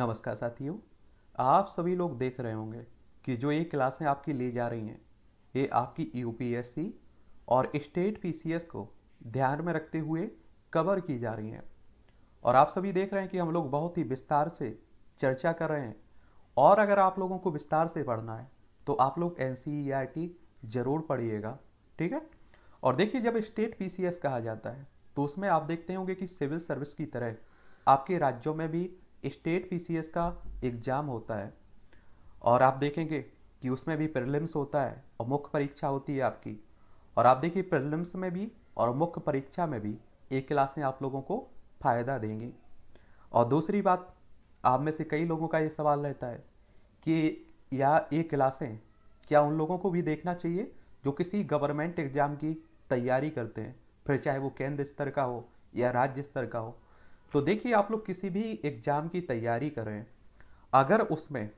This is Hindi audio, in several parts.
नमस्कार साथियों आप सभी लोग देख रहे होंगे कि जो ये क्लासें आपकी ली जा रही हैं ये आपकी यूपीएससी और स्टेट पीसीएस को ध्यान में रखते हुए कवर की जा रही हैं और आप सभी देख रहे हैं कि हम लोग बहुत ही विस्तार से चर्चा कर रहे हैं और अगर आप लोगों को विस्तार से पढ़ना है तो आप लोग एन e ज़रूर पढ़िएगा ठीक है और देखिए जब स्टेट पी कहा जाता है तो उसमें आप देखते होंगे कि सिविल सर्विस की तरह आपके राज्यों में भी स्टेट पीसीएस का एग्ज़ाम होता है और आप देखेंगे कि उसमें भी प्रिलिम्स होता है और मुख्य परीक्षा होती है आपकी और आप देखिए प्रिलिम्स में भी और मुख्य परीक्षा में भी एक क्लासें आप लोगों को फ़ायदा देंगी और दूसरी बात आप में से कई लोगों का ये सवाल रहता है कि या ये क्लासें क्या उन लोगों को भी देखना चाहिए जो किसी गवर्नमेंट एग्ज़ाम की तैयारी करते हैं फिर चाहे वो केंद्र स्तर का हो या राज्य स्तर का हो तो देखिए आप लोग किसी भी एग्ज़ाम की तैयारी करें अगर उसमें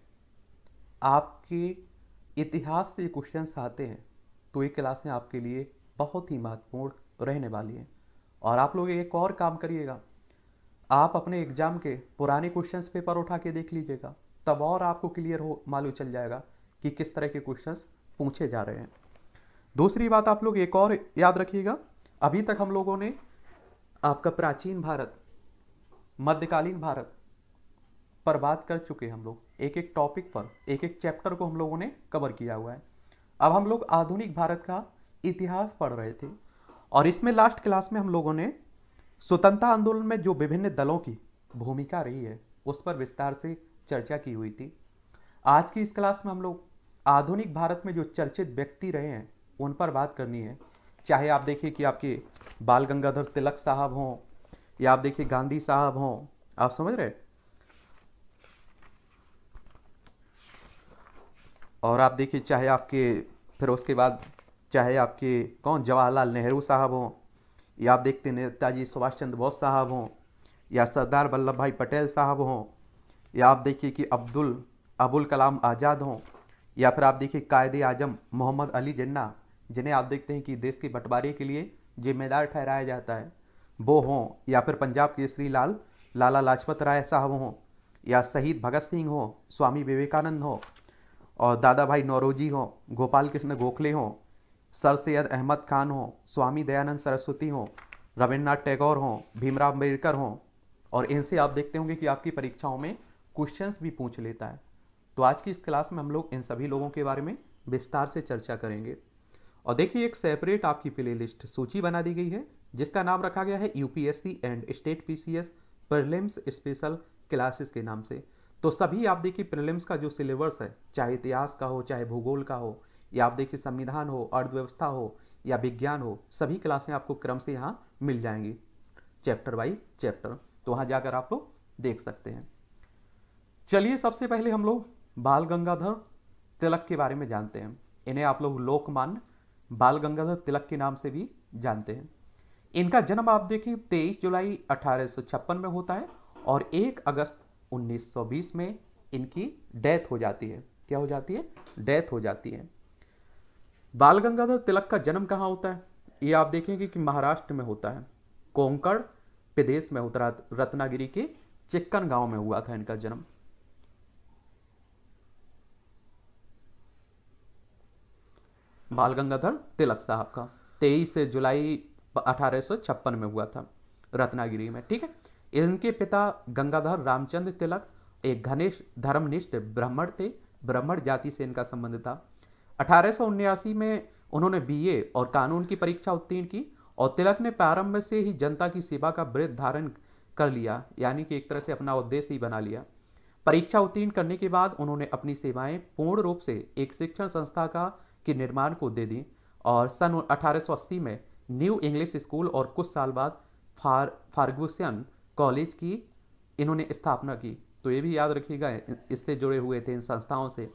आपके इतिहास से क्वेश्चन आते हैं तो ये क्लासें आपके लिए बहुत ही महत्वपूर्ण रहने वाली हैं और आप लोग एक और काम करिएगा आप अपने एग्ज़ाम के पुराने क्वेश्चंस पेपर उठा के देख लीजिएगा तब और आपको क्लियर हो मालूम चल जाएगा कि किस तरह के क्वेश्चंस पूछे जा रहे हैं दूसरी बात आप लोग एक और याद रखिएगा अभी तक हम लोगों ने आपका प्राचीन भारत मध्यकालीन भारत पर बात कर चुके हम लोग एक एक टॉपिक पर एक एक चैप्टर को हम लोगों ने कवर किया हुआ है अब हम लोग आधुनिक भारत का इतिहास पढ़ रहे थे और इसमें लास्ट क्लास में हम लोगों ने स्वतंत्रता आंदोलन में जो विभिन्न दलों की भूमिका रही है उस पर विस्तार से चर्चा की हुई थी आज की इस क्लास में हम लोग आधुनिक भारत में जो चर्चित व्यक्ति रहे हैं उन पर बात करनी है चाहे आप देखिए कि आपके बाल गंगाधर तिलक साहब हों या आप देखिए गांधी साहब हों आप समझ रहे और आप देखिए चाहे आपके फिर उसके बाद चाहे आपके कौन जवाहरलाल नेहरू साहब हों या आप देखते नेताजी सुभाष चंद्र बोस साहब हों या सरदार वल्लभ भाई पटेल साहब हों या आप देखिए कि अब्दुल अबुल कलाम आज़ाद हों या फिर आप देखिए कायदे आजम मोहम्मद अली जिन्ना जिन्हें आप देखते हैं कि देश के बंटवारे के लिए जिम्मेदार ठहराया जाता है वो हों या फिर पंजाब के श्री लाल लाला लाजपत राय साहब हों या शहीद भगत सिंह हों स्वामी विवेकानंद हो और दादा भाई नौरोजी हों गोपाल कृष्ण गोखले हों सर सैयद अहमद खान हों स्वामी दयानंद सरस्वती हों रविन्द्रनाथ टैगोर हों भीमराव अम्बेडकर हों और इनसे आप देखते होंगे कि आपकी परीक्षाओं में क्वेश्चंस भी पूछ लेता है तो आज की इस क्लास में हम लोग इन सभी लोगों के बारे में विस्तार से चर्चा करेंगे और देखिए एक सेपरेट आपकी प्ले लिस्ट सूची बना दी गई है जिसका नाम रखा गया है UPSC and state PCS prelims special classes के नाम से तो सभी आप देखिए प्रिलिम्स का जो सिलेबस है चाहे इतिहास का हो चाहे भूगोल का हो या आप देखिए संविधान हो अर्थव्यवस्था हो या विज्ञान हो सभी क्लासें आपको क्रम से यहाँ मिल जाएंगी चैप्टर बाई चैप्टर तो वहाँ जाकर आप लोग देख सकते हैं चलिए सबसे पहले हम लोग बाल गंगाधर तिलक के बारे में जानते हैं इन्हें आप लोग लोकमान्य बाल गंगाधर तिलक के नाम से भी जानते हैं इनका जन्म आप देखें 23 जुलाई अठारह में होता है और 1 अगस्त 1920 में इनकी डेथ हो जाती है क्या हो जाती है डेथ हो जाती है बाल गंगाधर तिलक का जन्म कहाँ होता है ये आप देखेंगे कि महाराष्ट्र में होता है कोंकण प्रदेश में होता रत्नागिरी के चिक्कन गांव में हुआ था इनका जन्म बाल गंगाधर तिलक साहब का तेईस जुलाई अठारह में हुआ था रत्नागिरी में ठीक है इनके पिता गंगाधर रामचंद्र तिलक एक घनिष्ठ धर्मनिष्ठ ब्राह्मण थे ब्राह्मण जाति से इनका संबंध था अठारह में उन्होंने बीए और कानून की परीक्षा उत्तीर्ण की और तिलक ने प्रारंभ से ही जनता की सेवा का व्रत धारण कर लिया यानी कि एक तरह से अपना उद्देश्य ही बना लिया परीक्षा उत्तीर्ण करने के बाद उन्होंने अपनी सेवाएं पूर्ण रूप से एक शिक्षण संस्था का के निर्माण को दे दी और सन अठारह में न्यू इंग्लिश स्कूल और कुछ साल बाद फार फार्गूसियन कॉलेज की इन्होंने स्थापना की तो ये भी याद रखिएगा इससे जुड़े हुए थे इन संस्थाओं से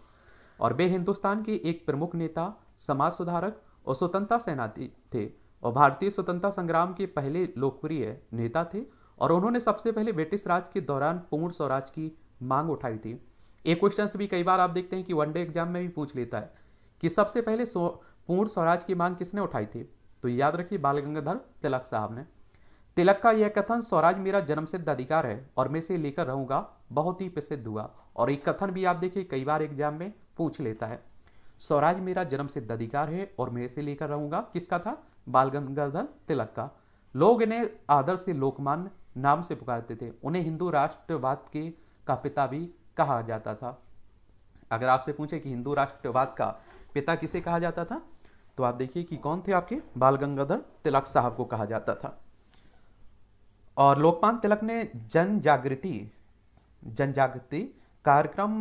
और वे हिंदुस्तान के एक प्रमुख नेता समाज सुधारक और स्वतंत्रता सेनानी थे और भारतीय स्वतंत्रता संग्राम के पहले लोकप्रिय नेता थे और उन्होंने सबसे पहले ब्रिटिश राज के दौरान पूर्ण स्वराज की मांग उठाई थी एक क्वेश्चन भी कई बार आप देखते हैं कि वनडे एग्जाम में भी पूछ लेता है कि सबसे पहले पूर्ण स्वराज की मांग किसने उठाई थी तो याद रखिए बाल गंगाधर तिलक साहब ने तिलक का यह कथन स्वराज मेरा जन्मसिद्ध अधिकार है और मैं इसे लेकर रहूंगा बहुत ही प्रसिद्ध हुआ और एक कथन भी आप देखिए कई बार एग्जाम में पूछ लेता है स्वराज मेरा जन्मसिद्ध अधिकार है और मैं इसे लेकर रहूंगा किसका था बाल गंगाधर तिलक का लोग इन्हें आदर से लोकमान्य नाम से पुकारते थे उन्हें हिंदू राष्ट्रवाद के का पिता भी कहा जाता था अगर आपसे पूछे कि हिंदू राष्ट्रवाद का पिता किसे कहा जाता था तो आप देखिए कि कौन थे आपके बाल गंगाधर तिलक साहब को कहा जाता था और लोकपाल तिलक ने जन जागृति जन जागृति कार्यक्रम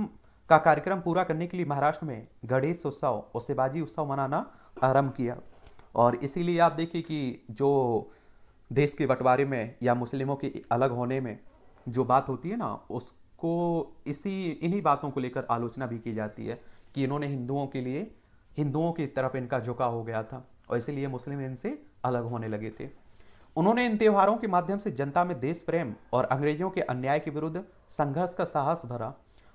का कार्यक्रम पूरा करने के लिए महाराष्ट्र में गणेश उत्सव और शिवाजी उत्सव मनाना आरंभ किया और इसीलिए आप देखिए कि जो देश के बंटवारे में या मुस्लिमों के अलग होने में जो बात होती है ना उसको इसी इन्हीं बातों को लेकर आलोचना भी की जाती है कि इन्होंने हिंदुओं के लिए हिंदुओं की तरफ इनका झुका हो गया था और इसीलिए मुस्लिम इनसे अलग होने लगे थे उन्होंने इन त्योहारों के माध्यम से जनता में देश प्रेम और अंग्रेजों के अन्याय के विरुद्ध संघर्ष का साहस भरा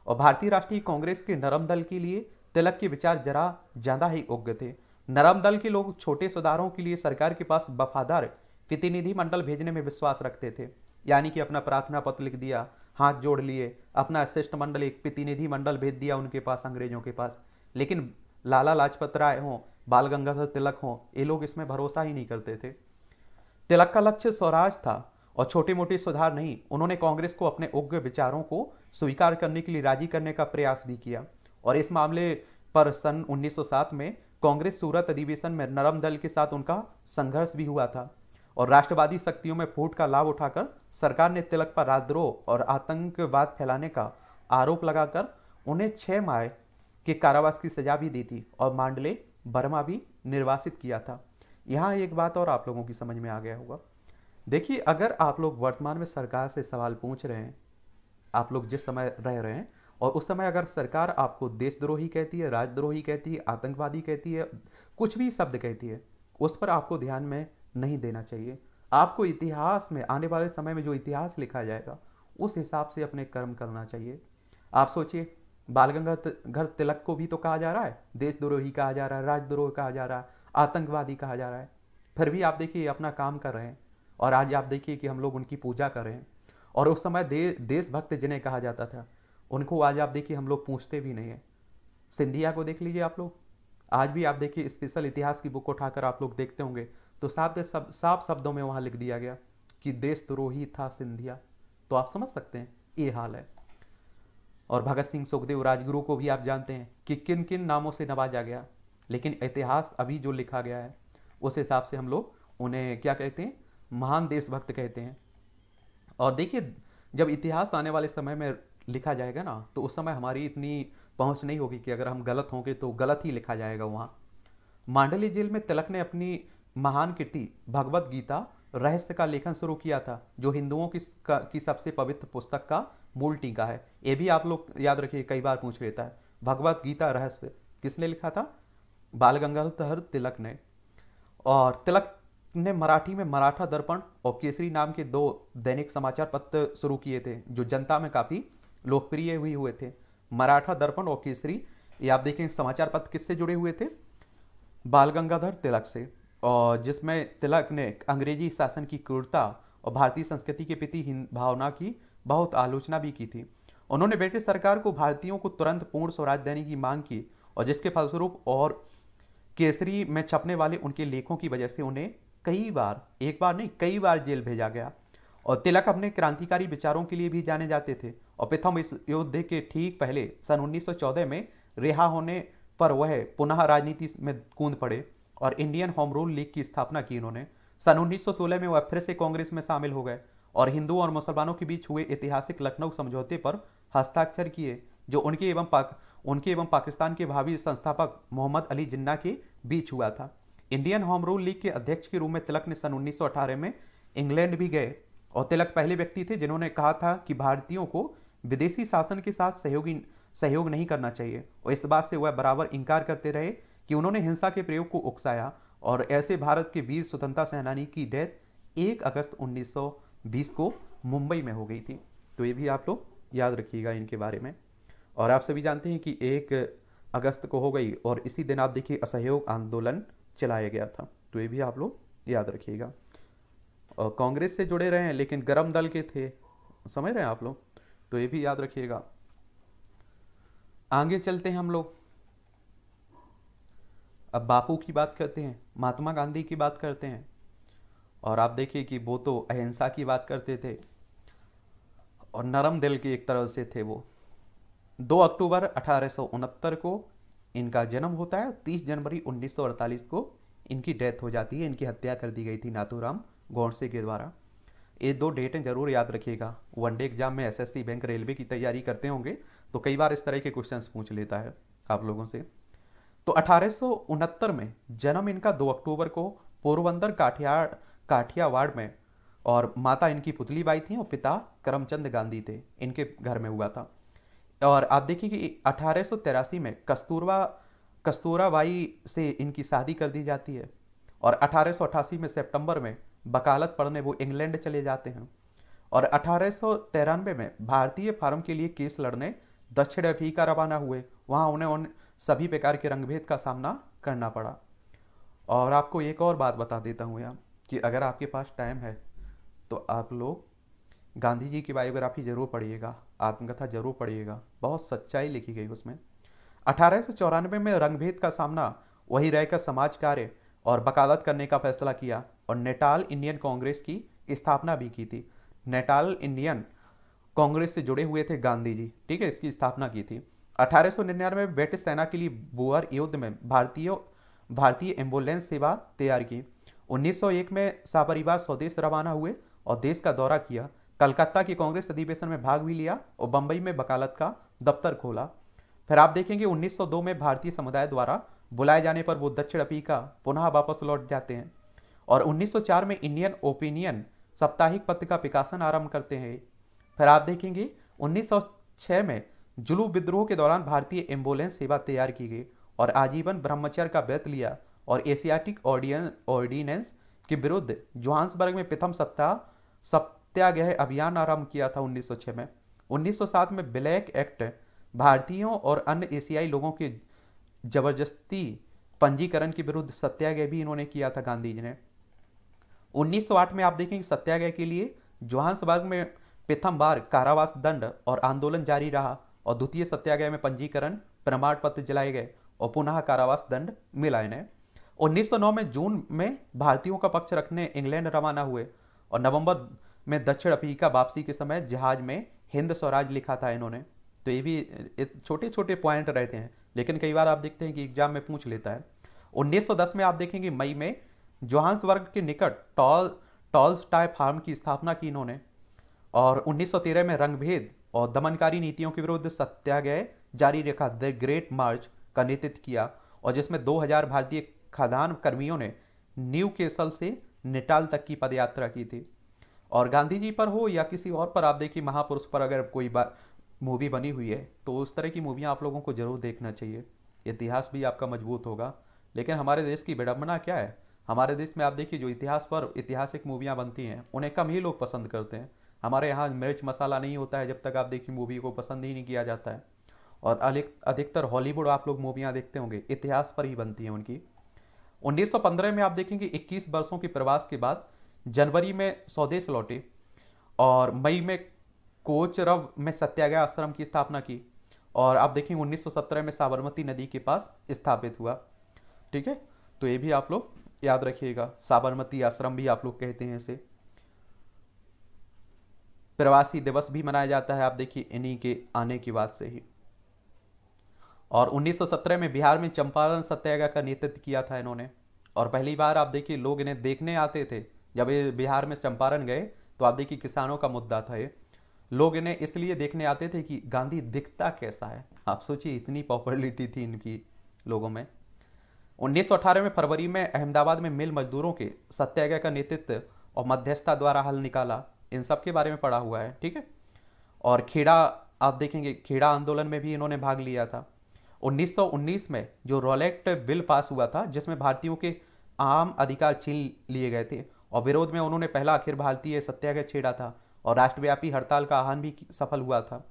और भारतीय राष्ट्रीय कांग्रेस के नरम दल के लिए तिलक के विचार जरा ज़्यादा ही उग्र थे नरम दल के लोग छोटे सुधारों के लिए सरकार के पास वफादार प्रतिनिधि मंडल भेजने में विश्वास रखते थे यानी कि अपना प्रार्थना पत्र लिख दिया हाथ जोड़ लिए अपना शिष्टमंडल मंडल एक प्रतिनिधि मंडल भेज दिया उनके पास अंग्रेजों के पास लेकिन लाला लाजपत राय हों बाल गंगाधर तिलक हों ये लोग इसमें भरोसा ही नहीं करते थे तिलक का लक्ष्य स्वराज था और छोटी मोटी सुधार नहीं उन्होंने कांग्रेस को अपने उग्र विचारों को स्वीकार करने के लिए राजी करने का प्रयास भी किया और इस मामले पर सन 1907 में कांग्रेस सूरत अधिवेशन में नरम दल के साथ उनका संघर्ष भी हुआ था और राष्ट्रवादी शक्तियों में फूट का लाभ उठाकर सरकार ने तिलक पर राजद्रोह और आतंकवाद फैलाने का आरोप लगाकर उन्हें छः माह के कारावास की सजा भी दी थी और मांडले बर्मा भी निर्वासित किया था यहाँ एक बात और आप लोगों की समझ में आ गया होगा देखिए अगर आप लोग वर्तमान में सरकार से सवाल पूछ रहे हैं आप लोग जिस समय रह रहे हैं और उस समय अगर सरकार आपको देशद्रोही कहती है राजद्रोही कहती है आतंकवादी कहती है कुछ भी शब्द कहती है उस पर आपको ध्यान में नहीं देना चाहिए आपको इतिहास में आने वाले समय में जो इतिहास लिखा जाएगा उस हिसाब से अपने कर्म करना चाहिए आप सोचिए बाल गंगाधर तिलक को भी तो कहा जा रहा है देशद्रोही कहा जा रहा है राजद्रोह कहा जा रहा है आतंकवादी कहा जा रहा है फिर भी आप देखिए अपना काम कर रहे हैं और आज आप देखिए कि हम लोग उनकी पूजा कर रहे हैं और उस समय दे, देशभक्त जिन्हें कहा जाता था उनको आज आप देखिए हम लोग पूछते भी नहीं हैं सिंधिया को देख लीजिए आप लोग आज भी आप देखिए स्पेशल इतिहास की बुक उठाकर आप लोग देखते होंगे तो साफ सब साफ शब्दों में वहाँ लिख दिया गया कि देशद्रोही था सिंधिया तो आप समझ सकते हैं ये हाल है और भगत सिंह सुखदेव राजगुरु को भी आप जानते हैं कि किन किन नामों से नवाजा गया लेकिन इतिहास अभी जो लिखा गया है उस हिसाब से हम लोग उन्हें क्या कहते हैं महान देशभक्त कहते हैं और देखिए जब इतिहास आने वाले समय में लिखा जाएगा ना तो उस समय हमारी इतनी पहुंच नहीं होगी कि अगर हम गलत होंगे तो गलत ही लिखा जाएगा वहाँ मांडली जेल में तिलक ने अपनी महान कृति भगवत गीता रहस्य का लेखन शुरू किया था जो हिंदुओं की की सबसे पवित्र पुस्तक का मूल टीका है ये भी आप लोग याद रखिए कई बार पूछ लेता है भगवत गीता रहस्य किसने लिखा था बाल गंगाधर तिलक ने और तिलक ने मराठी में मराठा दर्पण और केसरी नाम के दो दैनिक समाचार पत्र शुरू किए थे जो जनता में काफ़ी लोकप्रिय हुए हुए थे मराठा दर्पण और केसरी ये आप देखें समाचार पत्र किससे जुड़े हुए थे बाल गंगाधर तिलक से और जिसमें तिलक ने अंग्रेजी शासन की क्रूरता और भारतीय संस्कृति के प्रति हिंद भावना की बहुत आलोचना भी की थी उन्होंने ब्रिटिश सरकार को भारतीयों को तुरंत पूर्ण स्वराज देने की मांग की और जिसके फलस्वरूप और केसरी में छपने वाले उनके लेखों की वजह से उन्हें कई बार एक बार नहीं कई बार जेल भेजा गया और तिलक अपने क्रांतिकारी विचारों के लिए भी जाने जाते थे और प्रथम इस युद्ध के ठीक पहले सन 1914 में रिहा होने पर वह पुनः राजनीति में कूद पड़े और इंडियन होम रूल लीग की स्थापना की इन्होंने सन 1916 में वह फिर से कांग्रेस में शामिल हो गए और हिंदू और मुसलमानों के बीच हुए ऐतिहासिक लखनऊ समझौते पर हस्ताक्षर किए जो उनके एवं पाक उनके एवं पाकिस्तान के भावी संस्थापक मोहम्मद अली जिन्ना के बीच हुआ था इंडियन होम रूल लीग के अध्यक्ष के रूप में तिलक ने सन उन्नीस में इंग्लैंड भी गए और तिलक पहले व्यक्ति थे जिन्होंने कहा था कि भारतीयों को विदेशी शासन के साथ सहयोगी सहयोग नहीं करना चाहिए और इस बात से वह बराबर इनकार करते रहे कि उन्होंने हिंसा के प्रयोग को उकसाया और ऐसे भारत के वीर स्वतंत्रता सेनानी की डेथ 1 अगस्त 1920 को मुंबई में हो गई थी तो ये भी आप लोग याद रखिएगा इनके बारे में और आप सभी जानते हैं कि एक अगस्त को हो गई और इसी दिन आप देखिए असहयोग आंदोलन चलाया गया था तो ये भी आप लोग याद रखिएगा और कांग्रेस से जुड़े रहे हैं लेकिन गर्म दल के थे समझ रहे हैं आप लोग तो ये भी याद रखिएगा आगे चलते हैं हम लोग अब बापू की बात करते हैं महात्मा गांधी की बात करते हैं और आप देखिए कि वो तो अहिंसा की बात करते थे और नरम दिल के एक तरह से थे वो दो अक्टूबर अठारह को इनका जन्म होता है तीस जनवरी 1948 को इनकी डेथ हो जाती है इनकी हत्या कर दी गई थी नाथूराम गौडसे के द्वारा ये दो डेटें जरूर याद रखिएगा वनडे एग्जाम में एसएससी बैंक रेलवे की तैयारी करते होंगे तो कई बार इस तरह के क्वेश्चंस पूछ लेता है आप लोगों से तो अठारह में जन्म इनका 2 अक्टूबर को पोरबंदर काठिया काठियावाड़ में और माता इनकी पुतली बाई थी और पिता करमचंद गांधी थे इनके घर में हुआ था और आप देखिए कि अठारह में कस्तूरबा कस्तूराबाई से इनकी शादी कर दी जाती है और अठारह में सितंबर में वकालत पढ़ने वो इंग्लैंड चले जाते हैं और अठारह में भारतीय फार्म के लिए केस लड़ने दक्षिण अफ्रीका रवाना हुए वहाँ उन्हें सभी प्रकार के रंगभेद का सामना करना पड़ा और आपको एक और बात बता देता हूँ यहाँ कि अगर आपके पास टाइम है तो आप लोग गांधी जी की बायोग्राफी जरूर पढ़िएगा आत्मकथा जरूर पढ़िएगा बहुत सच्चाई लिखी गई उसमें अठारह में रंगभेद का सामना वही रहकर समाज कार्य और बकालत करने का फैसला किया और नेटाल इंडियन कांग्रेस की स्थापना भी की थी नेटाल इंडियन कांग्रेस से जुड़े हुए थे गांधी जी ठीक है इसकी स्थापना की थी 1899 में ब्रिटिश सेना के लिए बोअर युद्ध में भारतीय भारतीय एम्बुलेंस सेवा तैयार की 1901 में सापरिवार स्वदेश रवाना हुए और देश का दौरा किया कलकत्ता के कांग्रेस अधिवेशन में भाग भी लिया और बंबई में वकालत का दफ्तर खोला फिर आप देखेंगे 1902 में भारतीय समुदाय द्वारा बुलाए जाने पर वो दक्षिण अफ्रीका पुनः वापस लौट जाते हैं और 1904 में इंडियन ओपिनियन साप्ताहिक पत्र का प्रकाशन आरंभ करते हैं फिर आप देखेंगे 1906 में जुलू विद्रोह के दौरान भारतीय एम्बुलेंस सेवा तैयार की गई और आजीवन ब्रह्मचर्य का व्यत लिया और एशियाटिक ऑर्डिनेंस के विरुद्ध जोहान्सबर्ग में प्रथम सप्ताह सत्याग्रह अभियान आरंभ किया था 1906 में 1907 में ब्लैक एक्ट भारतीयों और अन्य एशियाई लोगों के जबरदस्ती पंजीकरण के विरुद्ध सत्याग्रह भी इन्होंने किया था गांधी जी ने 1908 में आप देखेंगे सत्याग्रह के लिए जोहान्सबर्ग में प्रथम बार कारावास दंड और आंदोलन जारी रहा और द्वितीय सत्याग्रह में पंजीकरण प्रमाण पत्र जलाए गए और पुनः कारावास दंड मिला इन्हें उन्नीस में जून में भारतीयों का पक्ष रखने इंग्लैंड रवाना हुए और नवंबर में दक्षिण अफ्रीका वापसी के समय जहाज में हिंद स्वराज लिखा था इन्होंने तो ये भी छोटे छोटे पॉइंट रहते हैं लेकिन कई बार आप देखते हैं कि एग्जाम में पूछ लेता है 1910 में आप देखेंगे मई में जोहान्सबर्ग के निकट टॉल टॉल्स टाई फार्म की स्थापना की इन्होंने और 1913 में रंगभेद और दमनकारी नीतियों के विरुद्ध सत्याग्रह जारी रखा द ग्रेट मार्च का नेतृत्व किया और जिसमें 2000 भारतीय खदान कर्मियों ने न्यू केसल से नेटाल तक की पदयात्रा की थी और गांधी जी पर हो या किसी और पर आप देखिए महापुरुष पर अगर कोई मूवी बनी हुई है तो उस तरह की मूवियाँ आप लोगों को जरूर देखना चाहिए इतिहास भी आपका मजबूत होगा लेकिन हमारे देश की विडम्बना क्या है हमारे देश में आप देखिए जो इतिहास पर ऐतिहासिक मूवियाँ बनती हैं उन्हें कम ही लोग पसंद करते हैं हमारे यहाँ मिर्च मसाला नहीं होता है जब तक आप देखिए मूवी को पसंद ही नहीं किया जाता है और अधिकतर हॉलीवुड आप लोग मूवियाँ देखते होंगे इतिहास पर ही बनती हैं उनकी 1915 में आप देखेंगे 21 वर्षों के प्रवास के बाद जनवरी में स्वदेश लौटे और मई में कोचरव में सत्याग्रह आश्रम की स्थापना की और आप देखेंगे उन्नीस में साबरमती नदी के पास स्थापित हुआ ठीक है तो ये भी आप लोग याद रखिएगा साबरमती आश्रम भी आप लोग कहते हैं इसे प्रवासी दिवस भी मनाया जाता है आप देखिए इन्हीं के आने की बात से ही और 1917 में बिहार में चंपारण सत्याग्रह का नेतृत्व किया था इन्होंने और पहली बार आप देखिए लोग इन्हें देखने आते थे जब ये बिहार में चंपारण गए तो आप देखिए किसानों का मुद्दा था ये लोग इन्हें इसलिए देखने आते थे कि गांधी दिखता कैसा है आप सोचिए इतनी पॉपुलरिटी थी इनकी लोगों में उन्नीस में फरवरी में अहमदाबाद में मिल मजदूरों के सत्याग्रह का नेतृत्व और मध्यस्थता द्वारा हल निकाला इन सब के बारे में पढ़ा हुआ है ठीक है और खेड़ा आप देखेंगे खेड़ा आंदोलन में भी इन्होंने भाग लिया था 1919 में जो रोलेक्ट बिल पास हुआ था जिसमें भारतीयों के आम अधिकार छीन लिए गए थे और विरोध में उन्होंने पहला अखिल भारतीय सत्याग्रह छेड़ा था और राष्ट्रव्यापी हड़ताल का आह्वान भी सफल हुआ था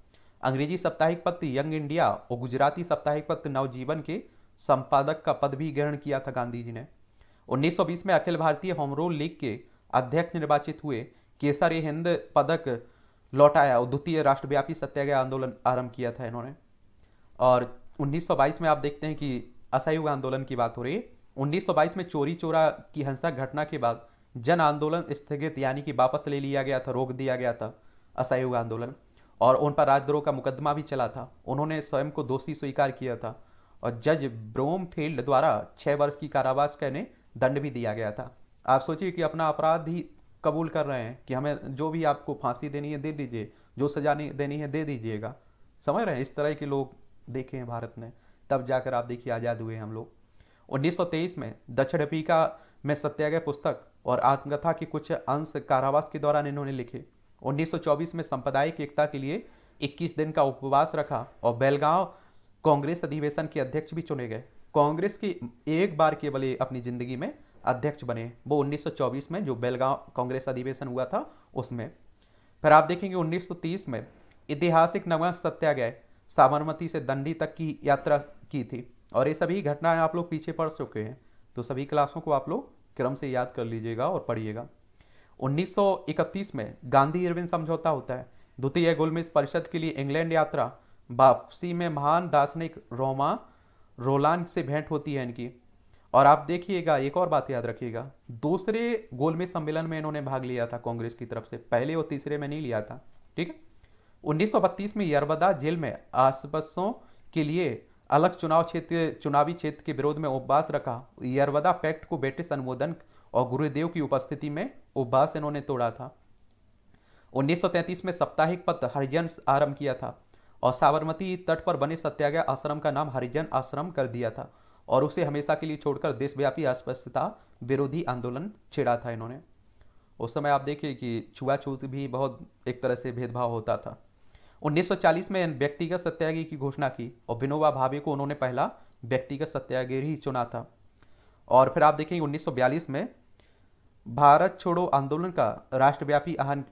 अंग्रेजी साप्ताहिक पत्र यंग इंडिया और गुजराती साप्ताहिक पत्र नवजीवन के संपादक का पद भी ग्रहण किया था गांधी जी ने 1920 में अखिल भारतीय होम रूल लीग के अध्यक्ष निर्वाचित हुए केसर हिंद पदक लौटाया और द्वितीय राष्ट्रव्यापी सत्याग्रह आंदोलन आरंभ किया था इन्होंने और 1922 में आप देखते हैं कि असहयोग आंदोलन की बात हो रही है 1922 में चोरी चोरा की हिंसा घटना के बाद जन आंदोलन स्थगित यानी कि वापस ले लिया गया था रोक दिया गया था असहयोग आंदोलन और उन पर राजद्रोह का मुकदमा भी चला था उन्होंने स्वयं को दोषी स्वीकार किया था और जज ब्रोमफील्ड द्वारा छः वर्ष की कारावास का इन्हें दंड भी दिया गया था आप सोचिए कि अपना अपराध ही कबूल कर रहे हैं कि हमें जो भी आपको फांसी देनी है दे दीजिए जो सजा देनी है दे दीजिएगा समझ रहे हैं इस तरह के लोग देखे हैं भारत में तब जाकर आप देखिए आज़ाद हुए हम लोग उन्नीस में दक्षिण अफ्रीका में सत्याग्रह पुस्तक और आत्मकथा के कुछ अंश कारावास के दौरान इन्होंने लिखे 1924 में संप्रदायिक एकता के लिए 21 दिन का उपवास रखा और बेलगांव कांग्रेस अधिवेशन के अध्यक्ष भी चुने गए कांग्रेस की एक बार केवल अपनी जिंदगी में अध्यक्ष बने वो 1924 में जो बेलगांव कांग्रेस अधिवेशन हुआ था उसमें फिर आप देखेंगे 1930 में ऐतिहासिक नमक सत्याग्रह साबरमती से दंडी तक की यात्रा की थी और ये सभी घटनाएं आप लोग पीछे पढ़ चुके हैं तो सभी क्लासों को आप लोग क्रम से याद कर लीजिएगा और पढ़िएगा 1931 में गांधी इरविन समझौता होता है द्वितीय गुलमिस परिषद के लिए इंग्लैंड यात्रा वापसी में महान दार्शनिक रोमा रोलान से भेंट होती है इनकी और आप देखिएगा एक और बात याद रखिएगा दूसरे गोलमेज सम्मेलन में इन्होंने भाग लिया था कांग्रेस की तरफ से पहले और तीसरे में नहीं लिया था ठीक है उन्नीस में यरबदा जेल में आसपासों के लिए अलग चुनाव क्षेत्र चुनावी क्षेत्र के विरोध में उपवास रखा यरवदा पैक्ट को ब्रिटिश अनुमोदन और गुरुदेव की उपस्थिति में उपवास इन्होंने तोड़ा था 1933 में साप्ताहिक पत्र हरिजन आरंभ किया था और साबरमती तट पर बने सत्याग्रह आश्रम का नाम हरिजन आश्रम कर दिया था और उसे हमेशा के लिए छोड़कर देशव्यापी अस्पष्टता विरोधी आंदोलन छेड़ा था इन्होंने उस समय आप देखिए कि छुआछूत भी बहुत एक तरह से भेदभाव होता था 1940 में व्यक्तिगत सत्याग्रह की घोषणा की और विनोबा भावे को उन्होंने पहला व्यक्तिगत सत्याग्रह ही चुना था और फिर आप देखेंगे 1942 में भारत छोड़ो आंदोलन का राष्ट्रव्यापी आह्वान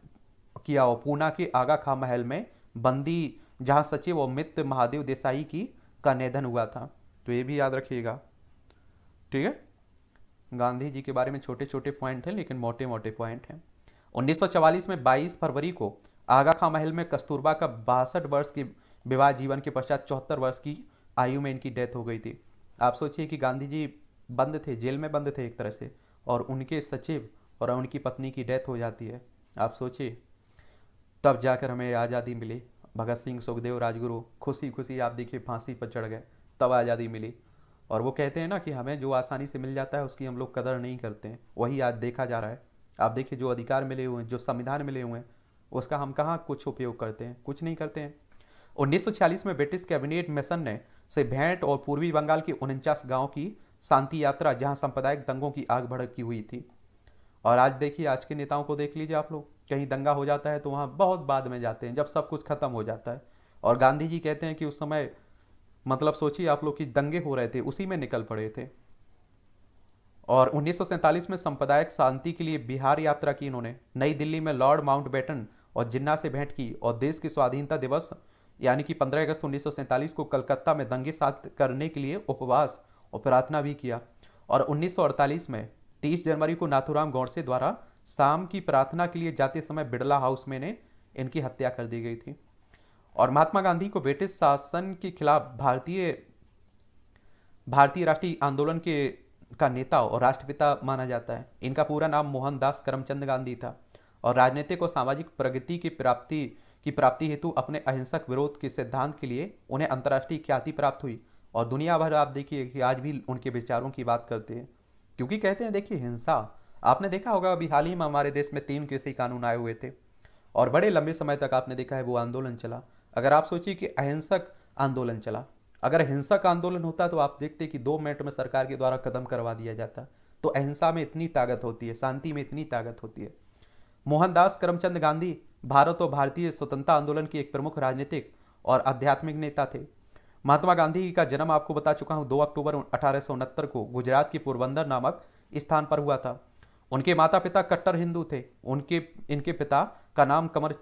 किया और पूना के आगा खां महल में बंदी जहां सचिव और मित्र महादेव देसाई की का निधन हुआ था तो ये भी याद रखिएगा ठीक है गांधी जी के बारे में छोटे छोटे पॉइंट हैं लेकिन मोटे मोटे पॉइंट हैं 1944 में 22 फरवरी को आगा खां महल में कस्तूरबा का बासठ वर्ष के विवाह जीवन के पश्चात चौहत्तर वर्ष की आयु में इनकी डेथ हो गई थी आप सोचिए कि गांधी जी बंद थे जेल में बंद थे एक तरह से और उनके सचिव और उनकी पत्नी की डेथ हो जाती है आप सोचिए तब जाकर हमें आज़ादी मिली भगत सिंह सुखदेव राजगुरु खुशी खुशी आप देखिए फांसी पर चढ़ गए तब आज़ादी मिली और वो कहते हैं ना कि हमें जो आसानी से मिल जाता है उसकी हम लोग कदर नहीं करते हैं वही आज देखा जा रहा है आप देखिए जो अधिकार मिले हुए हैं जो संविधान मिले हुए हैं उसका हम कहाँ कुछ उपयोग करते हैं कुछ नहीं करते हैं छियालीस में ब्रिटिश कैबिनेट मिशन ने से भेंट और पूर्वी बंगाल के उनचास गाँव की शांति यात्रा जहाँ सांप्रदायिक दंगों की आग भड़क की हुई थी और आज देखिए आज के नेताओं को देख लीजिए आप लोग कहीं दंगा हो जाता है तो वहाँ बहुत बाद में जाते हैं जब सब कुछ खत्म हो जाता है और गांधी जी कहते हैं कि उस समय मतलब सोचिए आप लोग की दंगे हो रहे थे उसी में निकल पड़े थे और उन्नीस में संप्रदायिक शांति के लिए बिहार यात्रा की इन्होंने नई दिल्ली में लॉर्ड बेटन और जिन्ना से भेंट की और देश की स्वाधीनता दिवस यानी कि 15 अगस्त उन्नीस को कलकत्ता में दंगे साथ करने के लिए उपवास और प्रार्थना भी किया और 1948 में 30 जनवरी को नाथुराम गौडसे द्वारा शाम की प्रार्थना के लिए जाते समय बिड़ला हाउस में ने इनकी हत्या कर दी गई थी और महात्मा गांधी को ब्रिटिश शासन के खिलाफ भारतीय भारतीय राष्ट्रीय आंदोलन के का नेता और राष्ट्रपिता माना जाता है इनका पूरा नाम मोहनदास करमचंद गांधी था और राजनीतिक और सामाजिक प्रगति की प्राप्ति की प्राप्ति हेतु अपने अहिंसक विरोध के सिद्धांत के लिए उन्हें अंतर्राष्ट्रीय ख्याति प्राप्त हुई और दुनिया भर आप देखिए कि आज भी उनके विचारों की बात करते हैं क्योंकि कहते हैं देखिए हिंसा आपने देखा होगा अभी हाल ही में हमारे देश में तीन कृषि कानून आए हुए थे और बड़े लंबे समय तक आपने देखा है वो आंदोलन चला अगर आप सोचिए कि अहिंसक आंदोलन चला अगर हिंसक आंदोलन होता तो आप देखते कि दो मिनट में सरकार के द्वारा कदम करवा दिया जाता तो अहिंसा में इतनी ताकत होती है शांति में इतनी ताकत होती है मोहनदास करमचंद गांधी भारत और भारतीय स्वतंत्रता आंदोलन के एक प्रमुख राजनीतिक और आध्यात्मिक नेता थे महात्मा गांधी का जन्म आपको बता चुका हूँ दो अक्टूबर अठारह को गुजरात के पोरबंदर नामक स्थान पर हुआ था उनके माता पिता कट्टर हिंदू थे उनके इनके पिता का नाम कमर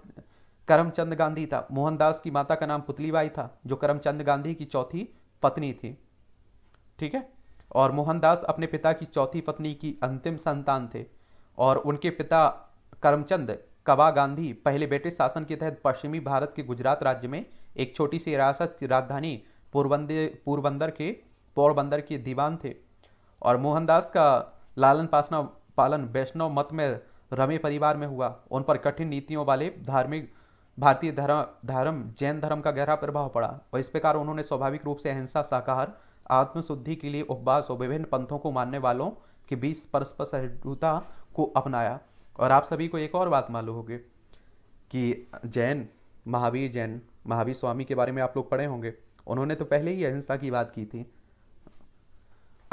करमचंद गांधी था मोहनदास की माता का नाम पुतलीबाई था जो करमचंद गांधी की चौथी पत्नी थी ठीक है और मोहनदास अपने पिता की चौथी पत्नी की अंतिम संतान थे और उनके पिता करमचंद कबा गांधी पहले ब्रिटिश शासन के तहत पश्चिमी भारत के गुजरात राज्य में एक छोटी सी रियासत की राजधानी पोरबंदे पोरबंदर के पोरबंदर के दीवान थे और मोहनदास का लालन पासना पालन वैष्णव मत में रमे परिवार में हुआ उन पर कठिन नीतियों वाले धार्मिक भारतीय धर्म धर्म जैन धर्म का गहरा प्रभाव पड़ा और इस प्रकार उन्होंने स्वाभाविक रूप से अहिंसा शाकाहार आत्मशुद्धि के लिए उपवास और विभिन्न पंथों को मानने वालों के बीच परस्पर सहिष्णुता को अपनाया और आप सभी को एक और बात मालूम होगी कि जैन महावीर जैन महावीर स्वामी के बारे में आप लोग पढ़े होंगे उन्होंने तो पहले ही अहिंसा की बात की थी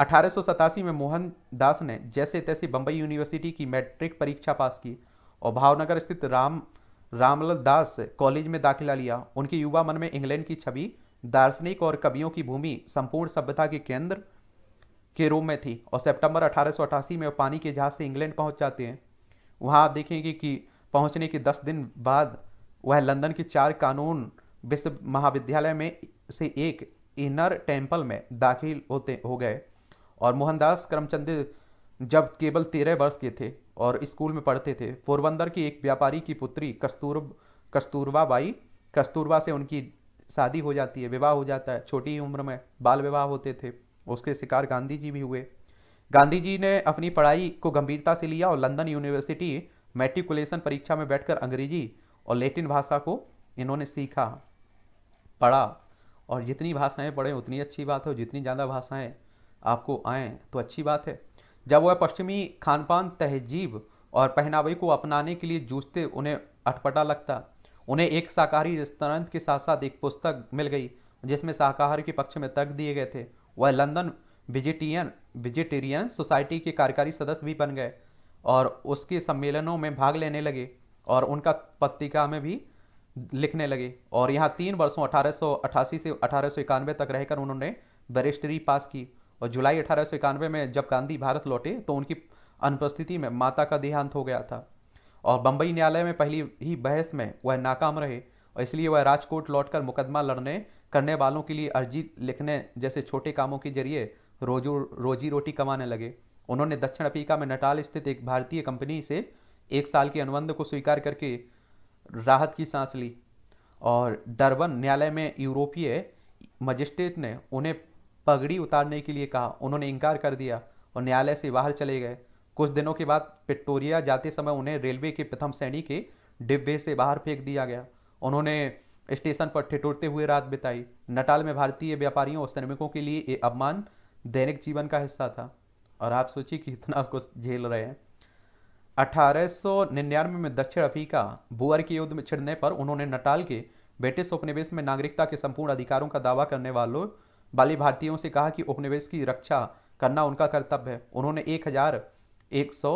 अठारह में मोहन दास ने जैसे तैसे बम्बई यूनिवर्सिटी की मैट्रिक परीक्षा पास की और भावनगर स्थित राम रामलाल दास कॉलेज में दाखिला लिया उनके युवा मन में इंग्लैंड की छवि दार्शनिक और कवियों की भूमि संपूर्ण सभ्यता के केंद्र के रूप में थी और सितंबर अठारह में पानी के जहाज से इंग्लैंड पहुंच जाते हैं वहां आप देखेंगे कि पहुंचने के दस दिन बाद वह लंदन के चार कानून विश्व महाविद्यालय में से एक इनर टेम्पल में दाखिल होते हो गए और मोहनदास करमचंद जब केवल तेरह वर्ष के थे और स्कूल में पढ़ते थे पोरबंदर की एक व्यापारी की पुत्री कस्तूर कस्तूरबा बाई कस्तूरबा से उनकी शादी हो जाती है विवाह हो जाता है छोटी उम्र में बाल विवाह होते थे उसके शिकार गांधी जी भी हुए गांधी जी ने अपनी पढ़ाई को गंभीरता से लिया और लंदन यूनिवर्सिटी मेट्रिकुलेशन परीक्षा में बैठकर अंग्रेजी और लेटिन भाषा को इन्होंने सीखा पढ़ा और जितनी भाषाएं पढ़ें उतनी अच्छी बात है और जितनी ज़्यादा भाषाएं आपको आएँ तो अच्छी बात है जब वह पश्चिमी खानपान तहजीब और पहनावे को अपनाने के लिए जूझते उन्हें अटपटा लगता उन्हें एक शाकाहारी रेस्तरंत के साथ साथ एक पुस्तक मिल गई जिसमें शाकाहार के पक्ष में तर्क दिए गए थे वह लंदन विजिटियन विजिटेरियन सोसाइटी के कार्यकारी सदस्य भी बन गए और उसके सम्मेलनों में भाग लेने लगे और उनका पत्रिका में भी लिखने लगे और यहाँ तीन वर्षों अठारह से अठारह तक रहकर उन्होंने बैरिस्टरी पास की और जुलाई अठारह में जब गांधी भारत लौटे तो उनकी अनुपस्थिति में माता का देहांत हो गया था और बम्बई न्यायालय में पहली ही बहस में वह नाकाम रहे और इसलिए वह राजकोट लौटकर मुकदमा लड़ने करने वालों के लिए अर्जी लिखने जैसे छोटे कामों के जरिए रोजो रोजी रोटी कमाने लगे उन्होंने दक्षिण अफ्रीका में नटाल स्थित एक भारतीय कंपनी से एक साल के अनुबंध को स्वीकार करके राहत की सांस ली और डरबन न्यायालय में यूरोपीय मजिस्ट्रेट ने उन्हें पगड़ी उतारने के लिए कहा उन्होंने इनकार कर दिया और न्यायालय से बाहर चले गए कुछ दिनों के बाद पिक्टोरिया जाते समय उन्हें रेलवे के प्रथम श्रेणी के डिब्बे से बाहर फेंक दिया गया उन्होंने स्टेशन पर ठिठुरते हुए रात बिताई नटाल में भारतीय व्यापारियों और श्रमिकों के लिए ये अपमान दैनिक जीवन का हिस्सा था और आप सोचिए कि इतना कुछ झेल रहे हैं 1899 में दक्षिण अफ्रीका बुअर के युद्ध में छिड़ने पर उन्होंने नटाल के ब्रिटिश उपनिवेश में नागरिकता के संपूर्ण अधिकारों का दावा करने वालों बाली भारतीयों से कहा कि उपनिवेश की रक्षा करना उनका कर्तव्य है उन्होंने एक हजार एक सौ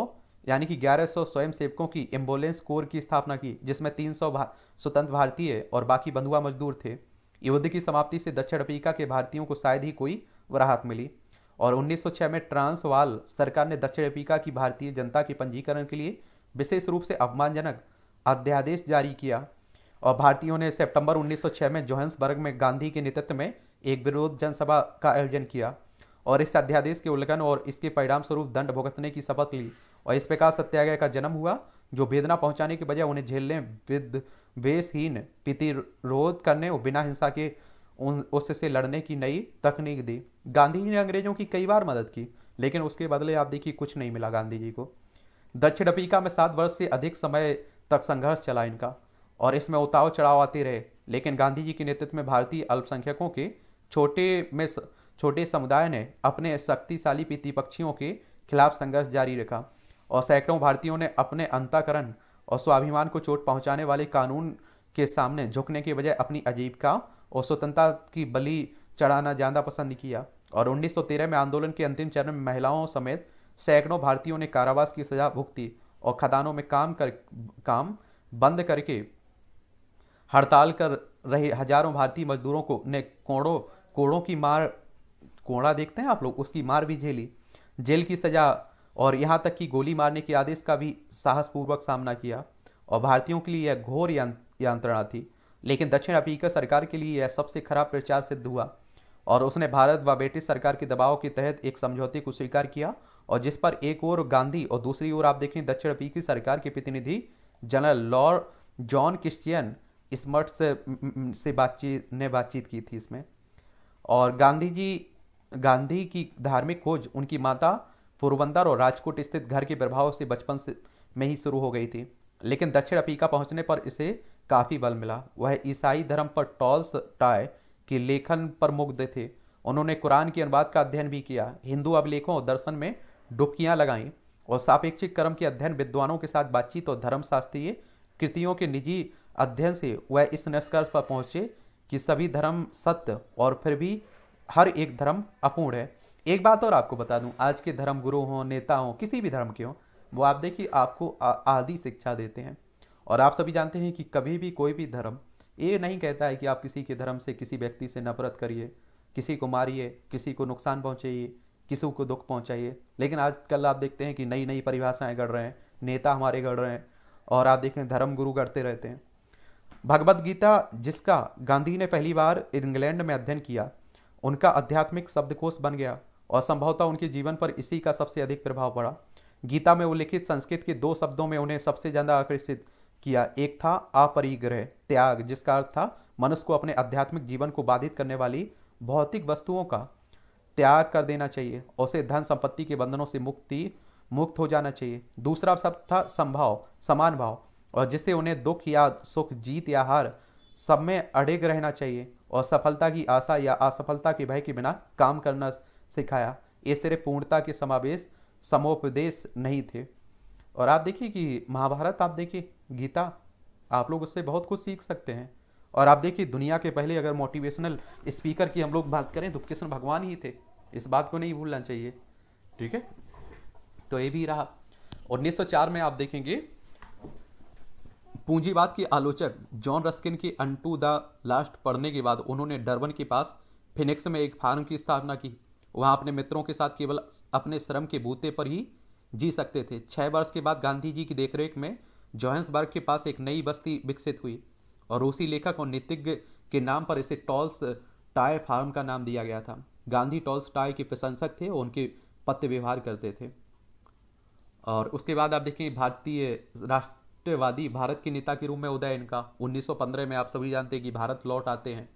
यानी कि ग्यारह स्वयं स्वयंसेवकों की एम्बुलेंस कोर की स्थापना की जिसमें सौ भा, स्वतंत्र भारतीय और बाकी बंधुआ मजदूर थे युद्ध की समाप्ति से दक्षिण अफ्रीका के भारतीयों को शायद ही कोई राहत मिली और 1906 में ट्रांसवाल सरकार ने दक्षिण अफ्रीका की भारतीय जनता के पंजीकरण के लिए विशेष रूप से अपमानजनक अध्यादेश जारी किया और भारतीयों ने सितंबर 1906 में जोहन्सबर्ग में गांधी के नेतृत्व में एक विरोध जनसभा का आयोजन किया और इस अध्यादेश के उल्लंघन और इसके परिणाम स्वरूप दंड भुगतने की शपथ ली और इस प्रकार सत्याग्रह का जन्म हुआ जो वेदना पहुंचाने के बजाय उन्हें झेलने विद्वेषहीन प्रतिरोध करने और बिना हिंसा के उन उससे लड़ने की नई तकनीक दी गांधी जी ने अंग्रेजों की कई बार मदद की लेकिन उसके बदले आप देखिए कुछ नहीं मिला गांधी जी को दक्षिण अफ्रीका में सात वर्ष से अधिक समय तक संघर्ष चला इनका और इसमें उतार चढ़ाव आते रहे लेकिन गांधी जी के नेतृत्व में भारतीय अल्पसंख्यकों के छोटे में छोटे समुदाय ने अपने शक्तिशाली प्रतिपक्षियों के खिलाफ संघर्ष जारी रखा और सैकड़ों भारतीयों ने अपने अंताकरण और स्वाभिमान को चोट पहुंचाने वाले कानून के सामने झुकने के बजाय अपनी आजीविका और स्वतंत्रता की बलि चढ़ाना ज़्यादा पसंद किया और 1913 में आंदोलन के अंतिम चरण में महिलाओं समेत सैकड़ों भारतीयों ने कारावास की सजा भुगती और खदानों में काम कर काम बंद करके हड़ताल कर रहे हजारों भारतीय मजदूरों को ने कोड़ों कोड़ों की मार कोड़ा देखते हैं आप लोग उसकी मार भी झेली जेल की सजा और यहाँ तक कि गोली मारने के आदेश का भी साहसपूर्वक सामना किया और भारतीयों के लिए यह घोर यंत्रणा थी लेकिन दक्षिण अफ्रीका सरकार के लिए यह सबसे खराब प्रचार सिद्ध हुआ और उसने भारत व ब्रिटिश सरकार के दबाव के तहत एक समझौते को स्वीकार किया और जिस पर एक ओर गांधी और दूसरी ओर आप देखें दक्षिण अफ्रीकी सरकार के प्रतिनिधि general lord John Christian Smuts से, से बातचीत ने बातचीत की थी इसमें और गांधी जी गांधी की धार्मिक खोज उनकी माता पोरबंदर और राजकोट स्थित घर के प्रभाव से बचपन से में ही शुरू हो गई थी लेकिन दक्षिण अफ्रीका पहुंचने पर इसे काफ़ी बल मिला वह ईसाई धर्म पर टॉल्स टाय के लेखन पर मुग्ध थे उन्होंने कुरान के अनुवाद का अध्ययन भी किया हिंदू अभिलेखों और दर्शन में डुबकियाँ लगाईं और सापेक्षिक कर्म के अध्ययन विद्वानों के साथ बातचीत और धर्मशास्त्रीय कृतियों के निजी अध्ययन से वह इस निष्कर्ष पर पहुंचे कि सभी धर्म सत्य और फिर भी हर एक धर्म अपूर्ण है एक बात और आपको बता दूं आज के धर्म गुरु हों नेता हों किसी भी धर्म के हों वो आप देखिए आपको आदि शिक्षा देते हैं और आप सभी जानते हैं कि कभी भी कोई भी धर्म ये नहीं कहता है कि आप किसी के धर्म से किसी व्यक्ति से नफरत करिए किसी को मारिए किसी को नुकसान पहुँचाइए किसी को दुख पहुँचाइए लेकिन आजकल आप देखते हैं कि नई नई परिभाषाएँ गढ़ रहे हैं नेता हमारे गढ़ रहे हैं और आप देखें धर्म गुरु गढ़ते रहते हैं भगवद गीता जिसका गांधी ने पहली बार इंग्लैंड में अध्ययन किया उनका आध्यात्मिक शब्दकोश बन गया और संभवतः उनके जीवन पर इसी का सबसे अधिक प्रभाव पड़ा गीता में उल्लिखित संस्कृत के दो शब्दों में उन्हें सबसे ज़्यादा आकर्षित किया एक था अपरिग्रह त्याग जिसका अर्थ था मनुष्य को अपने आध्यात्मिक जीवन को बाधित करने वाली भौतिक वस्तुओं का त्याग कर देना चाहिए उसे धन संपत्ति के बंधनों से मुक्ति मुक्त हो जाना चाहिए दूसरा शब्द था संभाव समान भाव और जिससे उन्हें दुख या सुख जीत या हार सब में अड़ेग रहना चाहिए और सफलता की आशा या असफलता के भय के बिना काम करना सिखाया ये सिर्फ पूर्णता के समावेश समोपदेश नहीं थे और आप देखिए कि महाभारत आप देखिए गीता आप लोग उससे बहुत कुछ सीख सकते हैं और आप देखिए दुनिया के पहले अगर मोटिवेशनल स्पीकर की हम लोग बात करें तो कृष्ण भगवान ही थे इस बात को नहीं भूलना चाहिए ठीक है तो ये भी रहा 1904 में आप देखेंगे पूंजीवाद के आलोचक जॉन रस्किन की टू द लास्ट पढ़ने के बाद उन्होंने डरबन के पास फिनिक्स में एक फार्म की स्थापना की वहाँ अपने मित्रों के साथ केवल अपने श्रम के बूते पर ही जी सकते थे छः वर्ष के बाद गांधी जी की देखरेख में जोहन्सबर्ग के पास एक नई बस्ती विकसित हुई और रूसी लेखक और नीतिज्ञ के नाम पर इसे टॉल्स टाय फार्म का नाम दिया गया था गांधी टॉल्स टाय के प्रशंसक थे और उनके पत्ते व्यवहार करते थे और उसके बाद आप देखें भारतीय राष्ट्र राष्ट्रवादी भारत के नेता के रूप में उदय इनका 1915 में आप सभी जानते हैं कि भारत लौट आते हैं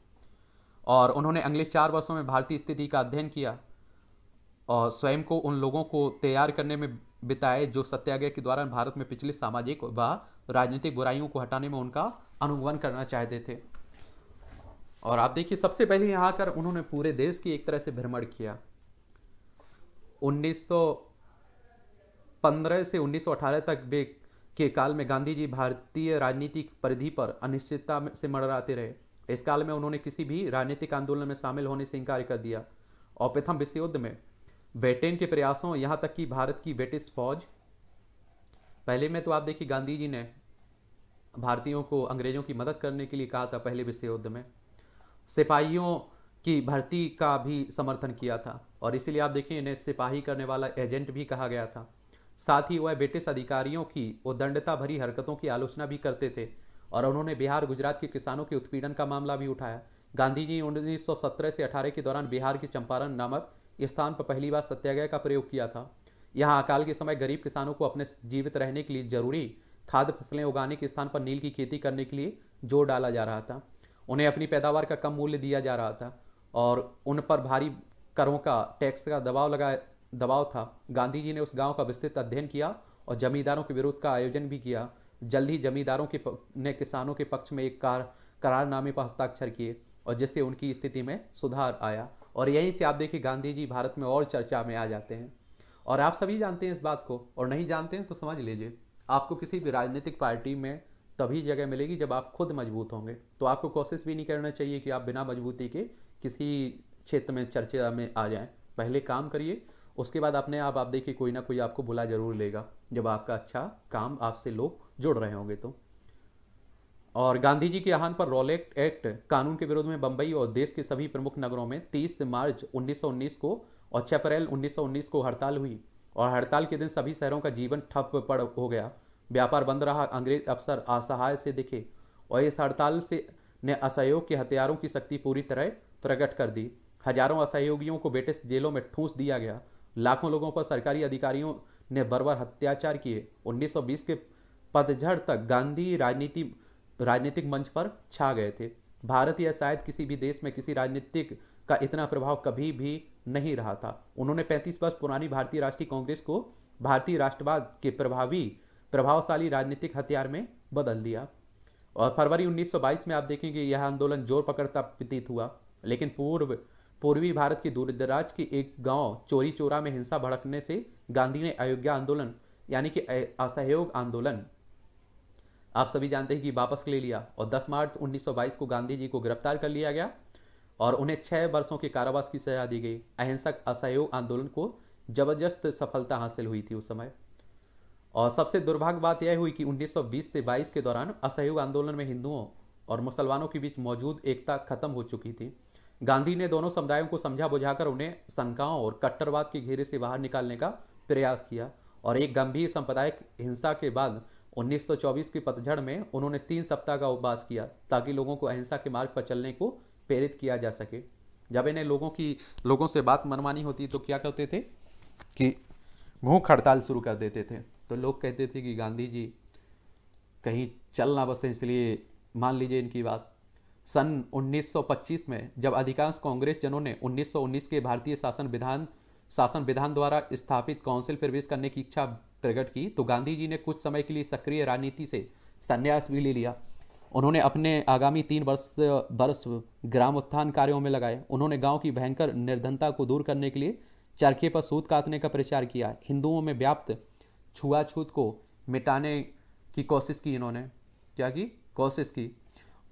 और उन्होंने अगले चार वर्षों में भारतीय स्थिति का अध्ययन किया और स्वयं को उन लोगों को तैयार करने में बिताए जो सत्याग्रह के दौरान भारत में पिछले सामाजिक व राजनीतिक बुराइयों को हटाने में उनका अनुगमन करना चाहते थे और आप देखिए सबसे पहले यहाँ आकर उन्होंने पूरे देश की एक तरह से भ्रमण किया 1915 से 1918 तक वे के काल में गांधी जी भारतीय राजनीतिक परिधि पर अनिश्चितता से मड़राते रहे इस काल में उन्होंने किसी भी राजनीतिक आंदोलन में शामिल होने से इंकार कर दिया और प्रथम विश्व युद्ध में ब्रिटेन के प्रयासों यहाँ तक कि भारत की ब्रिटिश फौज पहले में तो आप देखिए गांधी जी ने भारतीयों को अंग्रेजों की मदद करने के लिए कहा था पहले विश्व युद्ध में सिपाहियों की भर्ती का भी समर्थन किया था और इसीलिए आप देखिए इन्हें सिपाही करने वाला एजेंट भी कहा गया था साथ ही वह ब्रिटिश अधिकारियों की उदंडता भरी हरकतों की आलोचना भी करते थे और उन्होंने बिहार गुजरात के किसानों के उत्पीड़न का मामला भी उठाया गांधी जी उन्नीस से अठारह के दौरान बिहार के चंपारण नामक स्थान पर पहली बार सत्याग्रह का प्रयोग किया था यहाँ अकाल के समय गरीब किसानों को अपने जीवित रहने के लिए जरूरी खाद्य फसलें उगाने के स्थान पर नील की खेती करने के लिए जोर डाला जा रहा था उन्हें अपनी पैदावार का कम मूल्य दिया जा रहा था और उन पर भारी करों का टैक्स का दबाव लगाया दबाव था गांधी जी ने उस गांव का विस्तृत अध्ययन किया और जमींदारों के विरोध का आयोजन भी किया जल्द ही जमींदारों के ने किसानों के पक्ष में एक कार करारनामे पर हस्ताक्षर किए और जिससे उनकी स्थिति में सुधार आया और यहीं से आप देखिए गांधी जी भारत में और चर्चा में आ जाते हैं और आप सभी जानते हैं इस बात को और नहीं जानते हैं तो समझ लीजिए आपको किसी भी राजनीतिक पार्टी में तभी जगह मिलेगी जब आप खुद मजबूत होंगे तो आपको कोशिश भी नहीं करना चाहिए कि आप बिना मजबूती के किसी क्षेत्र में चर्चा में आ जाएं पहले काम करिए उसके बाद आपने आप आप देखिए कोई ना कोई आपको बुला जरूर लेगा जब आपका अच्छा काम आपसे लोग जुड़ रहे होंगे तो और गांधी जी के आह्वान पर रॉलेक्ट एक्ट कानून के विरोध में बंबई और देश के सभी प्रमुख नगरों में 30 मार्च 1919 को और छह अप्रैल 1919 को हड़ताल हुई और हड़ताल के दिन सभी शहरों का जीवन ठप पड़ हो गया व्यापार बंद रहा अंग्रेज अफसर असहाय से दिखे और इस हड़ताल से ने असहयोग के हथियारों की शक्ति पूरी तरह प्रकट कर दी हजारों असहयोगियों को ब्रिटिश जेलों में ठूस दिया गया लाखों लोगों पर सरकारी अधिकारियों ने बरबर हत्याचार किए 1920 के पतझड़ तक गांधी राजनीति राजनीतिक मंच पर छा गए थे भारत या शायद किसी भी देश में किसी राजनीतिक का इतना प्रभाव कभी भी नहीं रहा था उन्होंने 35 वर्ष पुरानी भारतीय राष्ट्रीय कांग्रेस को भारतीय राष्ट्रवाद के प्रभावी प्रभावशाली राजनीतिक हथियार में बदल दिया और फरवरी 1922 में आप देखेंगे यह आंदोलन जोर पकड़ता प्रतीत हुआ लेकिन पूर्व पूर्वी भारत की दूरदराज के एक गांव चोरी चोरा में हिंसा भड़कने से गांधी ने अयोध्या आंदोलन यानी कि असहयोग आंदोलन आप सभी जानते हैं कि वापस ले लिया और 10 मार्च 1922 को गांधी जी को गिरफ्तार कर लिया गया और उन्हें छह वर्षों के कारावास की सजा दी गई अहिंसक असहयोग आंदोलन को जबरदस्त सफलता हासिल हुई थी उस समय और सबसे दुर्भाग्य बात यह हुई कि 1920 से 22 के दौरान असहयोग आंदोलन में हिंदुओं और मुसलमानों के बीच मौजूद एकता खत्म हो चुकी थी गांधी ने दोनों समुदायों को समझा बुझाकर उन्हें शंकाओं और कट्टरवाद के घेरे से बाहर निकालने का प्रयास किया और एक गंभीर सांप्रदायिक हिंसा के बाद 1924 की पतझड़ में उन्होंने तीन सप्ताह का उपवास किया ताकि लोगों को अहिंसा के मार्ग पर चलने को प्रेरित किया जा सके जब इन्हें लोगों की लोगों से बात मनमानी होती तो क्या करते थे कि भूख हड़ताल शुरू कर देते थे तो लोग कहते थे कि गांधी जी कहीं चल ना बसें इसलिए मान लीजिए इनकी बात सन 1925 में जब अधिकांश कांग्रेस जनों ने 1919 के भारतीय शासन विधान शासन विधान द्वारा स्थापित काउंसिल प्रवेश करने की इच्छा प्रकट की तो गांधी जी ने कुछ समय के लिए सक्रिय राजनीति से संन्यास भी ले लिया उन्होंने अपने आगामी तीन वर्ष वर्ष ग्राम उत्थान कार्यों में लगाए उन्होंने गांव की भयंकर निर्धनता को दूर करने के लिए चरखे पर सूत काटने का प्रचार किया हिंदुओं में व्याप्त छुआछूत को मिटाने की कोशिश की इन्होंने क्या की कोशिश की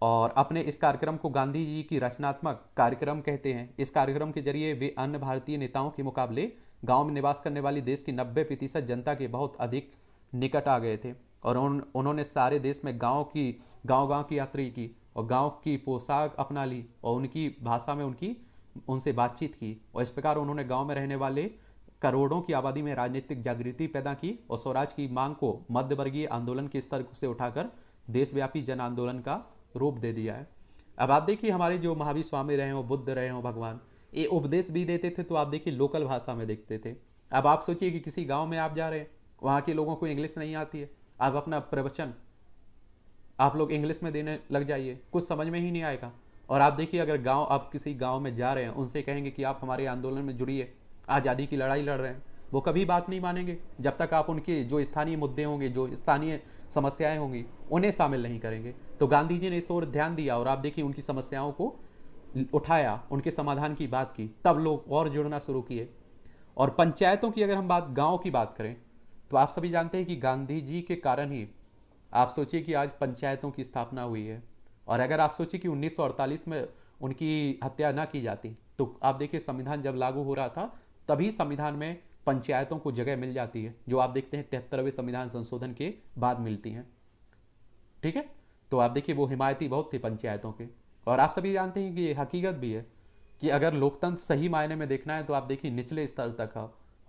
और अपने इस कार्यक्रम को गांधी जी की रचनात्मक कार्यक्रम कहते हैं इस कार्यक्रम के जरिए वे अन्य भारतीय नेताओं के मुकाबले गांव में निवास करने वाली देश की 90 प्रतिशत जनता के बहुत अधिक निकट आ गए थे और उन उन्होंने सारे देश में गांव की गांव गांव की यात्री की और गांव की पोशाक अपना ली और उनकी भाषा में उनकी उनसे बातचीत की और इस प्रकार उन्होंने गाँव में रहने वाले करोड़ों की आबादी में राजनीतिक जागृति पैदा की और स्वराज की मांग को मध्यवर्गीय आंदोलन के स्तर से उठाकर देशव्यापी जन आंदोलन का रूप दे दिया है अब आप देखिए हमारे जो महावीर स्वामी रहे हो बुद्ध रहे हो भगवान ये उपदेश भी देते थे तो आप देखिए लोकल भाषा में देखते थे अब आप सोचिए कि किसी गांव में आप जा रहे हैं वहाँ के लोगों को इंग्लिश नहीं आती है आप अपना प्रवचन आप लोग इंग्लिश में देने लग जाइए कुछ समझ में ही नहीं आएगा और आप देखिए अगर गांव आप किसी गांव में जा रहे हैं उनसे कहेंगे कि आप हमारे आंदोलन में जुड़िए आज़ादी की लड़ाई लड़ रहे हैं वो कभी बात नहीं मानेंगे जब तक आप उनके जो स्थानीय मुद्दे होंगे जो स्थानीय समस्याएं होंगी उन्हें शामिल नहीं करेंगे तो गांधी जी ने इस ओर ध्यान दिया और आप देखिए उनकी समस्याओं को उठाया उनके समाधान की बात की तब लोग और जुड़ना शुरू किए और पंचायतों की अगर हम बात गाँव की बात करें तो आप सभी जानते हैं कि गांधी जी के कारण ही आप सोचिए कि आज पंचायतों की स्थापना हुई है और अगर आप सोचिए कि 1948 में उनकी हत्या ना की जाती तो आप देखिए संविधान जब लागू हो रहा था तभी संविधान में पंचायतों को जगह मिल जाती है जो आप देखते हैं तिहत्तरवें संविधान संशोधन के बाद मिलती हैं ठीक है तो आप देखिए वो हिमायती बहुत थी पंचायतों के और आप सभी जानते हैं कि ये हकीकत भी है कि अगर लोकतंत्र सही मायने में देखना है तो आप देखिए निचले स्तर तक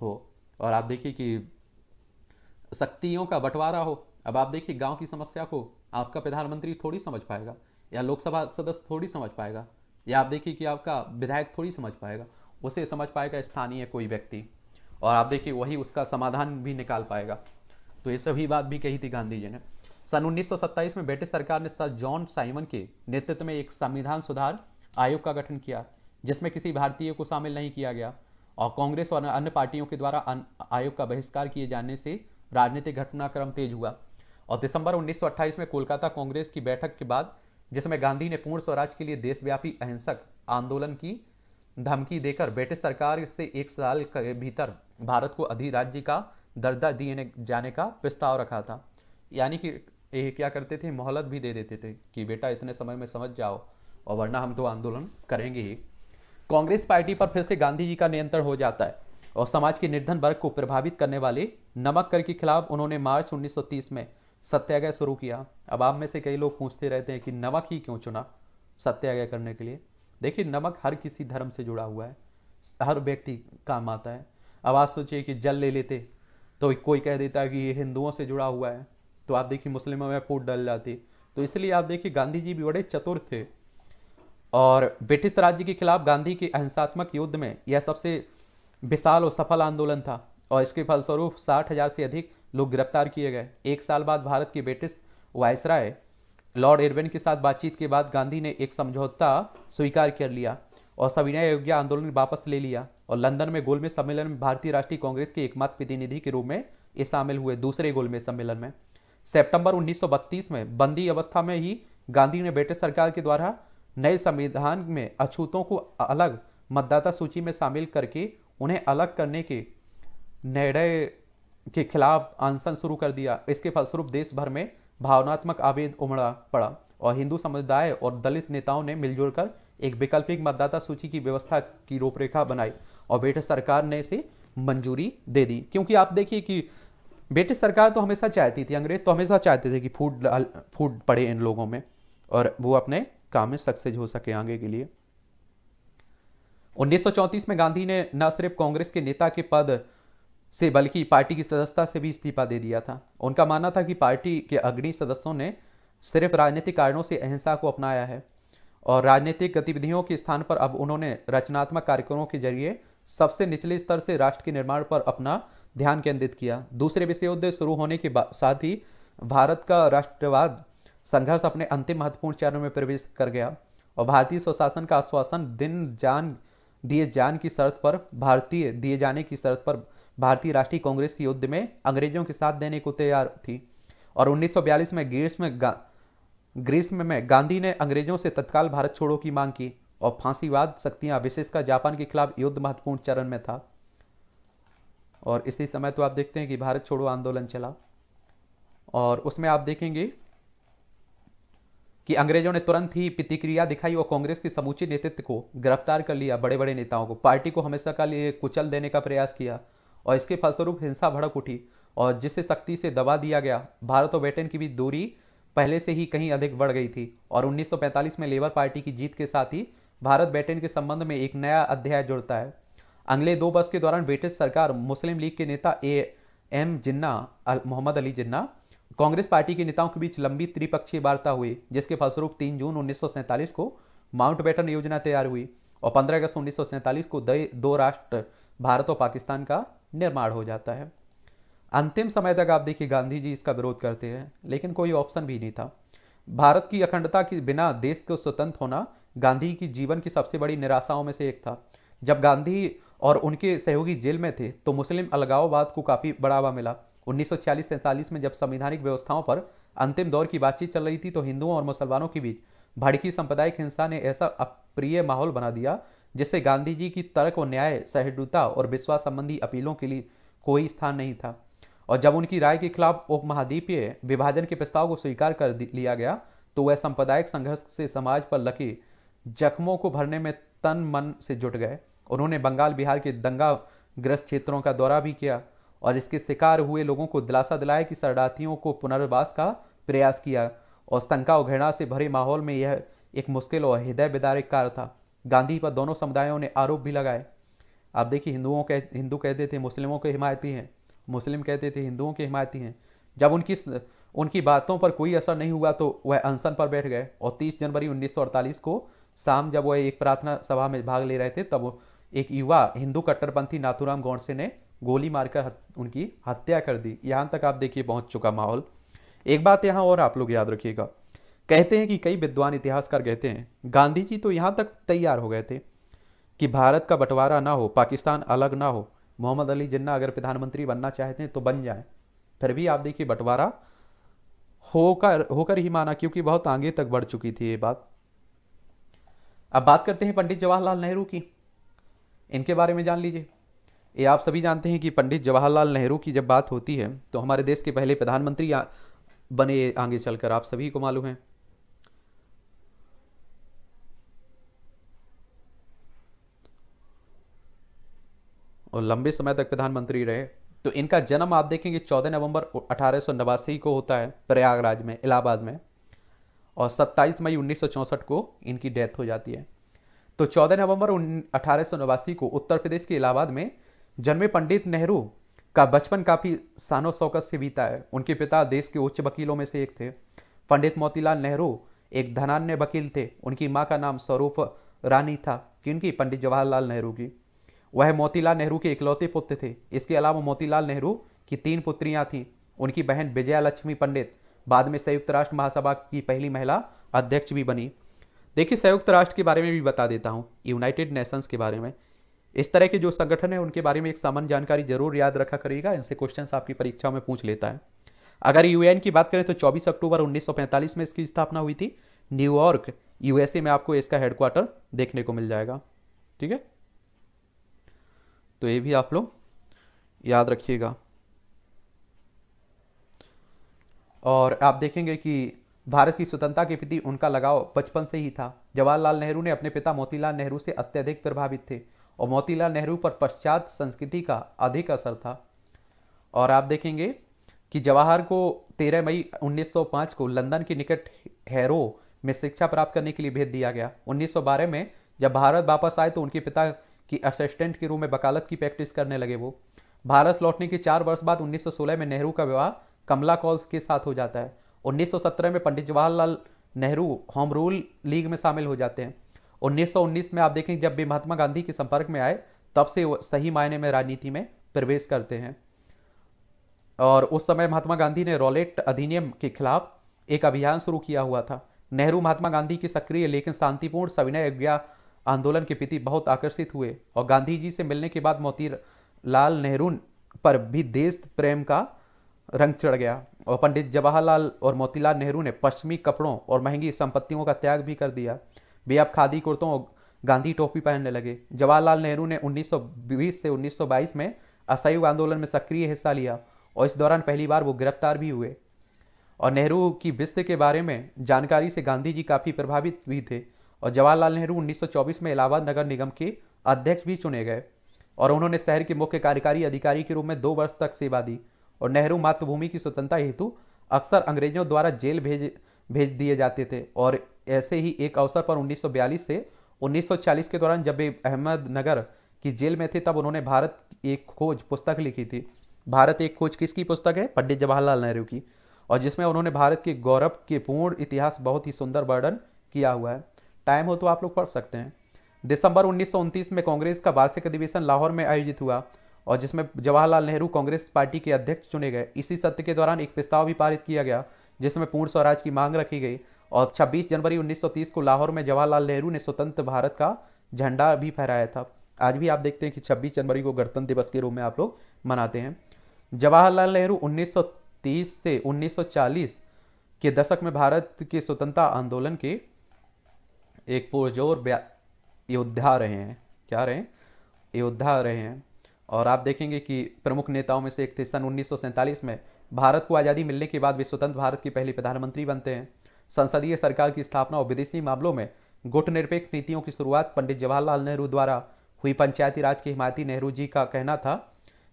हो और आप देखिए कि शक्तियों का बंटवारा हो अब आप देखिए गांव की समस्या को आपका प्रधानमंत्री थोड़ी समझ पाएगा या लोकसभा सदस्य थोड़ी समझ पाएगा या आप देखिए कि आपका विधायक थोड़ी समझ पाएगा उसे समझ पाएगा स्थानीय कोई व्यक्ति और आप देखिए वही उसका समाधान भी निकाल पाएगा तो ये सभी बात भी कही थी गांधी जी ने सन 1927 में ब्रिटिश सरकार ने सर जॉन साइमन के नेतृत्व में एक संविधान सुधार आयोग का गठन किया जिसमें किसी भारतीय को शामिल नहीं किया गया और कांग्रेस और अन्य पार्टियों के द्वारा आयोग का बहिष्कार किए जाने से राजनीतिक घटनाक्रम तेज हुआ और दिसंबर 1928 में कोलकाता कांग्रेस की बैठक के बाद जिसमें गांधी ने पूर्ण स्वराज के लिए देशव्यापी अहिंसक आंदोलन की धमकी देकर ब्रिटिश सरकार से एक साल के भीतर भारत को अधिराज्य का दर्जा दिए जाने का प्रस्ताव रखा था यानी कि ये क्या करते थे मोहलत भी दे देते थे कि बेटा इतने समय में समझ जाओ और वरना हम तो आंदोलन करेंगे ही कांग्रेस पार्टी पर फिर से गांधी जी का नियंत्रण हो जाता है और समाज के निर्धन वर्ग को प्रभावित करने वाले नमक कर के खिलाफ उन्होंने मार्च 1930 में सत्याग्रह शुरू किया अब आप में से कई लोग पूछते रहते हैं कि नमक ही क्यों चुना सत्याग्रह करने के लिए देखिए नमक हर किसी धर्म से जुड़ा हुआ है हर व्यक्ति काम आता है अब आप सोचिए कि जल ले लेते तो कोई कह देता कि ये हिंदुओं से जुड़ा हुआ है तो आप देखिए मुस्लिमों में फूट डल जाती तो इसलिए आप देखिए गांधी जी भी बड़े चतुर थे और ब्रिटिश राज्य के खिलाफ गांधी के अहिंसात्मक युद्ध में यह सबसे विशाल और सफल आंदोलन था और इसके फलस्वरूप साठ हजार से अधिक लोग गिरफ्तार किए गए एक साल बाद भारत के ब्रिटिश वायसराय लॉर्ड एरबेन के साथ बातचीत के बाद गांधी ने एक समझौता स्वीकार कर लिया और सविनय अयोग्या आंदोलन वापस ले लिया और लंदन में गोलमेज सम्मेलन में भारतीय राष्ट्रीय कांग्रेस के एकमात्र प्रतिनिधि के रूप में ये शामिल हुए दूसरे गोलमेज सम्मेलन में सेप्टेम्बर उन्नीस में बंदी अवस्था में ही गांधी ने ब्रिटिश सरकार के द्वारा नए संविधान में अछूतों को अलग मतदाता सूची में शामिल करके उन्हें अलग करने के निर्णय के खिलाफ आंसन शुरू कर दिया इसके फलस्वरूप देश भर में भावनात्मक आवेद उमड़ा पड़ा और हिंदू समुदाय और दलित नेताओं ने मिलजुल कर एक वैकल्पिक मतदाता सूची की व्यवस्था की रूपरेखा बनाई और ब्रिटिश सरकार ने इसे मंजूरी दे दी क्योंकि आप देखिए कि ब्रिटिश सरकार तो हमेशा चाहती थी अंग्रेज तो हमेशा चाहते थे कि फूड फूड पड़े इन लोगों में और वो अपने काम में सक्सेस हो सके आगे के लिए 1934 में गांधी ने न सिर्फ कांग्रेस के नेता के पद से बल्कि पार्टी की सदस्यता से भी इस्तीफा दे दिया था उनका मानना था कि पार्टी के अग्रणी सदस्यों ने सिर्फ राजनीतिक कारणों से अहिंसा को अपनाया है और राजनीतिक गतिविधियों के स्थान पर अब उन्होंने रचनात्मक कार्यक्रमों के जरिए सबसे निचले स्तर से राष्ट्र के निर्माण पर अपना ध्यान केंद्रित किया दूसरे विश्व युद्ध शुरू होने के साथ ही भारत का राष्ट्रवाद संघर्ष अपने अंतिम महत्वपूर्ण चरण में प्रवेश कर गया और भारतीय स्वशासन का आश्वासन दिन जान दिए जान की शर्त पर भारतीय दिए जाने की शर्त पर भारतीय राष्ट्रीय कांग्रेस के युद्ध में अंग्रेजों के साथ देने को तैयार थी और 1942 में ग्रीष्म ग्रीष्म में गांधी ने अंग्रेजों से तत्काल भारत छोड़ो की मांग की और फांसीवाद शक्तियां विशेषकर जापान के खिलाफ युद्ध महत्वपूर्ण चरण में था और इसी समय तो आप देखते हैं कि भारत छोड़ो आंदोलन चला और उसमें आप देखेंगे कि अंग्रेजों ने तुरंत ही प्रतिक्रिया दिखाई और कांग्रेस के समूचे नेतृत्व को गिरफ्तार कर लिया बड़े बड़े नेताओं को पार्टी को हमेशा का लिए कुचल देने का प्रयास किया और इसके फलस्वरूप हिंसा भड़क उठी और जिसे सख्ती से दबा दिया गया भारत और ब्रिटेन की भी दूरी पहले से ही कहीं अधिक बढ़ गई थी और 1945 में लेबर पार्टी की जीत के साथ ही भारत ब्रिटेन के संबंध में एक नया अध्याय जुड़ता है अगले दो वर्ष के दौरान ब्रिटिश सरकार मुस्लिम लीग के नेता A M Jinnah Mohammad Ali Jinnah Congress party के नेताओं के बीच लंबी त्रिपक्षीय वार्ता हुई जिसके फलस्वरूप 3 जून उन्नीस को माउंट बैटन योजना तैयार हुई और 15 अगस्त उन्नीस को दो राष्ट्र भारत और पाकिस्तान का निर्माण हो जाता है अंतिम समय तक आप देखिए गांधी जी इसका विरोध करते हैं लेकिन कोई ऑप्शन भी नहीं था भारत की अखंडता के बिना देश को स्वतंत्र होना गांधी की जीवन की सबसे बड़ी निराशाओं में से एक था जब गांधी और उनके सहयोगी जेल में थे तो मुस्लिम अलगाववाद को काफ़ी बढ़ावा मिला उन्नीस सौ में जब संवैधानिक व्यवस्थाओं पर अंतिम दौर की बातचीत चल रही थी तो हिंदुओं और मुसलमानों के बीच भड़की सांप्रदायिक हिंसा ने ऐसा अप्रिय माहौल बना दिया जिससे गांधी जी की तर्क और न्याय सहिष्णुता और विश्वास संबंधी अपीलों के लिए कोई स्थान नहीं था और जब उनकी राय के खिलाफ उपमहाद्वीपीय विभाजन के प्रस्ताव को स्वीकार कर लिया गया तो वह सांप्रदायिक संघर्ष से समाज पर लगे जख्मों को भरने में तन मन से जुट गए उन्होंने बंगाल बिहार के दंगाग्रस्त क्षेत्रों का दौरा भी किया और इसके शिकार हुए लोगों को दिलासा दिलाया कि शरणार्थियों को पुनर्वास का प्रयास किया और शंका और घृणा से भरे माहौल में यह एक मुश्किल और हृदय बेदारक कार्य था गांधी पर दोनों समुदायों ने आरोप भी लगाए आप देखिए हिंदुओं के हिंदू कहते थे मुस्लिमों के हिमायती हैं मुस्लिम कहते थे हिंदुओं के हिमायती हैं जब उनकी उनकी बातों पर कोई असर नहीं हुआ तो वह अनशन पर बैठ गए और 30 जनवरी 1948 को शाम जब वह एक प्रार्थना सभा में भाग ले रहे थे तब एक युवा हिंदू कट्टरपंथी नाथुराम गौडसे ने गोली मारकर हत, उनकी हत्या कर दी यहाँ तक आप देखिए पहुँच चुका माहौल एक बात यहाँ और आप लोग याद रखिएगा कहते हैं कि कई विद्वान इतिहासकार कहते हैं गांधी जी तो यहाँ तक तैयार हो गए थे कि भारत का बंटवारा ना हो पाकिस्तान अलग ना हो मोहम्मद अली जिन्ना अगर प्रधानमंत्री बनना चाहते हैं तो बन जाएं फिर भी आप देखिए बंटवारा होकर होकर ही माना क्योंकि बहुत आगे तक बढ़ चुकी थी ये बात अब बात करते हैं पंडित जवाहरलाल नेहरू की इनके बारे में जान लीजिए ये आप सभी जानते हैं कि पंडित जवाहरलाल नेहरू की जब बात होती है तो हमारे देश के पहले प्रधानमंत्री बने आगे चलकर आप सभी को मालूम है और लंबे समय तक प्रधानमंत्री रहे तो इनका जन्म आप देखेंगे 14 नवंबर अठारह को होता है प्रयागराज में इलाहाबाद में और 27 मई उन्नीस को इनकी डेथ हो जाती है तो 14 नवंबर अठारह को उत्तर प्रदेश के इलाहाबाद में जन्मे पंडित नेहरू का बचपन काफ़ी सानो शौकत से बीता है उनके पिता देश के उच्च वकीलों में से एक थे पंडित मोतीलाल नेहरू एक धनान्य वकील थे उनकी माँ का नाम स्वरूप रानी था किनकी पंडित जवाहरलाल नेहरू की वह मोतीलाल नेहरू के इकलौते पुत्र थे इसके अलावा मोतीलाल नेहरू की तीन पुत्रियां थीं उनकी बहन विजया लक्ष्मी पंडित बाद में संयुक्त राष्ट्र महासभा की पहली महिला अध्यक्ष भी बनी देखिए संयुक्त राष्ट्र के बारे में भी बता देता हूँ यूनाइटेड नेशंस के बारे में इस तरह के जो संगठन है उनके बारे में एक सामान्य जानकारी जरूर याद रखा करेगा इनसे क्वेश्चन आपकी परीक्षा में पूछ लेता है अगर यूएन की बात करें तो 24 अक्टूबर 1945 में इसकी स्थापना हुई थी न्यूयॉर्क यूएसए में आपको इसका हेडक्वार्टर देखने को मिल जाएगा ठीक है तो ये भी आप लोग याद रखिएगा और आप देखेंगे कि भारत की स्वतंत्रता के प्रति उनका लगाव बचपन से ही था जवाहरलाल नेहरू ने अपने पिता मोतीलाल नेहरू से अत्यधिक प्रभावित थे और मोतीलाल नेहरू पर पश्चात संस्कृति का अधिक असर था और आप देखेंगे कि जवाहर को 13 मई 1905 को लंदन के निकट हैरो में शिक्षा प्राप्त करने के लिए भेज दिया गया 1912 में जब भारत वापस आए तो उनके पिता कि असिस्टेंट के रूप में वकालत की प्रैक्टिस करने लगे वो भारत लौटने के चार वर्ष बाद 1916 में नेहरू का विवाह कमला कौल के साथ हो जाता है 1917 में Pandit Jawaharlal Nehru home rule league में शामिल हो जाते हैं 1919 में आप देखें जब भी महात्मा गांधी के संपर्क में आए तब से सही मायने में राजनीति में प्रवेश करते हैं और उस समय महात्मा गांधी ने रॉलेट अधिनियम के खिलाफ एक अभियान शुरू किया हुआ था नेहरू महात्मा गांधी की सक्रिय लेकिन शांतिपूर्ण सविनय आंदोलन के प्रति बहुत आकर्षित हुए और गांधी जी से मिलने के बाद मोतीलाल नेहरू पर भी देश प्रेम का रंग चढ़ गया और पंडित जवाहरलाल और मोतीलाल नेहरू ने पश्चिमी कपड़ों और महंगी संपत्तियों का त्याग भी कर दिया वे अब खादी कुर्तों और गांधी टोपी पहनने लगे जवाहरलाल नेहरू ने 1920 से 1922 में असहयोग आंदोलन में सक्रिय हिस्सा लिया और इस दौरान पहली बार वो गिरफ्तार भी हुए और नेहरू की विश्व के बारे में जानकारी से गांधी जी काफ़ी प्रभावित भी थे और जवाहरलाल नेहरू 1924 में इलाहाबाद नगर निगम के अध्यक्ष भी चुने गए और उन्होंने शहर के मुख्य कार्यकारी अधिकारी के रूप में दो वर्ष तक सेवा दी और नेहरू मातृभूमि की स्वतंत्रता हेतु अक्सर अंग्रेजों द्वारा जेल भेज भेज दिए जाते थे और ऐसे ही एक अवसर पर 1942 से 1940 के दौरान जब वे अहमदनगर की जेल में थे तब उन्होंने भारत एक खोज पुस्तक लिखी थी भारत एक खोज किसकी पुस्तक है पंडित जवाहरलाल नेहरू की और जिसमें उन्होंने भारत के गौरव के पूर्ण इतिहास बहुत ही सुंदर वर्णन किया हुआ है टाइम हो तो आप लोग पढ़ सकते हैं दिसंबर उन्नीस में कांग्रेस का वार्षिक अधिवेशन लाहौर में आयोजित हुआ और जिसमें जवाहरलाल नेहरू कांग्रेस पार्टी के अध्यक्ष चुने गए इसी सत्र के दौरान एक प्रस्ताव भी पारित किया गया जिसमें पूर्ण स्वराज की मांग रखी गई और 26 जनवरी 1930 को लाहौर में जवाहरलाल नेहरू ने स्वतंत्र भारत का झंडा भी फहराया था आज भी आप देखते हैं कि 26 जनवरी को गणतंत्र दिवस के रूप में आप लोग मनाते हैं जवाहरलाल नेहरू 1930 से 1940 के दशक में भारत के स्वतंत्रता आंदोलन के एक पुरजोर योद्धा रहे हैं क्या रहे योद्धा रहे हैं और आप देखेंगे कि प्रमुख नेताओं में से एक थे सन उन्नीस में भारत को आज़ादी मिलने के बाद वे स्वतंत्र भारत की पहली प्रधानमंत्री बनते हैं संसदीय सरकार की स्थापना और विदेशी मामलों में गुटनिरपेक्ष नीतियों की शुरुआत पंडित जवाहरलाल नेहरू द्वारा हुई पंचायती राज के हिमायती नेहरू जी का कहना था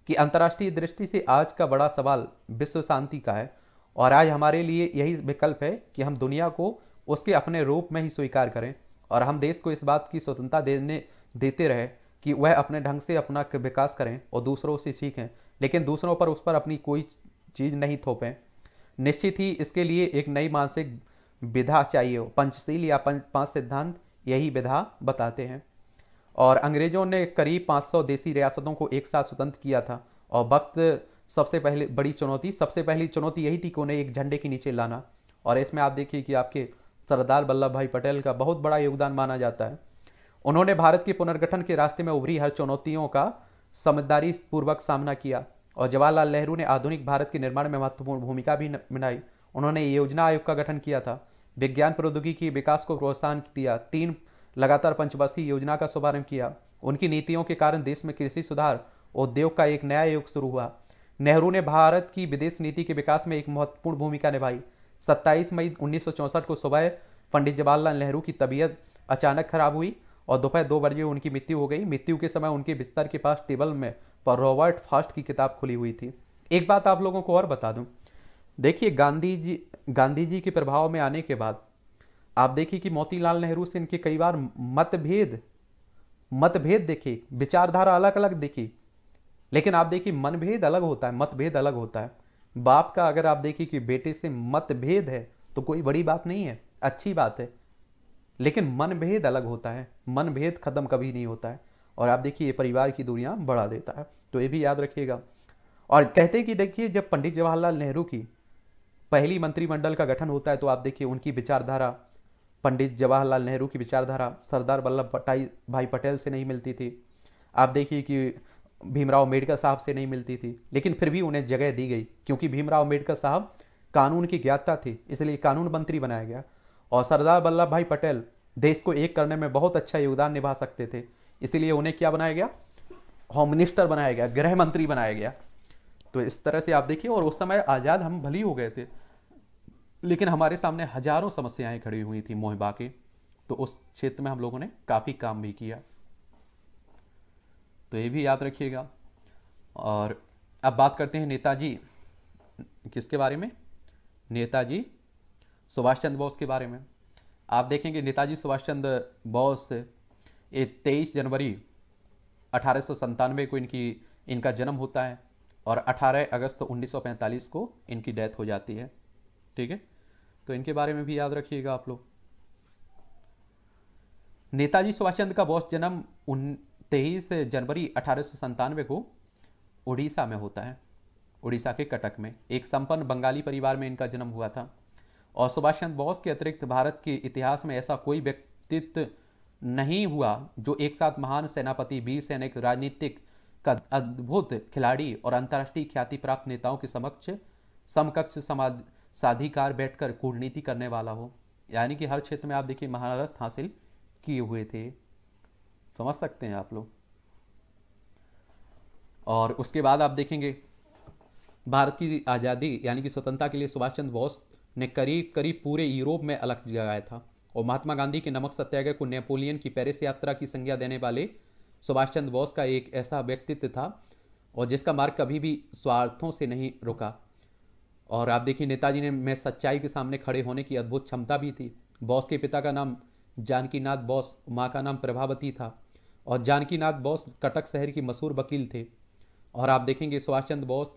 कि अंतर्राष्ट्रीय दृष्टि से आज का बड़ा सवाल विश्व शांति का है और आज हमारे लिए यही विकल्प है कि हम दुनिया को उसके अपने रूप में ही स्वीकार करें और हम देश को इस बात की स्वतंत्रता देने देते रहे कि वह अपने ढंग से अपना विकास करें और दूसरों से सीखें लेकिन दूसरों पर उस पर अपनी कोई चीज़ नहीं थोपें निश्चित ही इसके लिए एक नई मानसिक विधा चाहिए पंचशील या पंच पांच सिद्धांत यही विधा बताते हैं और अंग्रेज़ों ने करीब 500 देसी रियासतों को एक साथ स्वतंत्र किया था और वक्त सबसे पहले बड़ी चुनौती सबसे पहली चुनौती यही थी कि उन्हें एक झंडे के नीचे लाना और इसमें आप देखिए कि आपके सरदार वल्लभ भाई पटेल का बहुत बड़ा योगदान माना जाता है उन्होंने भारत के पुनर्गठन के रास्ते में उभरी हर चुनौतियों का समझदारी पूर्वक सामना किया और जवाहरलाल नेहरू ने आधुनिक भारत के निर्माण में महत्वपूर्ण भूमिका भी निभाई उन्होंने योजना आयोग का गठन किया था विज्ञान प्रौद्योगिकी विकास को प्रोत्साहन दिया तीन लगातार पंचवर्षीय योजना का शुभारंभ किया उनकी नीतियों के कारण देश में कृषि सुधार उद्योग का एक नया युग शुरू हुआ नेहरू ने भारत की विदेश नीति के विकास में एक महत्वपूर्ण भूमिका निभाई 27 मई 1964 को सुबह पंडित जवाहरलाल नेहरू की तबीयत अचानक खराब हुई और दोपहर दो बजे उनकी मृत्यु हो गई मृत्यु के समय उनके बिस्तर के पास टेबल में पर रॉबर्ट फास्ट की किताब खुली हुई थी एक बात आप लोगों को और बता दूं देखिए गांधी जी गांधी जी के प्रभाव में आने के बाद आप देखिए कि मोतीलाल नेहरू से इनके कई बार मतभेद मतभेद देखिए विचारधारा अलग अलग देखी लेकिन आप देखिए मनभेद अलग होता है मतभेद अलग होता है बाप का अगर आप देखिए कि बेटे से मतभेद है तो कोई बड़ी बात नहीं है अच्छी बात है लेकिन मनभेद अलग होता है मनभेद खत्म कभी नहीं होता है और आप देखिए ये परिवार की दूरियां बढ़ा देता है तो ये भी याद रखिएगा और कहते हैं कि देखिए जब पंडित जवाहरलाल नेहरू की पहली मंत्रिमंडल का गठन होता है तो आप देखिए उनकी विचारधारा पंडित जवाहरलाल नेहरू की विचारधारा सरदार वल्लभ भाई पटेल से नहीं मिलती थी आप देखिए कि भीमराव अम्बेडकर साहब से नहीं मिलती थी लेकिन फिर भी उन्हें जगह दी गई क्योंकि भीमराव अम्बेडकर साहब कानून की ज्ञाता थी इसलिए कानून मंत्री बनाया गया और सरदार वल्लभ भाई पटेल देश को एक करने में बहुत अच्छा योगदान निभा सकते थे इसीलिए उन्हें क्या बनाया गया होम मिनिस्टर बनाया गया गृह मंत्री बनाया गया तो इस तरह से आप देखिए और उस समय आज़ाद हम भली हो गए थे लेकिन हमारे सामने हजारों समस्याएं खड़ी हुई थी मोहिबा के तो उस क्षेत्र में हम लोगों ने काफ़ी काम भी किया तो ये भी याद रखिएगा और अब बात करते हैं नेताजी किसके बारे में नेताजी सुभाष चंद्र बोस के बारे में आप देखेंगे नेताजी सुभाष चंद्र बोस ये तेईस जनवरी अठारह को इनकी इनका जन्म होता है और 18 अगस्त 1945 को इनकी डेथ हो जाती है ठीक है तो इनके बारे में भी याद रखिएगा आप लोग नेताजी सुभाष चंद्र का बोस जन्म उन तेईस जनवरी अठारह को उड़ीसा में होता है उड़ीसा के कटक में एक संपन्न बंगाली परिवार में इनका जन्म हुआ था और सुभाष चंद्र बोस के अतिरिक्त भारत के इतिहास में ऐसा कोई व्यक्तित्व नहीं हुआ जो एक साथ महान सेनापति वीर सैनिक राजनीतिक का अद्भुत खिलाड़ी और अंतर्राष्ट्रीय ख्याति प्राप्त नेताओं के समक्ष समकक्ष समाध साधिकार बैठकर कूटनीति करने वाला हो यानी कि हर क्षेत्र में आप देखिए महारथ हासिल किए हुए थे समझ सकते हैं आप लोग और उसके बाद आप देखेंगे भारत की आज़ादी यानी कि स्वतंत्रता के लिए सुभाष चंद्र बोस ने करीब करीब पूरे यूरोप में अलग जगाया था और महात्मा गांधी के नमक सत्याग्रह को नेपोलियन की पेरिस यात्रा की संज्ञा देने वाले सुभाष चंद्र बोस का एक ऐसा व्यक्तित्व था और जिसका मार्ग कभी भी स्वार्थों से नहीं रुका और आप देखिए नेताजी ने मैं सच्चाई के सामने खड़े होने की अद्भुत क्षमता भी थी बॉस के पिता का नाम जानकीनाथ बॉस माँ का नाम प्रभावती था और जानकीनाथ बोस कटक शहर की मशहूर वकील थे और आप देखेंगे सुभाष चंद्र बोस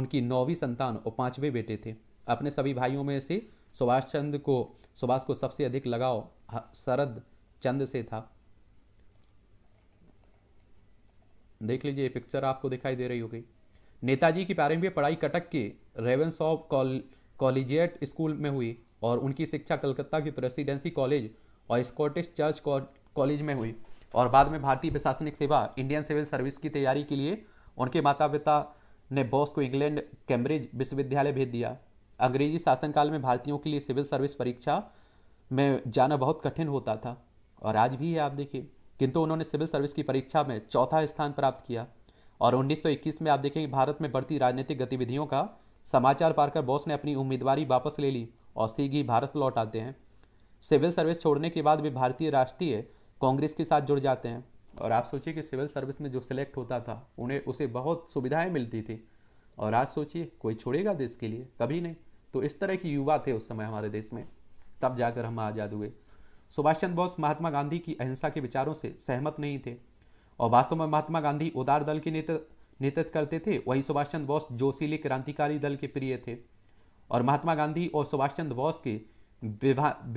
उनकी नौवीं संतान और पाँचवें बेटे थे अपने सभी भाइयों में से सुभाष चंद्र को सुभाष को सबसे अधिक लगाव शरद चंद से था देख लीजिए पिक्चर आपको दिखाई दे रही होगी नेताजी की प्रारंभिक पढ़ाई कटक के रेवेंस ऑफ कॉलेजिएट स्कूल में हुई और उनकी शिक्षा कलकत्ता की प्रेसिडेंसी कॉलेज और स्कॉटिश चर्च कॉलेज में हुई और बाद में भारतीय प्रशासनिक सेवा इंडियन सिविल सर्विस की तैयारी के लिए उनके माता पिता ने बॉस को इंग्लैंड कैम्ब्रिज विश्वविद्यालय भेज दिया अंग्रेजी शासनकाल में भारतीयों के लिए सिविल सर्विस परीक्षा में जाना बहुत कठिन होता था और आज भी है आप देखिए किंतु उन्होंने सिविल सर्विस की परीक्षा में चौथा स्थान प्राप्त किया और 1921 में आप देखेंगे भारत में बढ़ती राजनीतिक गतिविधियों का समाचार पाकर बॉस ने अपनी उम्मीदवारी वापस ले ली और सीघी भारत लौट आते हैं सिविल सर्विस छोड़ने के बाद भी भारतीय राष्ट्रीय कांग्रेस के साथ जुड़ जाते हैं और आप सोचिए कि सिविल सर्विस में जो सिलेक्ट होता था उन्हें उसे बहुत सुविधाएं मिलती थी और आज सोचिए कोई छोड़ेगा देश के लिए कभी नहीं तो इस तरह के युवा थे उस समय हमारे देश में तब जाकर हम आज़ाद हुए सुभाष चंद्र बोस महात्मा गांधी की अहिंसा के विचारों से सहमत नहीं थे और वास्तव में महात्मा गांधी उदार दल के नेता नेतृत्व करते थे वही सुभाष चंद्र बोस जोशीले क्रांतिकारी दल के प्रिय थे और महात्मा गांधी और सुभाष चंद्र बोस के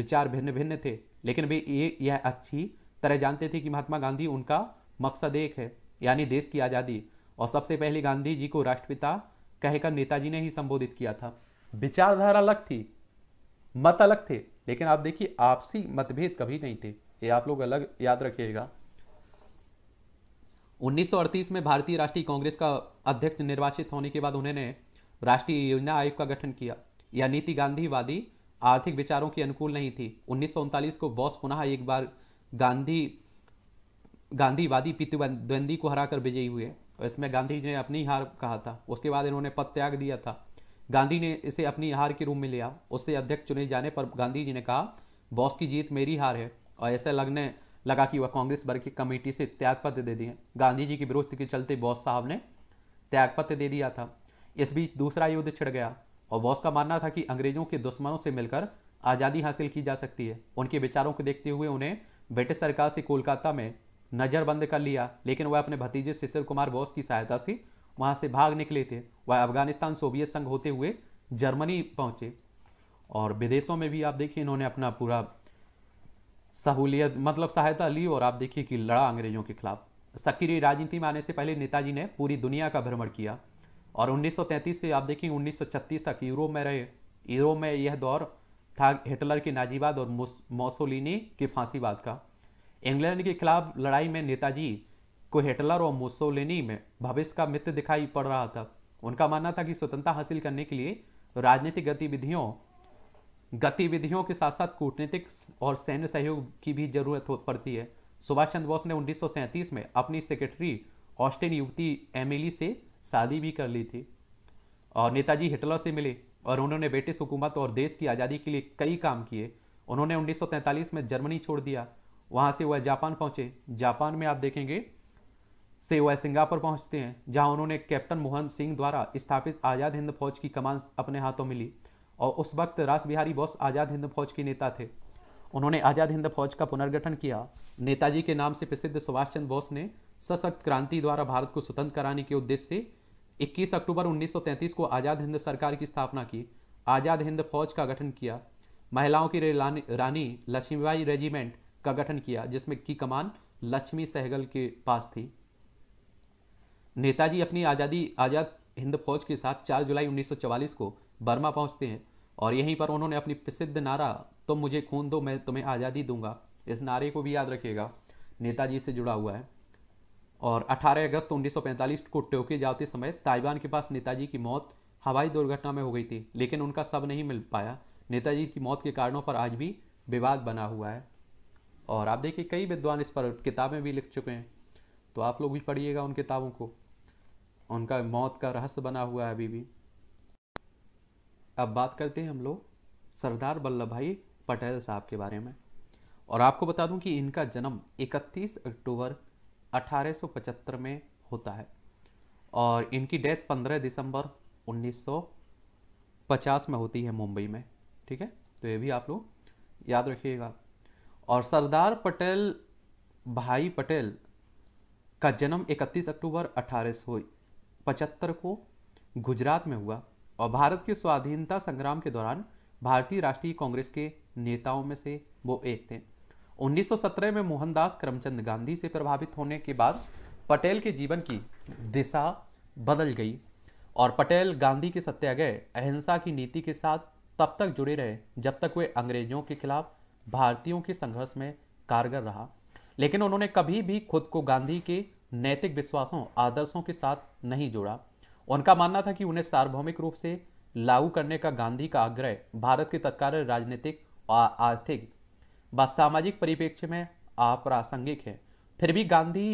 विचार भिन्न भिन्न थे लेकिन वे ये यह अच्छी तरह जानते थे कि महात्मा गांधी उनका मकसद एक है यानी देश की आज़ादी और सबसे पहले गांधी जी को राष्ट्रपिता कहकर नेताजी ने ही संबोधित किया था विचारधारा अलग थी मत अलग थे लेकिन आप देखिए आपसी मतभेद कभी नहीं थे ये आप लोग अलग याद रखिएगा 1938 में भारतीय राष्ट्रीय कांग्रेस का अध्यक्ष निर्वाचित होने के बाद उन्होंने राष्ट्रीय योजना आयोग का गठन किया यह नीति गांधीवादी आर्थिक विचारों के अनुकूल नहीं थी उन्नीस को बॉस पुनः एक बार गांधी गांधीवादी प्रतिद्वंदी को हराकर विजयी हुए और इसमें गांधी जी ने अपनी हार कहा था उसके बाद इन्होंने पद त्याग दिया था गांधी ने इसे अपनी हार के रूप में लिया उससे अध्यक्ष चुने जाने पर गांधी जी ने कहा बॉस की जीत मेरी हार है और ऐसे लगने लगा कि वह कांग्रेस वर्ग की कमेटी से त्यागपत्र दे दिए गांधी जी के विरोध के चलते बॉस साहब ने त्यागपत्र दे दिया था इस बीच दूसरा युद्ध छिड़ गया और बॉस का मानना था कि अंग्रेजों के दुश्मनों से मिलकर आज़ादी हासिल की जा सकती है उनके विचारों को देखते हुए उन्हें ब्रिटिश सरकार से कोलकाता में नज़रबंद कर लिया लेकिन वह अपने भतीजे शिशिर कुमार बोस की सहायता से वहाँ से भाग निकले थे वह अफगानिस्तान सोवियत संघ होते हुए जर्मनी पहुँचे और विदेशों में भी आप देखिए इन्होंने अपना पूरा सहूलियत मतलब सहायता ली और आप देखिए कि लड़ा अंग्रेजों के खिलाफ सक्रिय राजनीति में आने से पहले नेताजी ने पूरी दुनिया का भ्रमण किया और 1933 से आप देखिए 1936 तक यूरोप में रहे यूरोप में यह दौर था हिटलर की नाजीवाद और मोसोलिनी की फांसीवाद का इंग्लैंड के खिलाफ लड़ाई में नेताजी को हिटलर और मोसोलिनी में भविष्य का मित्र दिखाई पड़ रहा था उनका मानना था कि स्वतंत्रता हासिल करने के लिए राजनीतिक गतिविधियों गतिविधियों के साथ साथ कूटनीतिक और सैन्य सहयोग की भी जरूरत पड़ती है सुभाष चंद्र बोस ने उन्नीस में अपनी सेक्रेटरी ऑस्टिन युवती एमिली से शादी भी कर ली थी और नेताजी हिटलर से मिले और उन्होंने ब्रिटिश हुकूमत और देश की आज़ादी के लिए कई काम किए उन्होंने 1943 में जर्मनी छोड़ दिया वहाँ से वह जापान पहुँचे जापान में आप देखेंगे से वह सिंगापुर पहुँचते हैं जहाँ उन्होंने कैप्टन मोहन सिंह द्वारा स्थापित आज़ाद हिंद फौज की कमान अपने हाथों में ली और उस वक्त रास बिहारी बोस आज़ाद हिंद फौज के नेता थे उन्होंने आज़ाद हिंद फौज का पुनर्गठन किया नेताजी के नाम से प्रसिद्ध सुभाष चंद्र बोस ने सशक्त क्रांति द्वारा भारत को स्वतंत्र कराने के उद्देश्य से 21 अक्टूबर 1933 को आज़ाद हिंद सरकार की स्थापना की आज़ाद हिंद फौज का गठन किया महिलाओं की रानी लक्ष्मीबाई रेजिमेंट का गठन किया जिसमें की कमान लक्ष्मी सहगल के पास थी नेताजी अपनी आज़ादी आज़ाद हिंद फौज के साथ 4 जुलाई 1944 को बर्मा पहुंचते हैं और यहीं पर उन्होंने अपनी प्रसिद्ध नारा तुम मुझे खून दो मैं तुम्हें आज़ादी दूंगा इस नारे को भी याद रखेगा नेताजी से जुड़ा हुआ है और 18 अगस्त 1945 को टोक्यो जाते समय ताइवान के पास नेताजी की मौत हवाई दुर्घटना में हो गई थी लेकिन उनका सब नहीं मिल पाया नेताजी की मौत के कारणों पर आज भी विवाद बना हुआ है और आप देखिए कई विद्वान इस पर किताबें भी लिख चुके हैं तो आप लोग भी पढ़िएगा उन किताबों को उनका मौत का रहस्य बना हुआ है अभी भी अब बात करते हैं हम लोग सरदार वल्लभ भाई पटेल साहब के बारे में और आपको बता दूं कि इनका जन्म 31 अक्टूबर 1875 में होता है और इनकी डेथ 15 दिसंबर 1950 में होती है मुंबई में ठीक है तो ये भी आप लोग याद रखिएगा और सरदार पटेल भाई पटेल का जन्म 31 अक्टूबर अठारह को गुजरात में हुआ और भारत के स्वाधीनता संग्राम के दौरान भारतीय राष्ट्रीय कांग्रेस के नेताओं में से वो एक थे 1917 में मोहनदास करमचंद गांधी से प्रभावित होने के बाद पटेल के जीवन की दिशा बदल गई और पटेल गांधी के सत्याग्रह अहिंसा की नीति के साथ तब तक जुड़े रहे जब तक वे अंग्रेजों के खिलाफ भारतीयों के संघर्ष में कारगर रहा लेकिन उन्होंने कभी भी खुद को गांधी के नैतिक विश्वासों आदर्शों के साथ नहीं जोड़ा उनका मानना था कि उन्हें सार्वभौमिक रूप से लागू करने का गांधी का आग्रह भारत के तत्कालीन राजनीतिक और आर्थिक व सामाजिक परिप्रेक्ष्य में अप्रासंगिक है फिर भी गांधी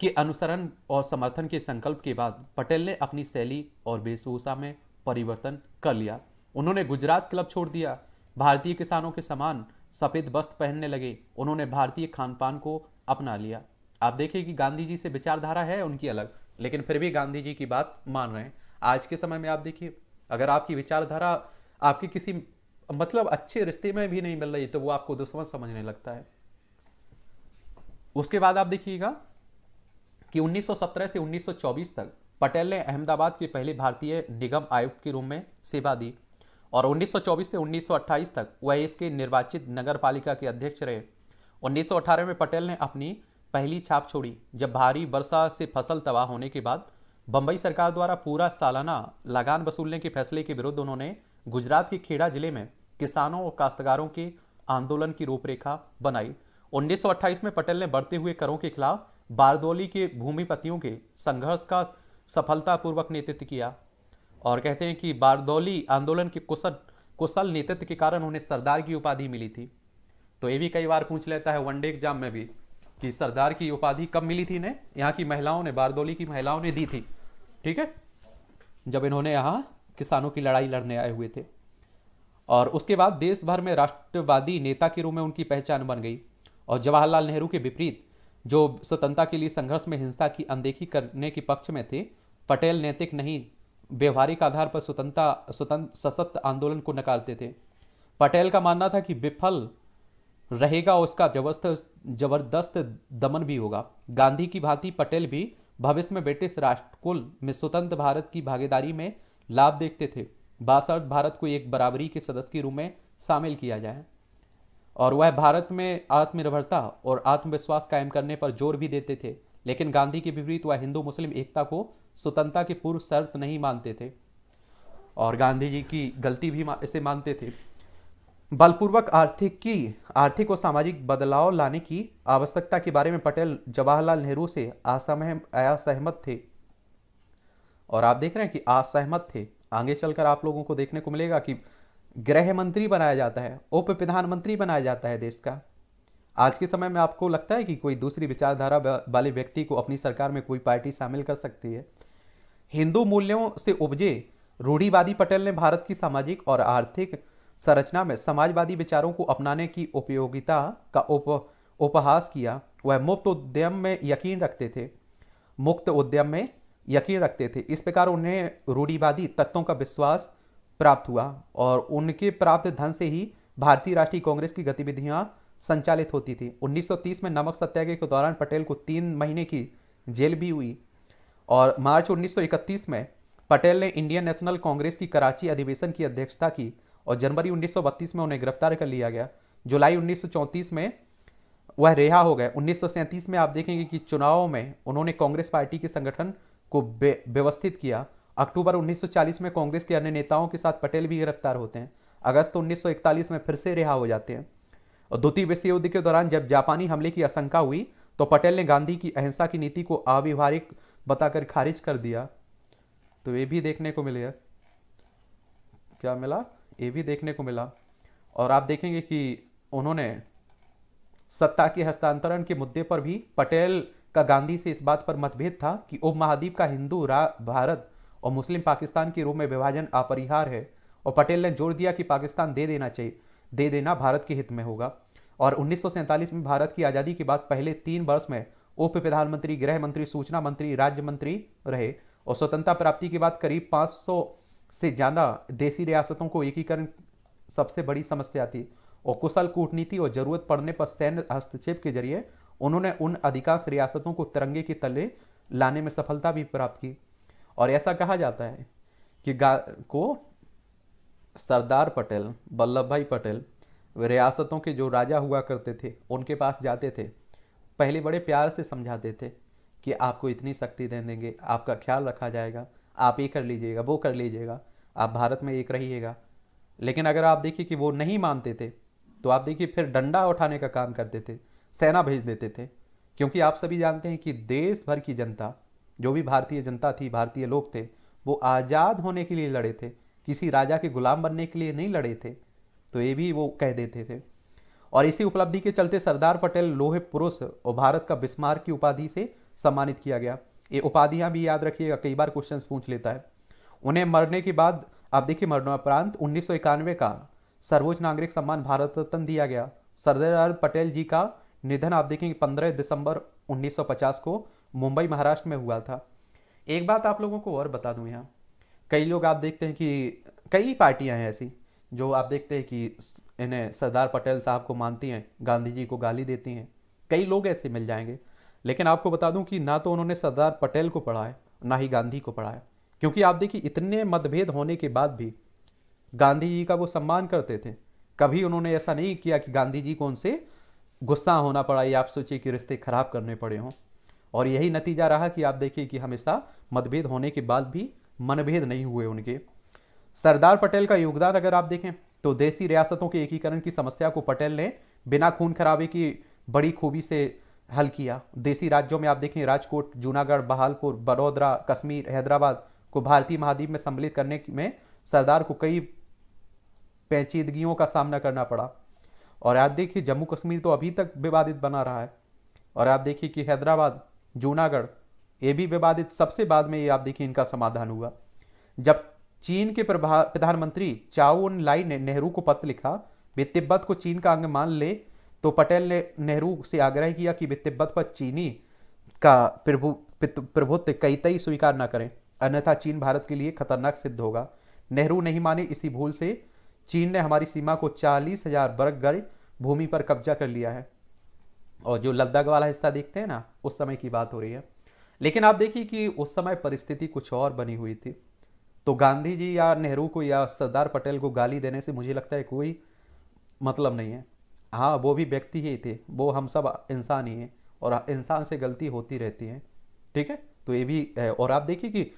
के अनुसरण और समर्थन के संकल्प के बाद पटेल ने अपनी शैली और वेशभूषा में परिवर्तन कर लिया उन्होंने गुजरात क्लब छोड़ दिया भारतीय किसानों के समान सफ़ेद वस्त्र पहनने लगे उन्होंने भारतीय खान पान को अपना लिया आप देखिए कि गांधी जी से विचारधारा है उनकी अलग लेकिन फिर भी गांधी जी की बात मान रहे हैं आज के समय में आप देखिए अगर आपकी विचारधारा आपकी किसी मतलब अच्छे रिश्ते में भी नहीं मिल रही तो वो आपको दुश्मन समझने लगता है उसके बाद आप देखिएगा कि 1917 से 1924 तक पटेल ने अहमदाबाद के पहले भारतीय निगम आयुक्त के रूप में सेवा दी और 1924 से 1928 तक वह इसके निर्वाचित नगर पालिका के अध्यक्ष रहे 1918 में पटेल ने अपनी पहली छाप छोड़ी जब भारी वर्षा से फसल तबाह होने के बाद बंबई सरकार द्वारा पूरा सालाना लगान वसूलने के फैसले के विरुद्ध उन्होंने गुजरात के खेड़ा जिले में किसानों और काश्तकारों के आंदोलन की रूपरेखा बनाई 1928 में पटेल ने बढ़ते हुए करों के खिलाफ बारदोली के भूमिपतियों के संघर्ष का सफलतापूर्वक नेतृत्व किया और कहते हैं कि बारदोली आंदोलन के कुशल कुशल नेतृत्व के कारण उन्हें सरदार की उपाधि मिली थी तो ये भी कई बार पूछ लेता है वनडे एग्जाम में भी कि सरदार की उपाधि कब मिली थी इन्हें यहाँ की महिलाओं ने बारदोली की महिलाओं ने दी थी ठीक है जब इन्होंने यहाँ किसानों की लड़ाई लड़ने आए हुए थे और उसके बाद देश भर में राष्ट्रवादी नेता के रूप में उनकी पहचान बन गई और जवाहरलाल नेहरू के विपरीत जो स्वतंत्रता के लिए संघर्ष में हिंसा की अनदेखी करने के पक्ष में थे पटेल नैतिक नहीं व्यवहारिक आधार पर स्वतंत्रता स्वतंत्र सशक्त आंदोलन को नकारते थे पटेल का मानना था कि विफल रहेगा उसका व्यवस्था जबरदस्त दमन भी होगा गांधी की भांति पटेल भी भविष्य में ब्रिटिश राष्ट्रकुल में स्वतंत्र भारत की भागीदारी में लाभ देखते थे बासठ भारत को एक बराबरी के सदस्य के रूप में शामिल किया जाए और वह भारत में आत्मनिर्भरता और आत्मविश्वास कायम करने पर जोर भी देते थे लेकिन गांधी के विपरीत वह हिंदू मुस्लिम एकता को स्वतंत्रता के पूर्व शर्त नहीं मानते थे और गांधी जी की गलती भी इसे मानते थे बलपूर्वक आर्थिक की आर्थिक और सामाजिक बदलाव लाने की आवश्यकता के बारे में पटेल जवाहरलाल नेहरू से असहमत थे और आप देख रहे हैं कि असहमत थे आगे चलकर आप लोगों को देखने को मिलेगा कि गृह मंत्री बनाया जाता है उप प्रधानमंत्री बनाया जाता है देश का आज के समय में आपको लगता है कि कोई दूसरी विचारधारा वाले व्यक्ति को अपनी सरकार में कोई पार्टी शामिल कर सकती है हिंदू मूल्यों से उपजे रूढ़ीवादी पटेल ने भारत की सामाजिक और आर्थिक संरचना में समाजवादी विचारों को अपनाने की उपयोगिता का उप उपहास किया वह मुक्त उद्यम में यकीन रखते थे मुक्त उद्यम में यकीन रखते थे इस प्रकार उन्हें रूढ़ीवादी तत्वों का विश्वास प्राप्त हुआ और उनके प्राप्त धन से ही भारतीय राष्ट्रीय कांग्रेस की गतिविधियां संचालित होती थी 1930 में नमक सत्याग्रह के दौरान पटेल को तीन महीने की जेल भी हुई और मार्च 1931 में पटेल ने इंडियन नेशनल कांग्रेस की कराची अधिवेशन की अध्यक्षता की और जनवरी 1932 में उन्हें गिरफ्तार कर लिया गया जुलाई उन्नीस में वह रिहा हो गए उन्नीस में आप देखेंगे कि चुनावों में उन्होंने कांग्रेस पार्टी के संगठन को व्यवस्थित किया अक्टूबर 1940 में कांग्रेस के अन्य नेताओं के साथ पटेल भी गिरफ्तार होते हैं अगस्त 1941 में फिर से रिहा हो जाते हैं और द्वितीय विश्व युद्ध के दौरान जब जापानी हमले की आशंका हुई तो पटेल ने गांधी की अहिंसा की नीति को अव्यवहारिक बताकर खारिज कर दिया तो ये भी देखने को मिले क्या मिला ये भी देखने को मिला और आप देखेंगे कि उन्होंने सत्ता के हस्तांतरण के मुद्दे पर भी पटेल का गांधी से इस बात पर मतभेद था कि उपमहाद्वीप का हिंदू भारत और मुस्लिम पाकिस्तान के रूप में विभाजन अपरिहार है और पटेल ने जोर दिया कि पाकिस्तान दे देना चाहिए दे देना भारत के हित में होगा और उन्नीस में भारत की आज़ादी के बाद पहले तीन वर्ष में उप प्रधानमंत्री गृह मंत्री सूचना मंत्री राज्य मंत्री रहे और स्वतंत्रता प्राप्ति के बाद करीब 500 से ज़्यादा देसी रियासतों को एकीकरण सबसे बड़ी समस्या थी और कुशल कूटनीति और जरूरत पड़ने पर सैन्य हस्तक्षेप के जरिए उन्होंने उन अधिकांश रियासतों को तिरंगे के तले लाने में सफलता भी प्राप्त की और ऐसा कहा जाता है कि को सरदार पटेल वल्लभ भाई पटेल रियासतों के जो राजा हुआ करते थे उनके पास जाते थे पहले बड़े प्यार से समझाते थे कि आपको इतनी शक्ति दे देंगे आपका ख्याल रखा जाएगा आप ये कर लीजिएगा वो कर लीजिएगा आप भारत में एक रहिएगा लेकिन अगर आप देखिए कि वो नहीं मानते थे तो आप देखिए फिर डंडा उठाने का काम करते थे सेना भेज देते थे क्योंकि आप सभी जानते हैं कि देश भर की जनता जो भी भारतीय जनता थी भारतीय लोग थे वो आज़ाद होने के लिए लड़े थे किसी राजा के गुलाम बनने के लिए नहीं लड़े थे तो ये भी वो कह देते थे और इसी उपलब्धि के चलते सरदार पटेल लोहे पुरुष और भारत का बिस्मार की उपाधि से सम्मानित किया गया ये उपाधियाँ भी याद रखिएगा कई बार क्वेश्चन पूछ लेता है उन्हें मरने के बाद आप देखिए मरणोपरांत उन्नीस का सर्वोच्च नागरिक सम्मान भारत रत्न दिया गया सरदार पटेल जी का निधन आप देखेंगे 15 दिसंबर 1950 को मुंबई महाराष्ट्र में हुआ था एक बात आप लोगों को और बता दूं यहाँ कई लोग आप देखते हैं कि कई पार्टियां हैं ऐसी जो आप देखते हैं कि इन्हें सरदार पटेल साहब को मानती हैं गांधी जी को गाली देती हैं कई लोग ऐसे मिल जाएंगे लेकिन आपको बता दूं कि ना तो उन्होंने सरदार पटेल को पढ़ाया ना ही गांधी को पढ़ाया क्योंकि आप देखिए इतने मतभेद होने के बाद भी गांधी जी का वो सम्मान करते थे कभी उन्होंने ऐसा नहीं किया कि गांधी जी को उनसे गुस्सा होना पड़ा या आप सोचिए कि रिश्ते खराब करने पड़े हों और यही नतीजा रहा कि आप देखिए कि हमेशा मतभेद होने के बाद भी मनभेद नहीं हुए उनके सरदार पटेल का योगदान अगर आप देखें तो देसी रियासतों के एकीकरण की समस्या को पटेल ने बिना खून खराबे की बड़ी खूबी से हल किया देसी राज्यों में आप देखें राजकोट जूनागढ़ बहालपुर बड़ोदरा कश्मीर हैदराबाद को भारतीय महाद्वीप में सम्मिलित करने में सरदार को कई पेचीदगियों का सामना करना पड़ा और आप देखिए जम्मू कश्मीर तो अभी तक विवादित बना रहा है और आप देखिए कि हैदराबाद जूनागढ़ ये भी विवादित सबसे बाद में ये आप देखिए इनका समाधान हुआ जब चीन के प्रधानमंत्री चाउन लाई ने नेहरू को पत्र लिखा वे तिब्बत को चीन का अंग मान ले तो पटेल ने नेहरू से आग्रह किया कि वे तिब्बत पर चीनी का प्रभु प्रभुत्व कई तई स्वीकार न करें अन्यथा चीन भारत के लिए खतरनाक सिद्ध होगा नेहरू नहीं माने इसी भूल से चीन ने हमारी सीमा को चालीस हजार वर्ग गज भूमि पर कब्जा कर लिया है और जो लद्दाख वाला हिस्सा देखते हैं ना उस समय की बात हो रही है लेकिन आप देखिए कि उस समय परिस्थिति कुछ और बनी हुई थी तो गांधी जी या नेहरू को या सरदार पटेल को गाली देने से मुझे लगता है कोई मतलब नहीं है हाँ वो भी व्यक्ति ही थे वो हम सब इंसान ही हैं और इंसान से गलती होती रहती है ठीक है तो ये भी और आप देखिए कि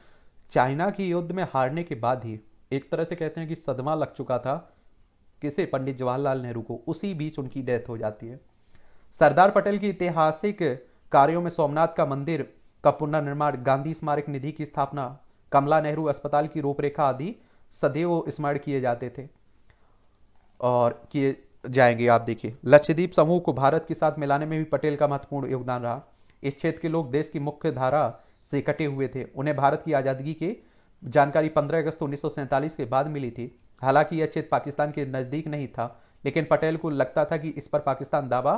चाइना की युद्ध में हारने के बाद ही एक तरह से कहते हैं कि सदमा लग चुका था किसे पंडित जवाहरलाल नेहरू को उसी बीच उनकी डेथ हो जाती है सरदार पटेल की ऐतिहासिक कार्यों में सोमनाथ का मंदिर का पुनर्निर्माण गांधी स्मारक निधि की स्थापना कमला नेहरू अस्पताल की रूपरेखा आदि सदैव स्मरण किए जाते थे और किए जाएंगे आप देखिए लक्षद्वीप समूह को भारत के साथ मिलाने में भी पटेल का महत्वपूर्ण योगदान रहा इस क्षेत्र के लोग देश की मुख्य धारा से कटे हुए थे उन्हें भारत की आजादी के जानकारी 15 अगस्त उन्नीस के बाद मिली थी हालांकि यह क्षेत्र पाकिस्तान के नज़दीक नहीं था लेकिन पटेल को लगता था कि इस पर पाकिस्तान दावा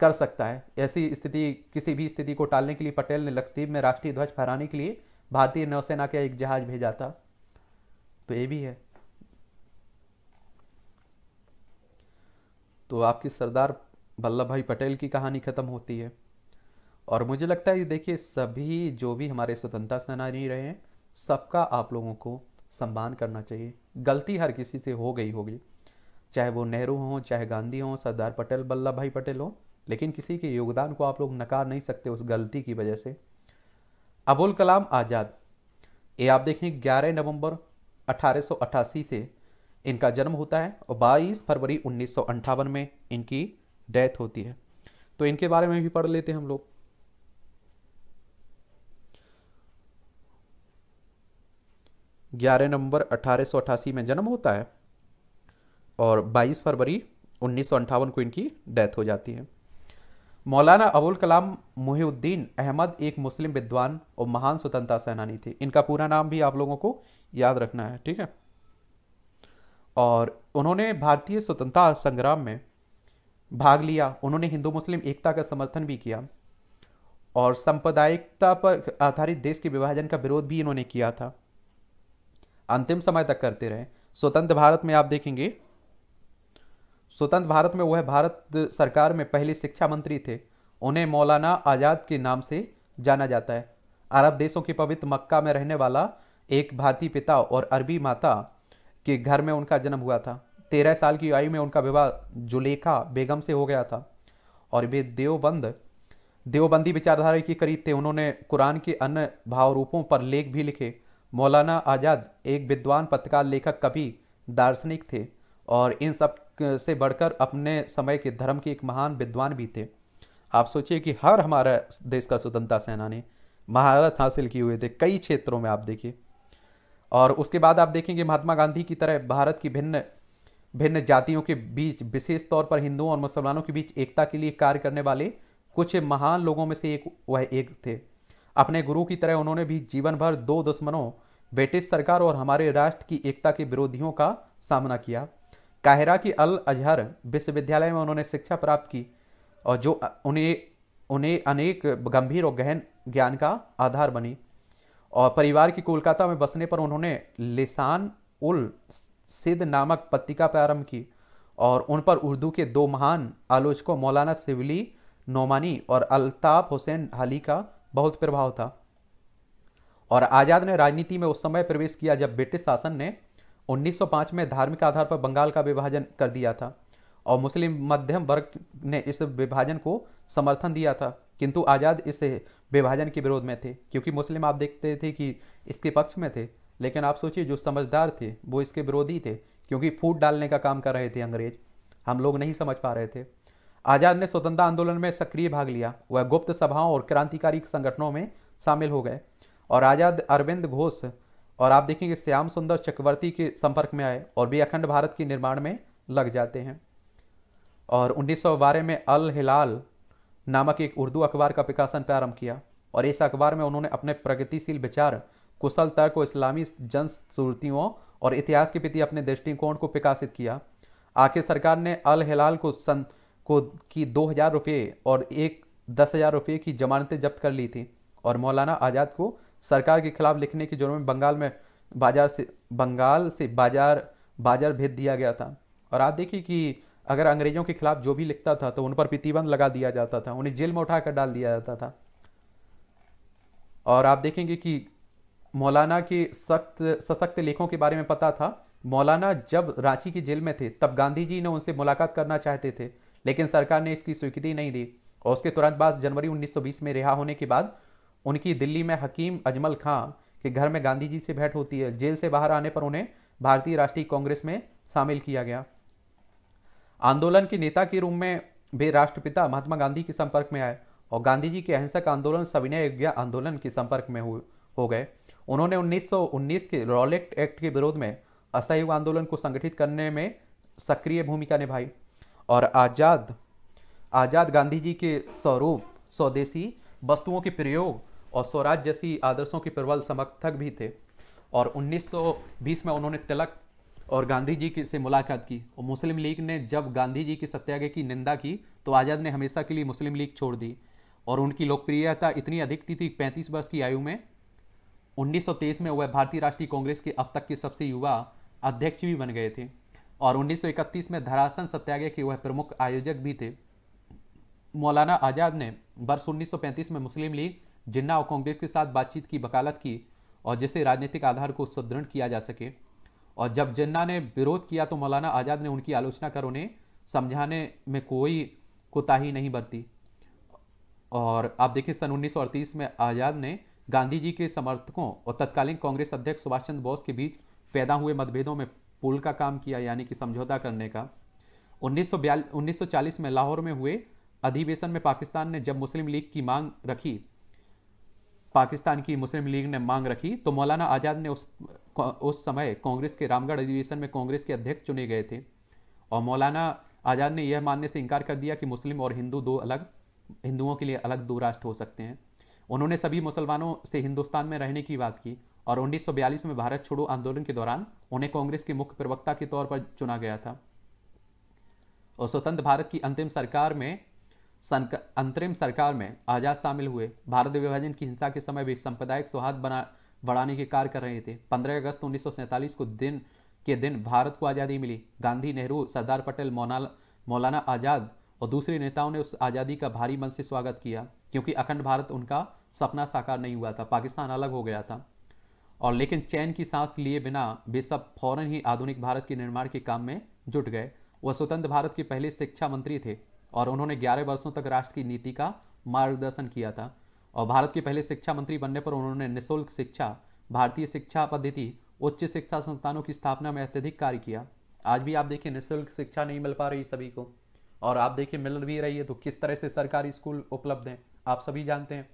कर सकता है ऐसी स्थिति किसी भी स्थिति को टालने के लिए पटेल ने लक्षद्वीप में राष्ट्रीय ध्वज फहराने के लिए भारतीय नौसेना का एक जहाज भेजा था तो ये भी है तो आपकी सरदार वल्लभ भाई पटेल की कहानी खत्म होती है और मुझे लगता है देखिए सभी जो भी हमारे स्वतंत्रता सेनानी रहे हैं सबका आप लोगों को सम्मान करना चाहिए गलती हर किसी से हो गई होगी चाहे वो नेहरू हों चाहे गांधी हों सरदार पटेल वल्लभ भाई पटेल हों लेकिन किसी के योगदान को आप लोग नकार नहीं सकते उस गलती की वजह से अबुल कलाम आज़ाद ये आप देखें 11 नवंबर 1888 से इनका जन्म होता है और 22 फरवरी उन्नीस में इनकी डेथ होती है तो इनके बारे में भी पढ़ लेते हैं हम लोग ग्यारह नवंबर अठारह में जन्म होता है और 22 फरवरी उन्नीस को इनकी डेथ हो जाती है मौलाना अबुल कलाम मुहिउद्दीन अहमद एक मुस्लिम विद्वान और महान स्वतंत्रता सेनानी थे इनका पूरा नाम भी आप लोगों को याद रखना है ठीक है और उन्होंने भारतीय स्वतंत्रता संग्राम में भाग लिया उन्होंने हिंदू मुस्लिम एकता का समर्थन भी किया और सांप्रदायिकता पर आधारित देश के विभाजन का विरोध भी इन्होंने किया था अंतिम समय तक करते रहे स्वतंत्र भारत में आप देखेंगे स्वतंत्र भारत में वह भारत सरकार में पहले शिक्षा मंत्री थे उन्हें मौलाना आज़ाद के नाम से जाना जाता है अरब देशों के पवित्र मक्का में रहने वाला एक भारतीय पिता और अरबी माता के घर में उनका जन्म हुआ था तेरह साल की आयु में उनका विवाह जुलेखा बेगम से हो गया था और वे देवबंद देवबंदी विचारधारा के करीब थे उन्होंने कुरान के अन्य भाव रूपों पर लेख भी लिखे मौलाना आज़ाद एक विद्वान पत्रकार लेखक कभी दार्शनिक थे और इन सब से बढ़कर अपने समय के धर्म के एक महान विद्वान भी थे आप सोचिए कि हर हमारा देश का स्वतंत्रता सेनानी महारत हासिल किए हुए थे कई क्षेत्रों में आप देखिए और उसके बाद आप देखेंगे महात्मा गांधी की तरह भारत की भिन्न भिन्न जातियों के बीच विशेष तौर पर हिंदुओं और मुसलमानों के बीच एकता के लिए कार्य करने वाले कुछ महान लोगों में से एक वह एक थे अपने गुरु की तरह उन्होंने भी जीवन भर दो दुश्मनों ब्रिटिश सरकार और हमारे राष्ट्र की एकता के विरोधियों का सामना किया काहिरा की अल अजहर विश्वविद्यालय में उन्होंने शिक्षा प्राप्त की और जो उन्हें उन्हें अनेक गंभीर और गहन ज्ञान का आधार बनी और परिवार की कोलकाता में बसने पर उन्होंने लिसान उल सिद नामक पत्रिका प्रारंभ की और उन पर उर्दू के दो महान आलोचकों मौलाना सिवली नोमानी और अल्ताफ हुसैन हली का बहुत प्रभाव था और आज़ाद ने राजनीति में उस समय प्रवेश किया जब ब्रिटिश शासन ने 1905 में धार्मिक आधार पर बंगाल का विभाजन कर दिया था और मुस्लिम मध्यम वर्ग ने इस विभाजन को समर्थन दिया था किंतु आज़ाद इस विभाजन के विरोध में थे क्योंकि मुस्लिम आप देखते थे कि इसके पक्ष में थे लेकिन आप सोचिए जो समझदार थे वो इसके विरोधी थे क्योंकि फूट डालने का काम कर रहे थे अंग्रेज हम लोग नहीं समझ पा रहे थे आज़ाद ने स्वतंत्रता आंदोलन में सक्रिय भाग लिया वह गुप्त सभाओं और क्रांतिकारी संगठनों में शामिल हो गए और आज़ाद अरविंद घोष और आप देखेंगे श्याम सुंदर चक्रवर्ती के संपर्क में आए और भी अखंड भारत के निर्माण में लग जाते हैं और उन्नीस में अल हिलाल नामक एक उर्दू अखबार का प्रकाशन प्रारंभ किया और इस अखबार में उन्होंने अपने प्रगतिशील विचार कुशल तर्क और इस्लामी जन सूरतियों और इतिहास के प्रति अपने दृष्टिकोण को प्रकाशित किया आखिर सरकार ने अल हिलाल को सन को की दो हज़ार रुपये और एक दस हज़ार रुपये की जमानतें जब्त कर ली थी और मौलाना आज़ाद को सरकार के खिलाफ लिखने के जुर्म में बंगाल में बाजार से बंगाल से बाजार बाजार भेज दिया गया था और आप देखिए कि अगर अंग्रेज़ों के खिलाफ जो भी लिखता था तो उन पर प्रतिबंध लगा दिया जाता था उन्हें जेल में उठा कर डाल दिया जाता था और आप देखेंगे कि मौलाना के सख्त सशक्त लेखों के बारे में पता था मौलाना जब रांची की जेल में थे तब गांधी जी ने उनसे मुलाकात करना चाहते थे लेकिन सरकार ने इसकी स्वीकृति नहीं दी और उसके तुरंत बाद जनवरी 1920 में रिहा होने के बाद उनकी दिल्ली में हकीम अजमल खां के घर में गांधी जी से भेंट होती है जेल से बाहर आने पर उन्हें भारतीय राष्ट्रीय कांग्रेस में शामिल किया गया आंदोलन के नेता के रूप में वे राष्ट्रपिता महात्मा गांधी के संपर्क में आए और गांधी जी के अहिंसक आंदोलन सविनय यज्ञ आंदोलन के संपर्क में हो गए उन्होंने 1919 के रॉलेक्ट एक्ट के विरोध में असहयोग आंदोलन को संगठित करने में सक्रिय भूमिका निभाई और आज़ाद आज़ाद गांधी जी के स्वरूप स्वदेशी वस्तुओं के प्रयोग और स्वराज जैसी आदर्शों के प्रबल समर्थक भी थे और 1920 में उन्होंने तिलक और गांधी जी से मुलाकात की और मुस्लिम लीग ने जब गांधी जी की सत्याग्रह की निंदा की तो आज़ाद ने हमेशा के लिए मुस्लिम लीग छोड़ दी और उनकी लोकप्रियता इतनी अधिक थी थी पैंतीस वर्ष की आयु में 1923 में वह भारतीय राष्ट्रीय कांग्रेस के अब तक के सबसे युवा अध्यक्ष भी बन गए थे और 1931 में धरासन सत्याग्रह के वह प्रमुख आयोजक भी थे मौलाना आज़ाद ने वर्ष 1935 में मुस्लिम लीग जिन्ना और कांग्रेस के साथ बातचीत की वकालत की और जिसे राजनीतिक आधार को सुदृढ़ किया जा सके और जब जिन्ना ने विरोध किया तो मौलाना आज़ाद ने उनकी आलोचना कर उन्हें समझाने में कोई कोताही नहीं बरती और आप देखिए सन उन्नीस में आज़ाद ने गांधी जी के समर्थकों और तत्कालीन कांग्रेस अध्यक्ष सुभाष चंद्र बोस के बीच पैदा हुए मतभेदों में पुल का काम किया यानी कि समझौता करने का 1940 में लाहौर में हुए अधिवेशन में पाकिस्तान ने जब मुस्लिम लीग की मांग रखी पाकिस्तान की मुस्लिम लीग ने मांग रखी तो मौलाना आज़ाद ने उस उस समय कांग्रेस के रामगढ़ अधिवेशन में कांग्रेस के अध्यक्ष चुने गए थे और मौलाना आज़ाद ने यह मानने से इनकार कर दिया कि मुस्लिम और हिंदू दो अलग हिंदुओं के लिए अलग दो राष्ट्र हो सकते हैं उन्होंने सभी मुसलमानों से हिंदुस्तान में रहने की बात की और 1942 में भारत छोड़ो आंदोलन के दौरान उन्हें कांग्रेस के मुख्य प्रवक्ता के तौर पर चुना गया था और स्वतंत्र भारत की अंतिम सरकार में अंतरिम सरकार में आजाद शामिल हुए भारत विभाजन की हिंसा के समय भी सांप्रदायिक सौहार्द बना बढ़ाने के कार्य कर रहे थे 15 अगस्त उन्नीस को दिन के दिन भारत को आज़ादी मिली गांधी नेहरू सरदार पटेल मौलाना आज़ाद और दूसरे नेताओं ने उस आज़ादी का भारी मन से स्वागत किया क्योंकि अखंड भारत उनका सपना साकार नहीं हुआ था पाकिस्तान अलग हो गया था और लेकिन चैन की सांस लिए बिना वे सब फौरन ही आधुनिक भारत के निर्माण के काम में जुट गए वह स्वतंत्र भारत के पहले शिक्षा मंत्री थे और उन्होंने 11 वर्षों तक राष्ट्र की नीति का मार्गदर्शन किया था और भारत के पहले शिक्षा मंत्री बनने पर उन्होंने निःशुल्क शिक्षा भारतीय शिक्षा पद्धति उच्च शिक्षा संस्थानों की स्थापना में अत्यधिक कार्य किया आज भी आप देखिए निःशुल्क शिक्षा नहीं मिल पा रही सभी को और आप देखिए मिल भी रही है तो किस तरह से सरकारी स्कूल उपलब्ध हैं आप सभी जानते हैं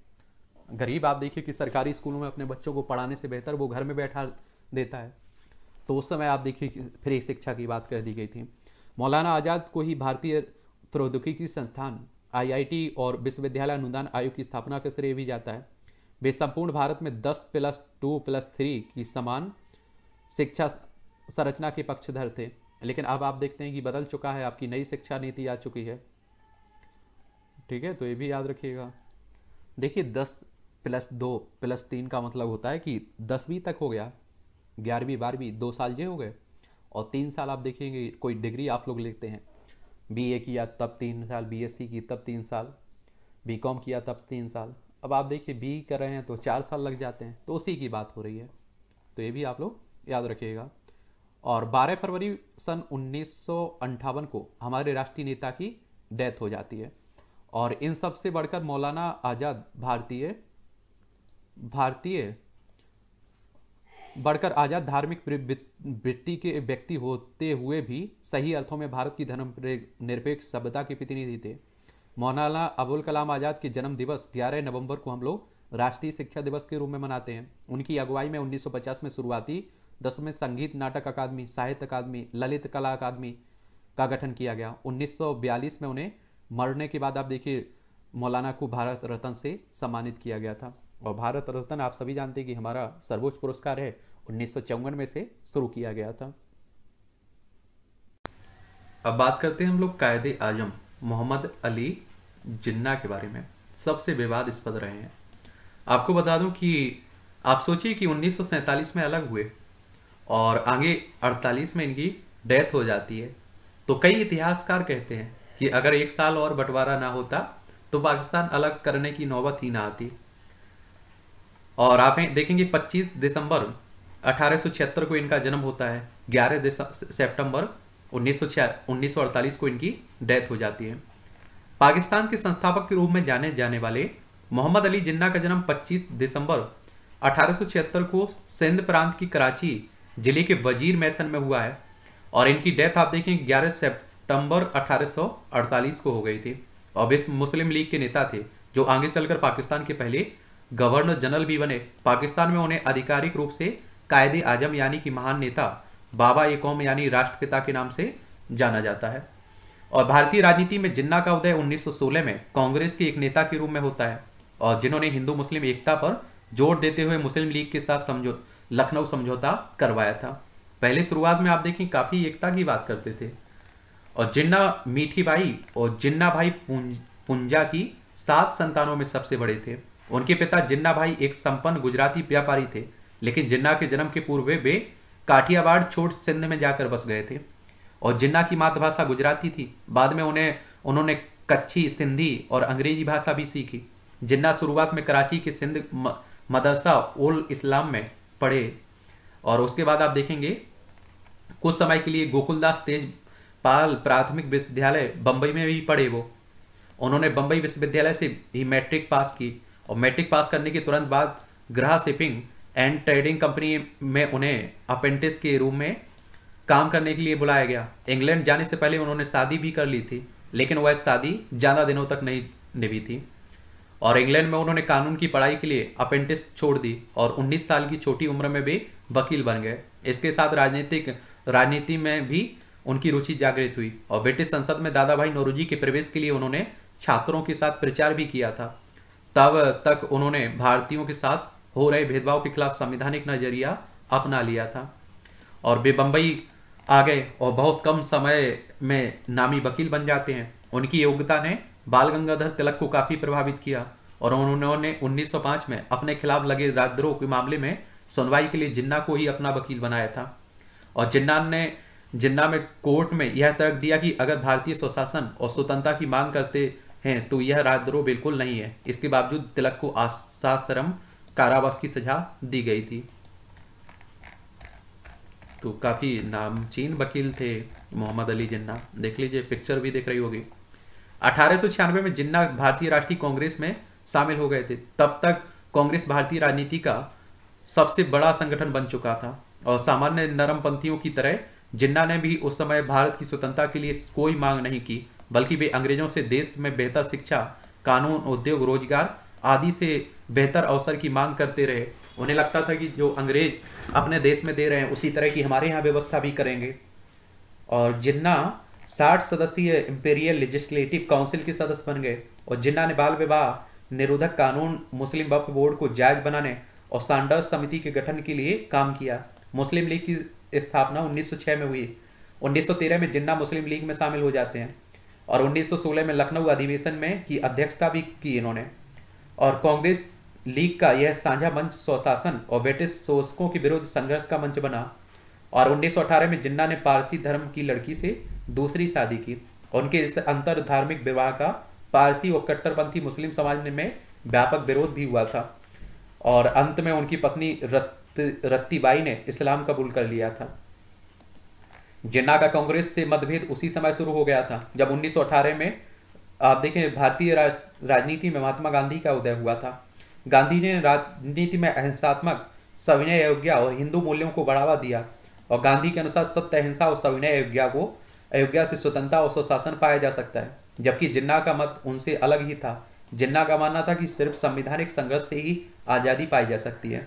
गरीब आप देखिए कि सरकारी स्कूलों में अपने बच्चों को पढ़ाने से बेहतर वो घर में बैठा देता है तो उस समय आप देखिए फ्री शिक्षा की बात कह दी गई थी मौलाना आज़ाद को ही भारतीय प्रौद्योगिकी संस्थान आईआईटी और विश्वविद्यालय अनुदान आयोग की स्थापना के श्रेय भी जाता है वे संपूर्ण भारत में दस प्लस टू प्लस थ्री की समान शिक्षा संरचना के पक्षधर थे लेकिन अब आप देखते हैं कि बदल चुका है आपकी नई शिक्षा नीति आ चुकी है ठीक है तो ये भी याद रखिएगा देखिए दस प्लस दो प्लस तीन का मतलब होता है कि दसवीं तक हो गया ग्यारहवीं बारहवीं दो साल ये हो गए और तीन साल आप देखेंगे कोई डिग्री आप लोग लेते हैं बीए किया तब तीन साल बीएससी की तब तीन साल बीकॉम किया तब तीन साल अब आप देखिए बी कर रहे हैं तो चार साल लग जाते हैं तो उसी की बात हो रही है तो ये भी आप लोग याद रखिएगा और 12 फरवरी सन उन्नीस को हमारे राष्ट्रीय नेता की डेथ हो जाती है और इन सबसे बढ़कर मौलाना आज़ाद भारतीय भारतीय बढ़कर आजाद धार्मिक वृत्ति के व्यक्ति होते हुए भी सही अर्थों में भारत की धर्म निरपेक्ष सभ्यता के प्रतिनिधि थे मौलाना अबुल कलाम आज़ाद के जन्म दिवस 11 नवंबर को हम लोग राष्ट्रीय शिक्षा दिवस के रूप में मनाते हैं उनकी अगुवाई में 1950 में शुरुआती दस में संगीत नाटक अकादमी साहित्य अकादमी ललित कला अकादमी का गठन किया गया 1942 में उन्हें मरने के बाद आप देखिए मौलाना को भारत रत्न से सम्मानित किया गया था और भारत रत्न आप सभी जानते हैं कि हमारा सर्वोच्च पुरस्कार है उन्नीस में से शुरू किया गया था अब बात करते हैं हम लोग कायदे आजम मोहम्मद अली जिन्ना के बारे में सबसे विवादस्पद रहे हैं आपको बता दूं कि आप सोचिए कि उन्नीस में अलग हुए और आगे 48 में इनकी डेथ हो जाती है तो कई इतिहासकार कहते हैं कि अगर एक साल और बंटवारा ना होता तो पाकिस्तान अलग करने की नौबत ही ना आती और आप देखेंगे 25 दिसंबर अठारह को इनका जन्म होता है 11 सितंबर 1946 को इनकी डेथ हो जाती है पाकिस्तान के संस्थापक के रूप में जाने जाने वाले मोहम्मद अली जिन्ना का जन्म 25 दिसंबर अठारह को सिंध प्रांत की कराची जिले के वजीर मैसन में हुआ है और इनकी डेथ आप देखें 11 सितंबर 1848 को हो गई थी और विश्व मुस्लिम लीग के नेता थे जो आगे चलकर पाकिस्तान के पहले गवर्नर जनरल भी बने पाकिस्तान में उन्हें आधिकारिक रूप से कायदे आजम यानी कि महान नेता बाबा ए कौम यानी राष्ट्रपिता के नाम से जाना जाता है और भारतीय राजनीति में जिन्ना का उदय 1916 में कांग्रेस के एक नेता के रूप में होता है और जिन्होंने हिंदू मुस्लिम एकता पर जोर देते हुए मुस्लिम लीग के साथ समझौ लखनऊ समझौता करवाया था पहले शुरुआत में आप देखें काफ़ी एकता की बात करते थे और जिन्ना मीठी भाई और जिन्ना भाई पुंजा की सात संतानों में सबसे बड़े थे उनके पिता जिन्ना भाई एक संपन्न गुजराती व्यापारी थे लेकिन जिन्ना के जन्म के पूर्व वे काठियावाड़ छोट सिंध में जाकर बस गए थे और जिन्ना की मातृभाषा गुजराती थी बाद में उन्हें उन्होंने कच्छी सिंधी और अंग्रेजी भाषा भी सीखी जिन्ना शुरुआत में कराची के सिंध मदरसा उल इस्लाम में पढ़े और उसके बाद आप देखेंगे कुछ समय के लिए गोकुलदास तेज पाल प्राथमिक विद्यालय बम्बई में भी पढ़े वो उन्होंने बम्बई विश्वविद्यालय से ही मैट्रिक पास की और मैट्रिक पास करने के तुरंत बाद ग्रह शिपिंग एंड ट्रेडिंग कंपनी में उन्हें अपेंटिस के रूम में काम करने के लिए बुलाया गया इंग्लैंड जाने से पहले उन्होंने शादी भी कर ली थी लेकिन वह शादी ज़्यादा दिनों तक नहीं निभी थी और इंग्लैंड में उन्होंने कानून की पढ़ाई के लिए अपेंटिस छोड़ दी और 19 साल की छोटी उम्र में भी वकील बन गए इसके साथ राजनीतिक राजनीति में भी उनकी रुचि जागृत हुई और ब्रिटिश संसद में दादा भाई नोरूजी के प्रवेश के लिए उन्होंने छात्रों के साथ प्रचार भी किया था तब तक उन्होंने भारतीयों के साथ हो रहे भेदभाव के खिलाफ संविधानिक नजरिया अपना लिया था और वे बम्बई आ गए और बहुत कम समय में नामी वकील बन जाते हैं उनकी योग्यता ने बाल गंगाधर तिलक को काफी प्रभावित किया और उन्होंने 1905 में अपने खिलाफ लगे राजद्रोह के मामले में सुनवाई के लिए जिन्ना को ही अपना वकील बनाया था और जिन्ना ने जिन्ना में कोर्ट में यह तर्क दिया कि अगर भारतीय स्वशासन और स्वतंत्रता की मांग करते हैं तो यह राजद्रोह बिल्कुल नहीं है इसके बावजूद तिलक को आशाश्रम कारावास की सजा दी गई थी तो काफ़ी नामचीन वकील थे मोहम्मद अली जिन्ना देख लीजिए पिक्चर भी देख रही होगी अठारह में जिन्ना भारतीय राष्ट्रीय कांग्रेस में शामिल हो गए थे तब तक कांग्रेस भारतीय राजनीति का सबसे बड़ा संगठन बन चुका था और सामान्य नरमपंथियों की तरह जिन्ना ने भी उस समय भारत की स्वतंत्रता के लिए कोई मांग नहीं की बल्कि वे अंग्रेजों से देश में बेहतर शिक्षा कानून उद्योग रोजगार आदि से बेहतर अवसर की मांग करते रहे उन्हें लगता था कि जो अंग्रेज अपने देश में दे रहे हैं उसी तरह की हमारे यहाँ व्यवस्था भी करेंगे और जिन्ना साठ सदस्यीय इंपेरियल लेजिस्लेटिव काउंसिल के सदस्य बन गए और जिन्ना ने बाल विवाह निरोधक कानून मुस्लिम वक्फ बोर्ड को जायज बनाने और सांडर्स समिति के गठन के लिए काम किया मुस्लिम लीग की स्थापना 1906 में हुई 1913 में जिन्ना मुस्लिम लीग में शामिल हो जाते हैं और 1916 में लखनऊ अधिवेशन में की अध्यक्षता भी की इन्होंने और कांग्रेस लीग का यह साझा मंच स्वशासन और ब्रिटिश शोषकों के विरुद्ध संघर्ष का मंच बना और 1918 में जिन्ना ने पारसी धर्म की लड़की से दूसरी शादी की उनके इस अंतर धार्मिक विवाह का पारसी और कट्टरपंथी मुस्लिम समाज में व्यापक विरोध भी हुआ था और अंत में उनकी पत्नी रत्ती रत्तीबाई ने इस्लाम कबूल कर लिया था जिन्ना का कांग्रेस से मतभेद उसी समय शुरू हो गया था जब उन्नीस में आप देखें भारतीय राज, राजनीति में महात्मा गांधी का उदय हुआ था गांधी ने राजनीति में अहिंसात्मक सविनय अवज्ञा और हिंदू मूल्यों को बढ़ावा दिया और गांधी के अनुसार सत्य अहिंसा और सविनय अवज्ञा को अयोग्या से स्वतंत्रता और स्वशासन पाया जा सकता है जबकि जिन्ना का मत उनसे अलग ही था जिन्ना का मानना था कि सिर्फ संविधानिक संघर्ष से ही आज़ादी पाई जा सकती है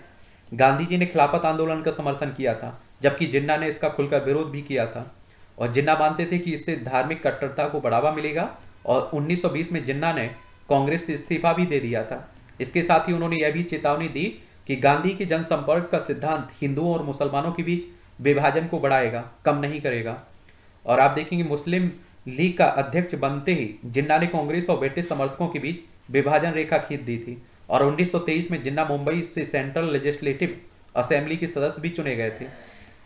गांधी जी ने खिलाफत आंदोलन का समर्थन किया था जबकि जिन्ना ने इसका खुलकर विरोध भी किया था और जिन्ना मानते थे कि इससे धार्मिक कट्टरता को बढ़ावा मिलेगा और 1920 में जिन्ना ने कांग्रेस से इस्तीफा भी दे दिया था इसके साथ ही उन्होंने यह भी चेतावनी दी कि गांधी के जनसंपर्क का सिद्धांत हिंदुओं और मुसलमानों के बीच विभाजन को बढ़ाएगा कम नहीं करेगा और आप देखेंगे मुस्लिम लीग का अध्यक्ष बनते ही जिन्ना ने कांग्रेस और ब्रिटिश समर्थकों के बीच विभाजन रेखा खींच दी थी और 1923 में जिन्ना मुंबई से सेंट्रल लेजिस्लेटिव असेंबली के सदस्य भी चुने गए थे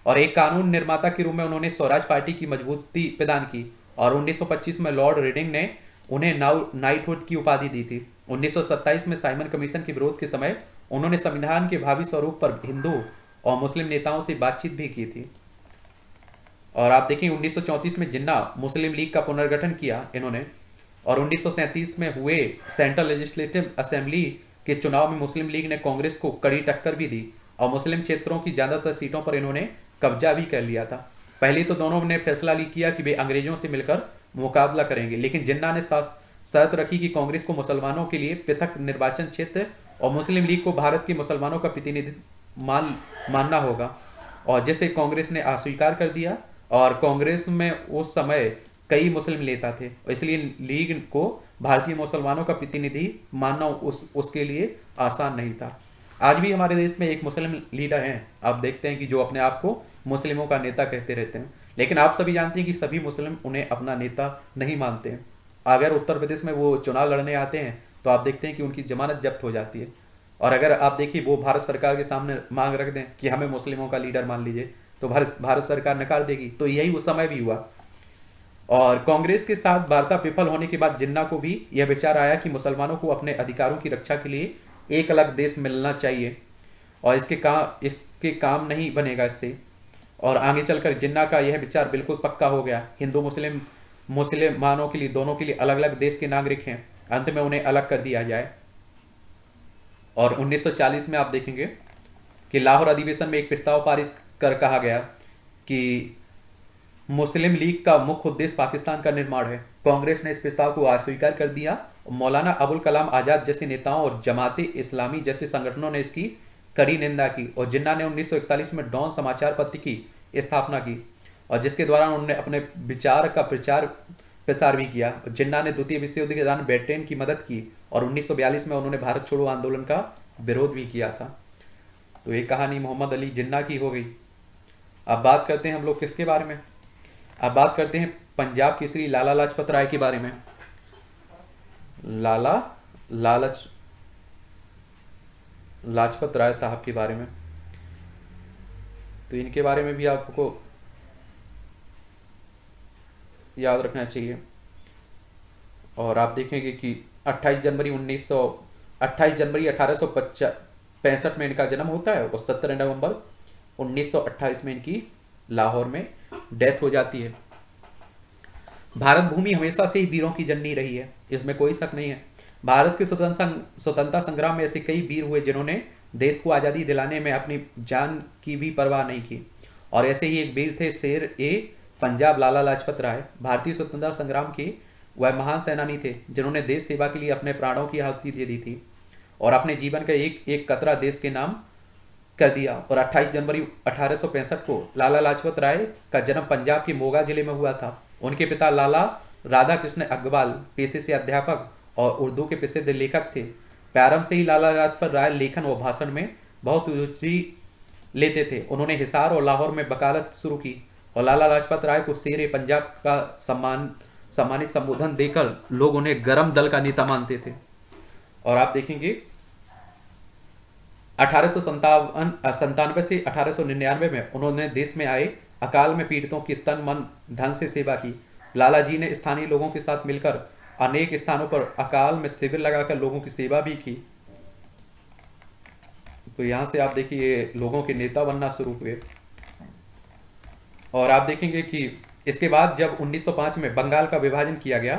और एक कानून निर्माता के रूप में उन्होंने स्वराज पार्टी की मजबूती प्रदान की और 1925 में लॉर्ड रीडिंग ने उन्हें नाउ नाइटहुड की उपाधि दी थी 1927 में साइमन कमीशन के विरोध के समय उन्होंने संविधान के भावी स्वरूप पर हिंदू और मुस्लिम नेताओं से बातचीत भी की थी और आप देखें 1934 में जिन्ना मुस्लिम लीग का पुनर्गठन किया इन्होंने और 1937 में हुए सेंट्रल लेजिस्लेटिव असेंबली के चुनाव में मुस्लिम लीग ने कांग्रेस को कड़ी टक्कर भी दी और मुस्लिम क्षेत्रों की ज़्यादातर सीटों पर इन्होंने कब्जा भी कर लिया था पहले तो दोनों ने फैसला ली किया कि वे अंग्रेजों से मिलकर मुकाबला करेंगे लेकिन जिन्ना ने शर्त रखी कि कांग्रेस को मुसलमानों के लिए पृथक निर्वाचन क्षेत्र और मुस्लिम लीग को भारत के मुसलमानों का प्रतिनिधि मान मानना होगा और जैसे कांग्रेस ने अस्वीकार कर दिया और कांग्रेस में उस समय कई मुस्लिम नेता थे इसलिए लीग को भारतीय मुसलमानों का प्रतिनिधि मानना उस उसके लिए आसान नहीं था आज भी हमारे देश में एक मुस्लिम लीडर हैं आप देखते हैं कि जो अपने आप को मुस्लिमों का नेता कहते रहते हैं लेकिन आप सभी जानते हैं कि सभी मुस्लिम उन्हें अपना नेता नहीं मानते हैं अगर उत्तर प्रदेश में वो चुनाव लड़ने आते हैं तो आप देखते हैं कि उनकी जमानत जब्त हो जाती है और अगर आप देखिए वो भारत सरकार के सामने मांग रख दें कि हमें मुस्लिमों का लीडर मान लीजिए तो भारत भारत सरकार नकार देगी तो यही वो समय भी हुआ और कांग्रेस के साथ वार्ता विफल होने के बाद जिन्ना को भी यह विचार आया कि मुसलमानों को अपने अधिकारों की रक्षा के लिए एक अलग देश मिलना चाहिए और इसके काम इसके काम नहीं बनेगा इससे और आगे चलकर जिन्ना का यह विचार बिल्कुल पक्का हो गया हिंदू मुस्लिम मुसलमानों के लिए दोनों के लिए अलग अलग देश के नागरिक हैं अंत में उन्हें अलग कर दिया जाए और 1940 में आप देखेंगे कि लाहौर अधिवेशन में एक प्रस्ताव पारित कर कहा गया कि मुस्लिम लीग का मुख्य उद्देश्य पाकिस्तान का निर्माण है कांग्रेस ने इस प्रस्ताव को अस्वीकार कर दिया मौलाना अबुल कलाम आज़ाद जैसे नेताओं और जमात इस्लामी जैसे संगठनों ने इसकी कड़ी निंदा की और जिन्ना ने 1941 में डॉन समाचार पत्र की स्थापना की और जिसके द्वारा उन्होंने अपने विचार का प्रचार प्रसार भी किया जिन्ना ने द्वितीय विश्व युद्ध के दौरान ब्रिटेन की मदद की और 1942 में उन्होंने भारत छोड़ो आंदोलन का विरोध भी किया था तो ये कहानी मोहम्मद अली जिन्ना की हो गई अब बात करते हैं हम लोग किसके बारे में अब बात करते हैं पंजाब केसरी लाला लाजपत राय के बारे में लाला लालच लाजपत राय साहब के बारे में तो इनके बारे में भी आपको याद रखना चाहिए और आप देखेंगे कि 28 जनवरी 1900 28 जनवरी अठारह में इनका जन्म होता है और 17 नवंबर 1928 में इनकी लाहौर में डेथ हो जाती है भारत भूमि हमेशा से ही वीरों की जननी रही है इसमें कोई शक नहीं है भारत के स्वतंत्रता स्वतंत्रता संग्राम में ऐसे कई वीर हुए जिन्होंने देश को आज़ादी दिलाने में अपनी जान की भी परवाह नहीं की और ऐसे ही एक वीर थे शेर ए पंजाब लाला लाजपत राय भारतीय स्वतंत्रता संग्राम के वह महान सेनानी थे जिन्होंने देश सेवा के लिए अपने प्राणों की आहुति दे दी थी और अपने जीवन का एक एक कतरा देश के नाम कर दिया और 28 जनवरी अठारह को लाला लाजपत राय का जन्म पंजाब के मोगा जिले में हुआ था उनके पिता लाला राधा कृष्ण अग्रवाल पेशे से अध्यापक और उर्दू के प्रसिद्ध लेखक थे प्यारम से ही लाला लाजपत राय लेखन व भाषण में बहुत रुचि लेते थे उन्होंने हिसार और लाहौर में वकालत शुरू की और लाला लाजपत राय को शेर पंजाब का सम्मान सम्मानित संबोधन देकर लोग उन्हें गर्म दल का नेता मानते थे और आप देखेंगे अठारह संतानवे से अठारह में उन्होंने देश में आए अकाल में पीड़ितों की तन मन धन से सेवा की लाला जी ने स्थानीय लोगों के साथ मिलकर अनेक स्थानों पर अकाल में शिविर लगाकर लोगों की सेवा भी की तो यहां से आप देखिए लोगों के नेता बनना शुरू हुए और आप देखेंगे कि इसके बाद जब 1905 में बंगाल का विभाजन किया गया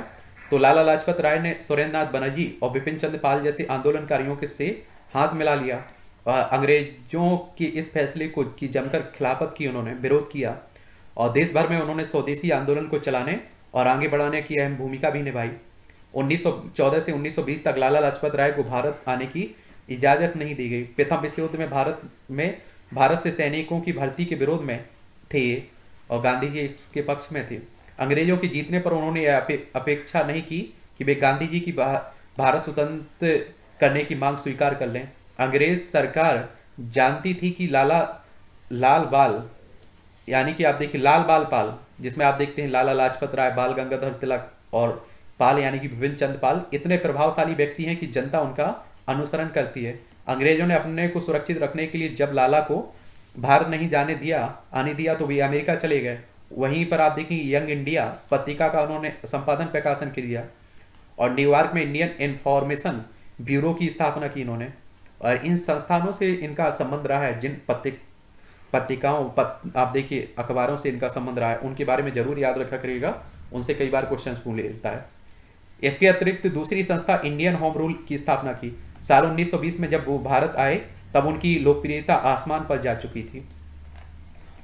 तो लाला लाजपत राय ने सुरेंद्रनाथ बनर्जी और बिपिन चंद्र पाल जैसे आंदोलनकारियों के से हाथ मिला लिया और अंग्रेजों के इस फैसले को की जमकर खिलाफत की उन्होंने विरोध किया और देश भर में उन्होंने स्वदेशी आंदोलन को चलाने और आगे बढ़ाने की अहम भूमिका भी निभाई 1914 से 1920 तक लाला लाजपत राय को भारत आने की इजाजत नहीं दी गई प्रथम विश्व युद्ध में भारत में भारत से सैनिकों की भर्ती के विरोध में थे और गांधी जी के पक्ष में थे अंग्रेजों के जीतने पर उन्होंने अपेक्षा नहीं की कि वे गांधी जी की भारत स्वतंत्र करने की मांग स्वीकार कर लें अंग्रेज सरकार जानती थी कि लाला लाल बाल यानी कि आप देखिए लाल बाल पाल जिसमें आप देखते हैं लाला लाजपत राय बाल गंगाधर तिलक और पाल यानी कि विभिन्न चंद पाल इतने प्रभावशाली व्यक्ति हैं कि जनता उनका अनुसरण करती है अंग्रेजों ने अपने को सुरक्षित रखने के लिए जब लाला को भारत नहीं जाने दिया आने दिया तो वे अमेरिका चले गए वहीं पर आप देखें यंग इंडिया पत्रिका का उन्होंने संपादन प्रकाशन किया और न्यूयॉर्क में इंडियन इन्फॉर्मेशन ब्यूरो की स्थापना की इन्होंने और इन संस्थानों से इनका संबंध रहा है जिन पत्रिक पत्रिकाओं पत, आप देखिए अखबारों से इनका संबंध रहा है उनके बारे में जरूर याद रखा करिएगा उनसे कई बार क्वेश्चन पूछ लेता है इसके अतिरिक्त दूसरी संस्था इंडियन होम रूल की स्थापना की साल 1920 में जब वो भारत आए तब उनकी लोकप्रियता आसमान पर जा चुकी थी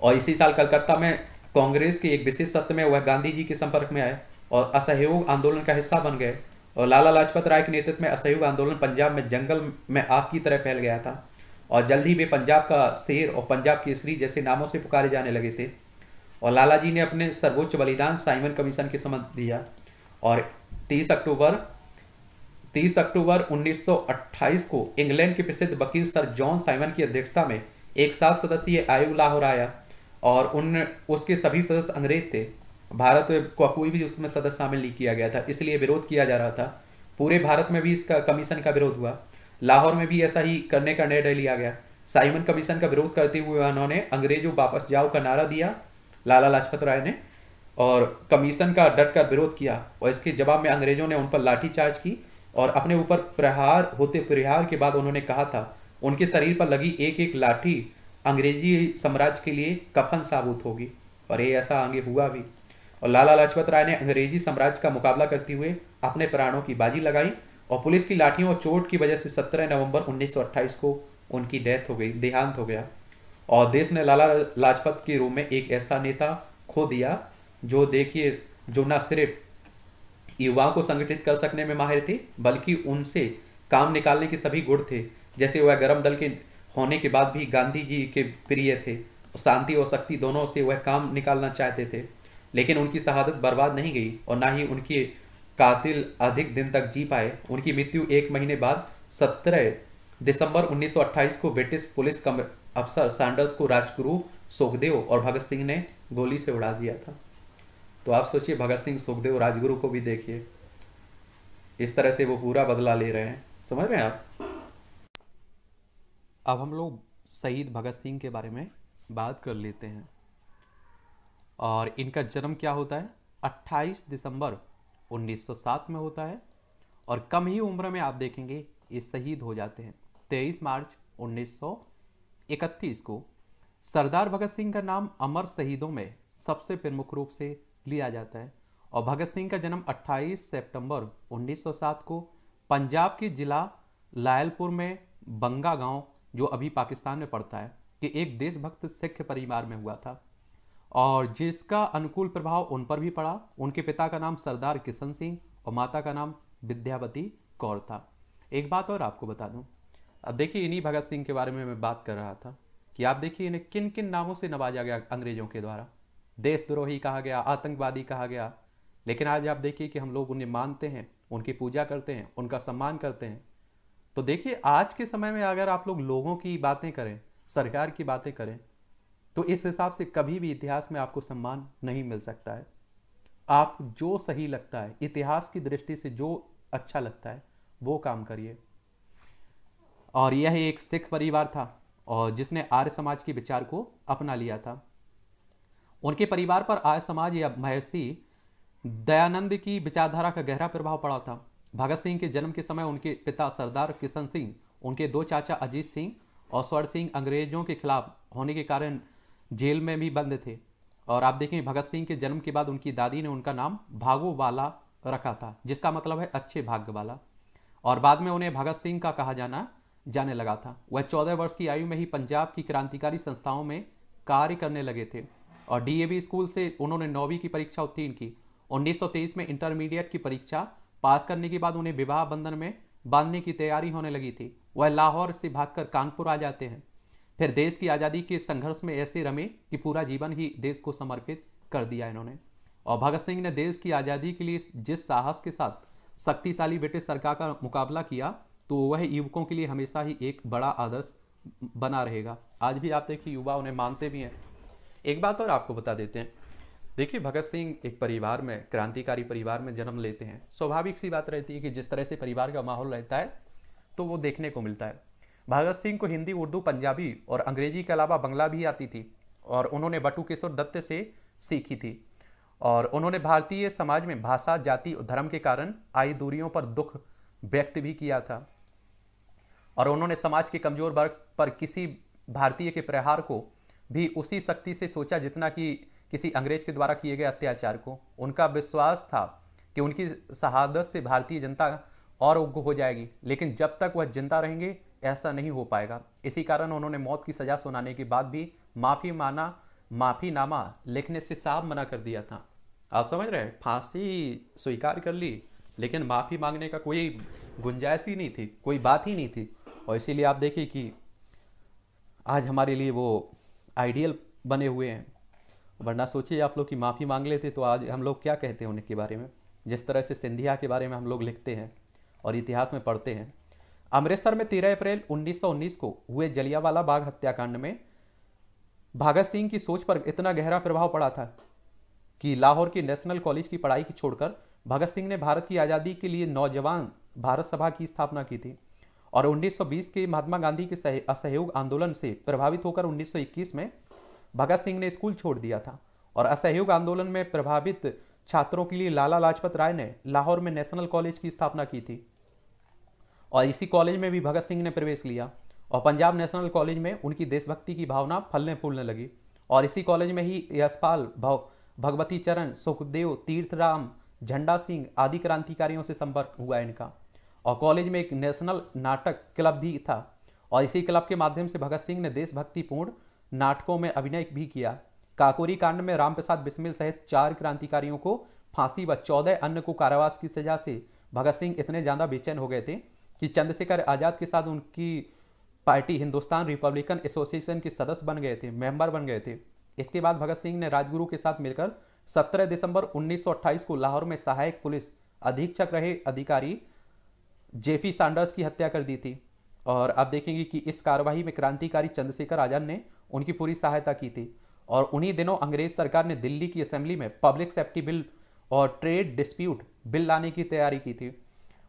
और इसी साल कलकत्ता में कांग्रेस के एक विशेष सत्र में वह गांधी जी के संपर्क में आए और असहयोग आंदोलन का हिस्सा बन गए और लाला लाजपत राय के नेतृत्व में असहयोग आंदोलन पंजाब में जंगल में आग की तरह फैल गया था और जल्द ही वे पंजाब का शेर और पंजाब केसरी जैसे नामों से पुकारे जाने लगे थे और लाला जी ने अपने सर्वोच्च बलिदान साइमन कमीशन के समझ दिया और 30 अक्टूबर 30 अक्टूबर 1928 को इंग्लैंड के प्रसिद्ध वकील सर जॉन साइमन की अध्यक्षता में एक सात सदस्यीय आयोग लाहौर आया और उन उसके सभी सदस्य अंग्रेज थे भारत को कोई भी उसमें सदस्य शामिल नहीं किया गया था इसलिए विरोध किया जा रहा था पूरे भारत में भी इसका कमीशन का विरोध हुआ लाहौर में भी ऐसा ही करने का निर्णय लिया गया साइमन कमीशन का विरोध करते हुए उन्होंने अंग्रेजों वापस जाओ का नारा दिया लाला लाजपत राय ने और कमीशन का डट कर विरोध किया और इसके जवाब में अंग्रेजों ने उन पर लाठी चार्ज की और अपने ऊपर प्रहार होते प्रहार के बाद उन्होंने कहा था उनके शरीर पर लगी एक एक लाठी अंग्रेजी साम्राज्य के लिए कफन साबुत होगी और ये ऐसा आगे हुआ भी और लाला लाजपत राय ने अंग्रेजी साम्राज्य का मुकाबला करते हुए अपने प्राणों की बाजी लगाई और पुलिस की लाठियों और चोट की वजह से 17 नवंबर 1928 को उनकी डेथ हो गई देहांत हो गया और देश ने लाला लाजपत के रूप में एक ऐसा नेता खो दिया जो देखिए जो ना सिर्फ युवाओं को संगठित कर सकने में माहिर थे बल्कि उनसे काम निकालने के सभी गुण थे जैसे वह गर्म दल के होने के बाद भी गांधी जी के प्रिय थे शांति और शक्ति दोनों से वह काम निकालना चाहते थे लेकिन उनकी शहादत बर्बाद नहीं गई और ना ही उनकी कातिल अधिक दिन तक जी पाए उनकी मृत्यु एक महीने बाद 17 दिसंबर 1928 को ब्रिटिश पुलिस कम अफसर सैंडर्स को राजगुरु सुखदेव और भगत सिंह ने गोली से उड़ा दिया था तो आप सोचिए भगत सिंह सुखदेव राजगुरु को भी देखिए इस तरह से वो पूरा बदला ले रहे हैं समझ रहे हैं आप अब हम लोग शहीद भगत सिंह के बारे में बात कर लेते हैं और इनका जन्म क्या होता है 28 दिसंबर 1907 में होता है और कम ही उम्र में आप देखेंगे ये शहीद हो जाते हैं 23 मार्च 1931 को सरदार भगत सिंह का नाम अमर शहीदों में सबसे प्रमुख रूप से लिया जाता है और भगत सिंह का जन्म 28 सितंबर 1907 को पंजाब के जिला लायलपुर में बंगा गांव जो अभी पाकिस्तान में पड़ता है कि एक देशभक्त सिख परिवार में हुआ था और जिसका अनुकूल प्रभाव उन पर भी पड़ा उनके पिता का नाम सरदार किशन सिंह और माता का नाम विद्यावती कौर था एक बात और आपको बता दूं अब देखिए इन्हीं भगत सिंह के बारे में मैं बात कर रहा था कि आप देखिए इन्हें किन किन नामों से नवाजा गया अंग्रेजों के द्वारा देशद्रोही कहा गया आतंकवादी कहा गया लेकिन आज आप देखिए कि हम लोग उन्हें मानते हैं उनकी पूजा करते हैं उनका सम्मान करते हैं तो देखिए आज के समय में अगर आप लोग लोगों की बातें करें सरकार की बातें करें तो इस हिसाब से कभी भी इतिहास में आपको सम्मान नहीं मिल सकता है आप जो सही लगता है इतिहास की दृष्टि से जो अच्छा लगता है वो काम करिए और यह एक सिख परिवार था और जिसने आर्य समाज के विचार को अपना लिया था उनके परिवार पर आर्य समाज या महर्षि दयानंद की विचारधारा का गहरा प्रभाव पड़ा था भगत सिंह के जन्म के समय उनके पिता सरदार किशन सिंह उनके दो चाचा अजीत सिंह और स्वर सिंह अंग्रेजों के खिलाफ होने के कारण जेल में भी बंद थे और आप देखें भगत सिंह के जन्म के बाद उनकी दादी ने उनका नाम भागो वाला रखा था जिसका मतलब है अच्छे भाग्य वाला और बाद में उन्हें भगत सिंह का कहा जाना जाने लगा था वह चौदह वर्ष की आयु में ही पंजाब की क्रांतिकारी संस्थाओं में कार्य करने लगे थे और डीएवी स्कूल से उन्होंने नौवीं की परीक्षा उत्तीर्ण की 1923 में इंटरमीडिएट की परीक्षा पास करने के बाद उन्हें विवाह बंधन में बांधने की तैयारी होने लगी थी वह लाहौर से भागकर कानपुर आ जाते हैं फिर देश की आज़ादी के संघर्ष में ऐसे रमे कि पूरा जीवन ही देश को समर्पित कर दिया इन्होंने और भगत सिंह ने देश की आज़ादी के लिए जिस साहस के साथ शक्तिशाली ब्रिटिश सरकार का मुकाबला किया तो वह युवकों के लिए हमेशा ही एक बड़ा आदर्श बना रहेगा आज भी आप देखिए युवा उन्हें मानते भी हैं एक बात और आपको बता देते हैं देखिए भगत सिंह एक परिवार में क्रांतिकारी परिवार में जन्म लेते हैं स्वाभाविक सी बात रहती है कि जिस तरह से परिवार का माहौल रहता है तो वो देखने को मिलता है भगत सिंह को हिंदी उर्दू पंजाबी और अंग्रेजी के अलावा बंगला भी आती थी और उन्होंने बटू किशोर दत्त से सीखी थी और उन्होंने भारतीय समाज में भाषा जाति और धर्म के कारण आई दूरियों पर दुख व्यक्त भी किया था और उन्होंने समाज के कमजोर वर्ग पर किसी भारतीय के प्रहार को भी उसी शक्ति से सोचा जितना कि किसी अंग्रेज के द्वारा किए गए अत्याचार को उनका विश्वास था कि उनकी शहादत से भारतीय जनता और उग्र हो जाएगी लेकिन जब तक वह जिंदा रहेंगे ऐसा नहीं हो पाएगा इसी कारण उन्होंने मौत की सज़ा सुनाने के बाद भी माफ़ी माना माफ़ीनामा लिखने से साफ मना कर दिया था आप समझ रहे हैं फांसी स्वीकार कर ली लेकिन माफ़ी मांगने का कोई गुंजाइश ही नहीं थी कोई बात ही नहीं थी और इसीलिए आप देखिए कि आज हमारे लिए वो आइडियल बने हुए हैं वरना सोचिए आप लोग कि माफ़ी मांग लेते तो आज हम लोग क्या कहते हैं उनके बारे में जिस तरह से सिंधिया के बारे में हम लोग लिखते हैं और इतिहास में पढ़ते हैं अमृतसर में 13 अप्रैल 1919 को हुए जलियावाला बाग हत्याकांड में भगत सिंह की सोच पर इतना गहरा प्रभाव पड़ा था कि लाहौर की नेशनल कॉलेज की पढ़ाई की छोड़कर भगत सिंह ने भारत की आज़ादी के लिए नौजवान भारत सभा की स्थापना की थी और 1920 के महात्मा गांधी के असहयोग आंदोलन से प्रभावित होकर 1921 में भगत सिंह ने स्कूल छोड़ दिया था और असहयोग आंदोलन में प्रभावित छात्रों के लिए लाला लाजपत राय ने लाहौर में नेशनल कॉलेज की स्थापना की थी और इसी कॉलेज में भी भगत सिंह ने प्रवेश लिया और पंजाब नेशनल कॉलेज में उनकी देशभक्ति की भावना फलने फूलने लगी और इसी कॉलेज में ही यशपाल भव भगवती चरण सुखदेव तीर्थराम झंडा सिंह आदि क्रांतिकारियों से संपर्क हुआ इनका और कॉलेज में एक नेशनल नाटक क्लब भी था और इसी क्लब के माध्यम से भगत सिंह ने देशभक्तिपूर्ण नाटकों में अभिनय भी किया काकोरी कांड में राम प्रसाद बिस्मिल सहित चार क्रांतिकारियों को फांसी व चौदह अन्य को कारावास की सजा से भगत सिंह इतने ज़्यादा बेचैन हो गए थे कि चंद्रशेखर आज़ाद के साथ उनकी पार्टी हिंदुस्तान रिपब्लिकन एसोसिएशन के सदस्य बन गए थे मेंबर बन गए थे इसके बाद भगत सिंह ने राजगुरु के साथ मिलकर 17 दिसंबर 1928 को लाहौर में सहायक पुलिस अधीक्षक रहे अधिकारी जेफी सैंडर्स की हत्या कर दी थी और आप देखेंगे कि इस कार्यवाही में क्रांतिकारी चंद्रशेखर आज़ाद ने उनकी पूरी सहायता की थी और उन्हीं दिनों अंग्रेज सरकार ने दिल्ली की असेंबली में पब्लिक सेफ्टी बिल और ट्रेड डिस्प्यूट बिल लाने की तैयारी की थी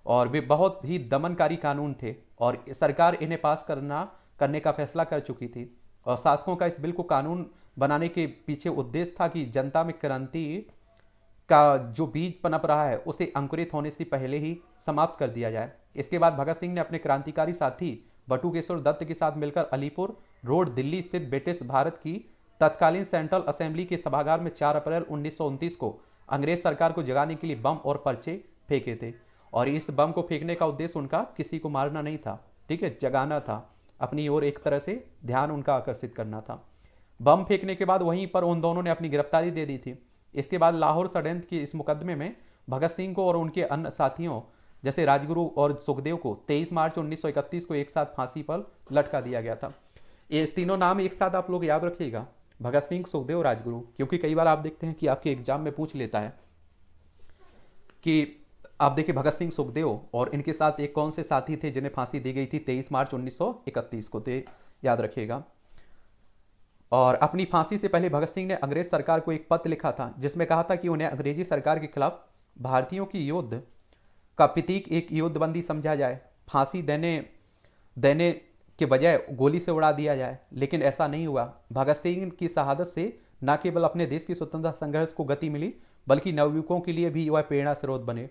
और वे बहुत ही दमनकारी कानून थे और सरकार इन्हें पास करना करने का फैसला कर चुकी थी और शासकों का इस बिल को कानून बनाने के पीछे उद्देश्य था कि जनता में क्रांति का जो बीज पनप रहा है उसे अंकुरित होने से पहले ही समाप्त कर दिया जाए इसके बाद भगत सिंह ने अपने क्रांतिकारी साथी बटुकेश्वर दत्त के साथ मिलकर अलीपुर रोड दिल्ली स्थित ब्रिटिश भारत की तत्कालीन सेंट्रल असेंबली के सभागार में 4 अप्रैल उन्नीस को अंग्रेज सरकार को जगाने के लिए बम और पर्चे फेंके थे और इस बम को फेंकने का उद्देश्य उनका किसी को मारना नहीं था ठीक है जगाना था अपनी ओर एक तरह से ध्यान उनका आकर्षित करना था बम फेंकने के बाद वहीं पर उन दोनों ने अपनी गिरफ्तारी दे दी थी इसके बाद लाहौर षडयंत्र के इस मुकदमे में भगत सिंह को और उनके अन्य साथियों जैसे राजगुरु और सुखदेव को 23 मार्च 1931 को एक साथ फांसी पर लटका दिया गया था ये तीनों नाम एक साथ आप लोग याद रखिएगा भगत सिंह सुखदेव राजगुरु क्योंकि कई बार आप देखते हैं कि आपके एग्जाम में पूछ लेता है कि आप देखिए भगत सिंह सुखदेव और इनके साथ एक कौन से साथी थे जिन्हें फांसी दी गई थी 23 मार्च 1931 को थे याद रखिएगा और अपनी फांसी से पहले भगत सिंह ने अंग्रेज सरकार को एक पत्र लिखा था जिसमें कहा था कि उन्हें अंग्रेजी सरकार के खिलाफ भारतीयों की युद्ध का प्रतीक एक युद्धबंदी समझा जाए फांसी देने देने के बजाय गोली से उड़ा दिया जाए लेकिन ऐसा नहीं हुआ भगत सिंह की शहादत से न केवल अपने देश की स्वतंत्रता संघर्ष को गति मिली बल्कि नवयुवकों के लिए भी वह प्रेरणा स्रोत बने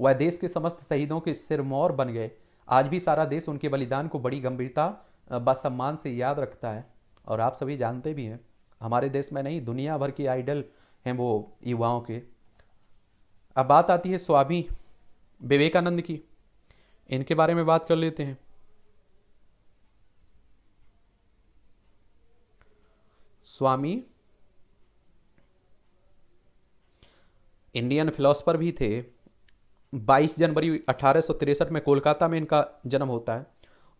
वह देश के समस्त शहीदों के सिरमौर बन गए आज भी सारा देश उनके बलिदान को बड़ी गंभीरता बसम्मान से याद रखता है और आप सभी जानते भी हैं हमारे देश में नहीं दुनिया भर की आइडल हैं वो युवाओं के अब बात आती है स्वामी विवेकानंद की इनके बारे में बात कर लेते हैं स्वामी इंडियन फिलोसफर भी थे 22 जनवरी अठारह में कोलकाता में इनका जन्म होता है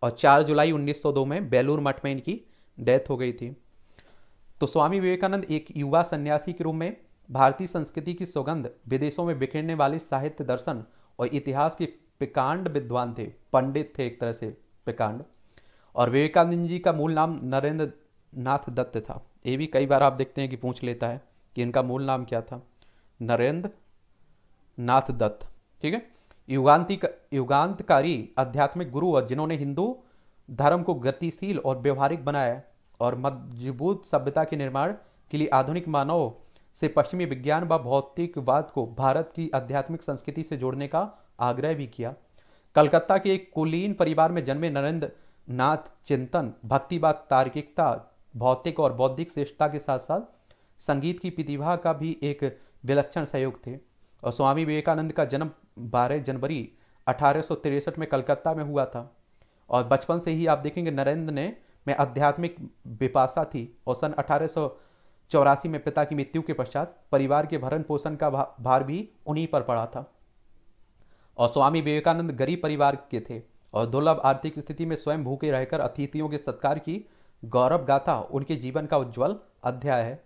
और 4 जुलाई 1902 में बेलूर मठ में इनकी डेथ हो गई थी तो स्वामी विवेकानंद एक युवा सन्यासी के रूप में भारतीय संस्कृति की सुगंध विदेशों में बिखेरने वाले साहित्य दर्शन और इतिहास के पिकांड विद्वान थे पंडित थे एक तरह से पिकांड और विवेकानंद जी का मूल नाम नरेंद्र नाथ दत्त था ये भी कई बार आप देखते हैं कि पूछ लेता है कि इनका मूल नाम क्या था नरेंद्र नाथ दत्त ठीक है युगांतिक युगांतकारी आध्यात्मिक गुरु और जिन्होंने हिंदू धर्म को गतिशील और व्यवहारिक बनाया और मजबूत सभ्यता के निर्माण के लिए आधुनिक मानव से पश्चिमी विज्ञान व भौतिकवाद को भारत की आध्यात्मिक संस्कृति से जोड़ने का आग्रह भी किया कलकत्ता के एक कुलीन परिवार में जन्मे नरेंद्र नाथ चिंतन भक्तिवाद तार्किकता भौतिक और बौद्धिक श्रेष्ठता के साथ साथ संगीत की प्रतिभा का भी एक विलक्षण सहयोग थे और स्वामी विवेकानंद का जन्म 12 जनवरी अठारह में कलकत्ता में हुआ था और बचपन से ही आप देखेंगे नरेंद्र ने में आध्यात्मिक विपाशा थी और सन अठारह में पिता की मृत्यु के पश्चात परिवार के भरण पोषण का भार भी उन्हीं पर पड़ा था और स्वामी विवेकानंद गरीब परिवार के थे और दुर्लभ आर्थिक स्थिति में स्वयं भूखे रहकर अतिथियों के सत्कार की गौरव गाथा उनके जीवन का उज्जवल अध्याय है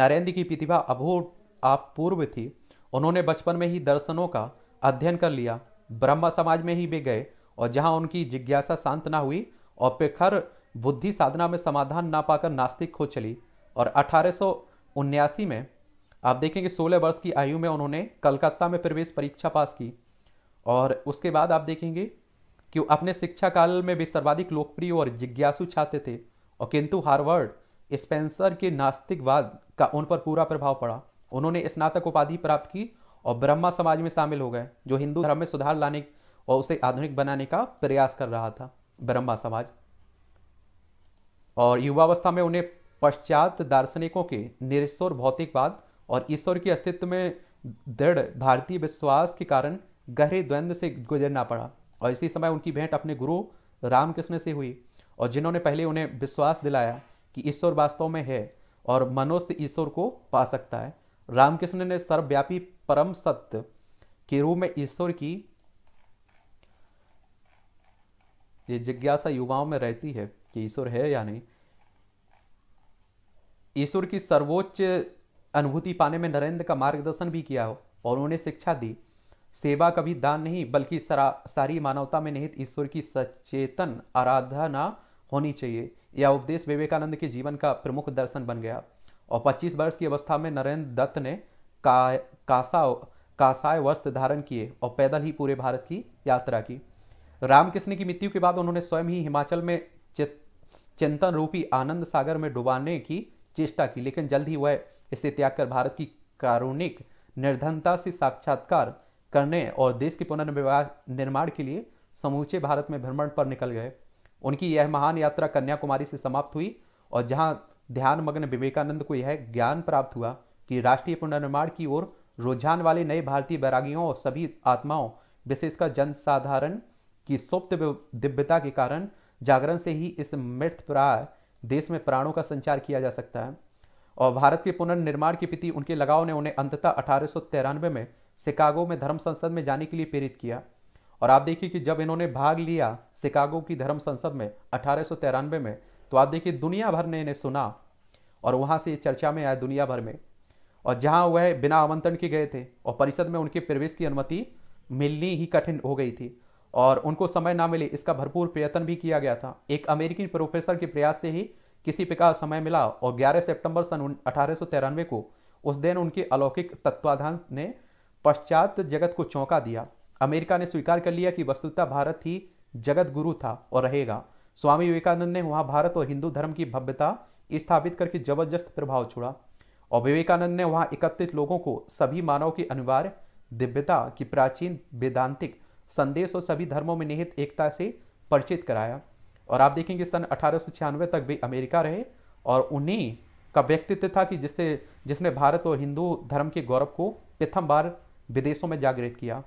नरेंद्र की प्रतिभा अभूत आप पूर्व थी उन्होंने बचपन में ही दर्शनों का अध्ययन कर लिया ब्रह्म समाज में ही वे गए और जहाँ उनकी जिज्ञासा शांत ना हुई और पेखर बुद्धि साधना में समाधान ना पाकर नास्तिक हो चली और अठारह में आप देखेंगे 16 वर्ष की आयु में उन्होंने कलकत्ता में प्रवेश परीक्षा पास की और उसके बाद आप देखेंगे कि अपने शिक्षा काल में वे सर्वाधिक लोकप्रिय और जिज्ञासु छात्र थे और किंतु हार्वर्ड स्पेंसर के नास्तिकवाद का उन पर पूरा प्रभाव पड़ा उन्होंने स्नातक उपाधि प्राप्त की और ब्रह्मा समाज में शामिल हो गए जो हिंदू धर्म में सुधार लाने और उसे आधुनिक बनाने का प्रयास कर रहा था ब्रह्मा समाज और युवावस्था में उन्हें पश्चात दार्शनिकों के निरस्वर भौतिकवाद और ईश्वर के अस्तित्व में दृढ़ भारतीय विश्वास के कारण गहरे द्वंद्व से गुजरना पड़ा और इसी समय उनकी भेंट अपने गुरु रामकृष्ण से हुई और जिन्होंने पहले उन्हें विश्वास दिलाया कि ईश्वर वास्तव में है और मनुष्य ईश्वर को पा सकता है रामकृष्ण ने सर्वव्यापी परम सत्य के रूप में ईश्वर की ये जिज्ञासा युवाओं में रहती है कि ईश्वर है या नहीं ईश्वर की सर्वोच्च अनुभूति पाने में नरेंद्र का मार्गदर्शन भी किया हो और उन्हें शिक्षा दी सेवा कभी दान नहीं बल्कि सारी मानवता में निहित ईश्वर की सचेतन आराधना होनी चाहिए यह उपदेश विवेकानंद के जीवन का प्रमुख दर्शन बन गया और 25 वर्ष की अवस्था में नरेंद्र दत्त ने कासा कासाय वस्त्र धारण किए और पैदल ही पूरे भारत की यात्रा की रामकृष्ण की मृत्यु के बाद उन्होंने स्वयं ही हिमाचल में चिंतन रूपी आनंद सागर में डुबाने की चेष्टा की लेकिन जल्द ही वह इसे त्याग कर भारत की कारुणिक निर्धनता से साक्षात्कार करने और देश के पुनर्विवाह निर्माण के लिए समूचे भारत में भ्रमण पर निकल गए उनकी यह महान यात्रा कन्याकुमारी से समाप्त हुई और जहां ध्यान मग्न विवेकानंद को यह ज्ञान प्राप्त हुआ कि राष्ट्रीय पुनर्निर्माण की ओर रुझान वाले नए भारतीय बैरागियों और सभी आत्माओं विशेषकर जनसाधारण की सुप्त दिव्यता के कारण जागरण से ही इस मृत प्राय देश में प्राणों का संचार किया जा सकता है और भारत के पुनर्निर्माण के प्रति उनके लगाव ने उन्हें अंततः अठारह में शिकागो में धर्म संसद में जाने के लिए प्रेरित किया और आप देखिए कि जब इन्होंने भाग लिया शिकागो की धर्म संसद में अठारह में तो आप देखिए दुनिया भर ने इन्हें सुना और वहाँ से चर्चा में आया दुनिया भर में और जहां वह बिना आमंत्रण के गए थे और परिषद में उनके प्रवेश की अनुमति मिलनी ही कठिन हो गई थी और उनको समय ना मिले इसका भरपूर प्रयत्न भी किया गया था एक अमेरिकी प्रोफेसर के प्रयास से ही किसी प्रकार समय मिला और 11 सितंबर सन अठारह को उस दिन उनके अलौकिक तत्वाधान ने पश्चात जगत को चौंका दिया अमेरिका ने स्वीकार कर लिया कि वस्तुतः भारत ही जगत गुरु था और रहेगा स्वामी विवेकानंद ने वहां भारत और हिंदू धर्म की भव्यता स्थापित करके जबरदस्त प्रभाव छोड़ा और विवेकानंद ने वहां एकत्रित लोगों को सभी मानव की अनिवार्य दिव्यता की प्राचीन वेदांतिक संदेश और सभी धर्मों में निहित एकता से परिचित कराया और आप देखेंगे सन अठारह तक वे अमेरिका रहे और उन्हीं का व्यक्तित्व था कि जिससे जिसने भारत और हिंदू धर्म के गौरव को प्रथम बार विदेशों में जागृत किया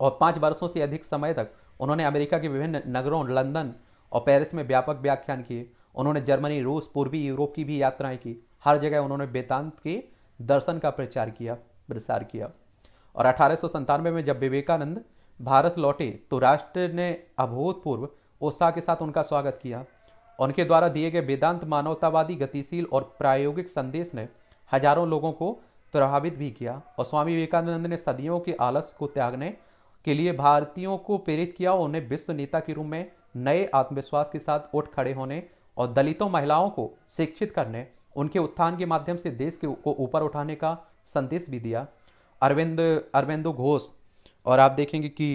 और पाँच वर्षों से अधिक समय तक उन्होंने अमेरिका के विभिन्न नगरों लंदन और पेरिस में व्यापक व्याख्यान किए उन्होंने जर्मनी रूस पूर्वी यूरोप की भी यात्राएं की हर जगह उन्होंने वेदांत के दर्शन का प्रचार किया प्रसार किया और अठारह में जब विवेकानंद भारत लौटे तो राष्ट्र ने अभूतपूर्व उत्साह के साथ उनका स्वागत किया उनके द्वारा दिए गए वेदांत मानवतावादी गतिशील और प्रायोगिक संदेश ने हजारों लोगों को प्रभावित भी किया और स्वामी विवेकानंद ने सदियों के आलस को त्यागने के लिए भारतीयों को प्रेरित किया और उन्हें विश्व नेता के रूप में नए आत्मविश्वास के साथ उठ खड़े होने और दलितों महिलाओं को शिक्षित करने उनके उत्थान के माध्यम से देश के को ऊपर उठाने का संदेश भी दिया अरविंद अरविंदो घोष और आप देखेंगे कि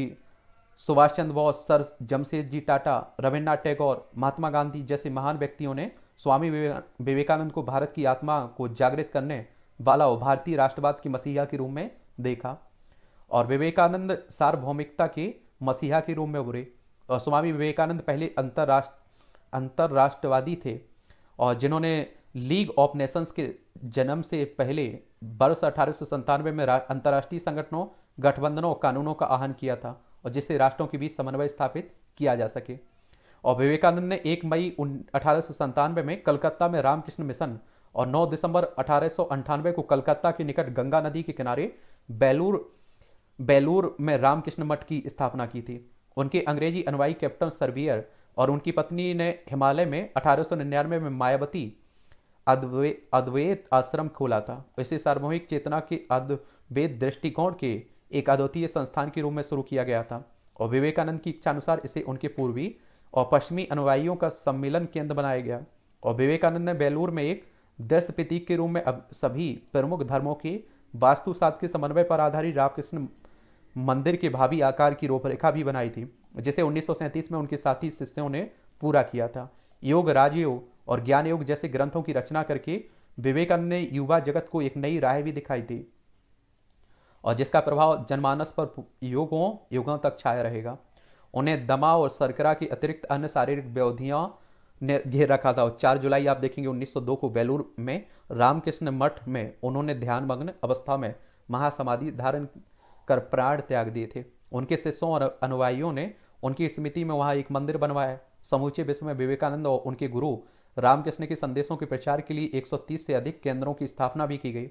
सुभाष चंद्र बोस सर जमशेद जी टाटा रविन्द्रनाथ टैगोर महात्मा गांधी जैसे महान व्यक्तियों ने स्वामी विवेकानंद को भारत की आत्मा को जागृत करने वाला भारतीय राष्ट्रवाद की मसीहा के रूप में देखा और विवेकानंद सार्वभौमिकता के मसीहा के रूप में उभरे और स्वामी विवेकानंद पहले अंतर्राष्ट्र अंतर्राष्ट्रवादी थे और जिन्होंने लीग ऑफ नेशंस के जन्म से पहले वर्ष अठारह में अंतर्राष्ट्रीय संगठनों गठबंधनों और कानूनों का आह्वान किया था और जिससे राष्ट्रों के बीच समन्वय स्थापित किया जा सके और विवेकानंद ने 1 मई अठारह में कलकत्ता में रामकृष्ण मिशन और 9 दिसंबर अठारह को कलकत्ता के निकट गंगा नदी के किनारे बेलूर बेलूर में रामकृष्ण मठ की स्थापना की थी उनके अंग्रेजी अनुवाई कैप्टन सर्वियर और उनकी पत्नी ने हिमालय में अठारह में मायावती अद्वैत आश्रम खोला था इसे सार्वभौमिक चेतना के अद्वैत दृष्टिकोण के एक अद्वितीय संस्थान के रूप में शुरू किया गया था और विवेकानंद की इच्छानुसार इसे उनके पूर्वी और पश्चिमी अनुयायियों का सम्मेलन केंद्र बनाया गया और विवेकानंद ने बेलूर में एक दृश्य प्रतीक के रूप में अब सभी प्रमुख धर्मों के वास्तुशात के समन्वय पर आधारित रामकृष्ण मंदिर के भावी आकार की रूपरेखा भी बनाई थी जिसे उन्नीस में उनके साथी शिष्यों ने पूरा किया था योग राजयोग और ज्ञान योग जैसे ग्रंथों की रचना करके विवेकानंद ने युवा जगत को एक नई राय भी दिखाई दी और जिसका प्रभाव जनमानस पर योगों युगों तक छाया रहेगा उन्हें दमा और सरकरा के अतिरिक्त अन्य शारीरिक व्यवधियों ने घेर रखा था और चार जुलाई आप देखेंगे 1902 को बेलूर में रामकृष्ण मठ में उन्होंने ध्यानमग्न अवस्था में महासमाधि धारण कर प्राण त्याग दिए थे उनके शिष्यों और अनुयायियों ने उनकी स्मृति में वहाँ एक मंदिर बनवाया समूचे विश्व में विवेकानंद और उनके गुरु रामकृष्ण के संदेशों के प्रचार के लिए 130 से अधिक केंद्रों की स्थापना भी की गई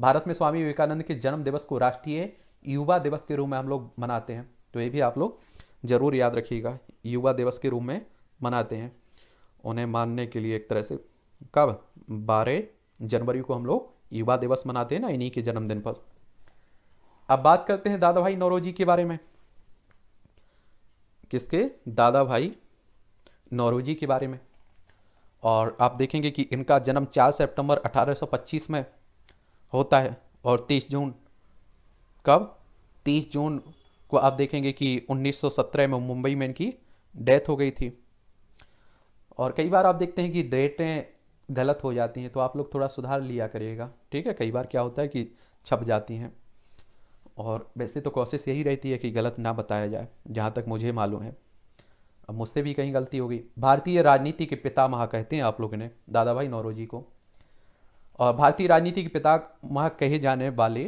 भारत में स्वामी विवेकानंद के जन्म दिवस को राष्ट्रीय युवा दिवस के रूप में हम लोग मनाते हैं तो ये भी आप लोग जरूर याद रखिएगा युवा दिवस के रूप में मनाते हैं उन्हें मानने के लिए एक तरह से कब बारह जनवरी को हम लोग युवा दिवस मनाते हैं ना इन्हीं के जन्मदिन पर अब बात करते हैं दादा भाई नौरोजी के बारे में किसके दादा भाई नौरोजी के बारे में और आप देखेंगे कि इनका जन्म 4 सितंबर 1825 में होता है और 30 जून कब 30 जून को आप देखेंगे कि 1917 में मुंबई में इनकी डेथ हो गई थी और कई बार आप देखते हैं कि डेटें गलत हो जाती हैं तो आप लोग थोड़ा सुधार लिया करिएगा ठीक है कई बार क्या होता है कि छप जाती हैं और वैसे तो कोशिश यही रहती है कि गलत ना बताया जाए जहाँ तक मुझे मालूम है अब मुझसे भी कहीं गलती हो गई भारतीय राजनीति के पिता महा कहते हैं आप लोग इन्हें दादा भाई नौरोजी को और भारतीय राजनीति के महा कहे जाने वाले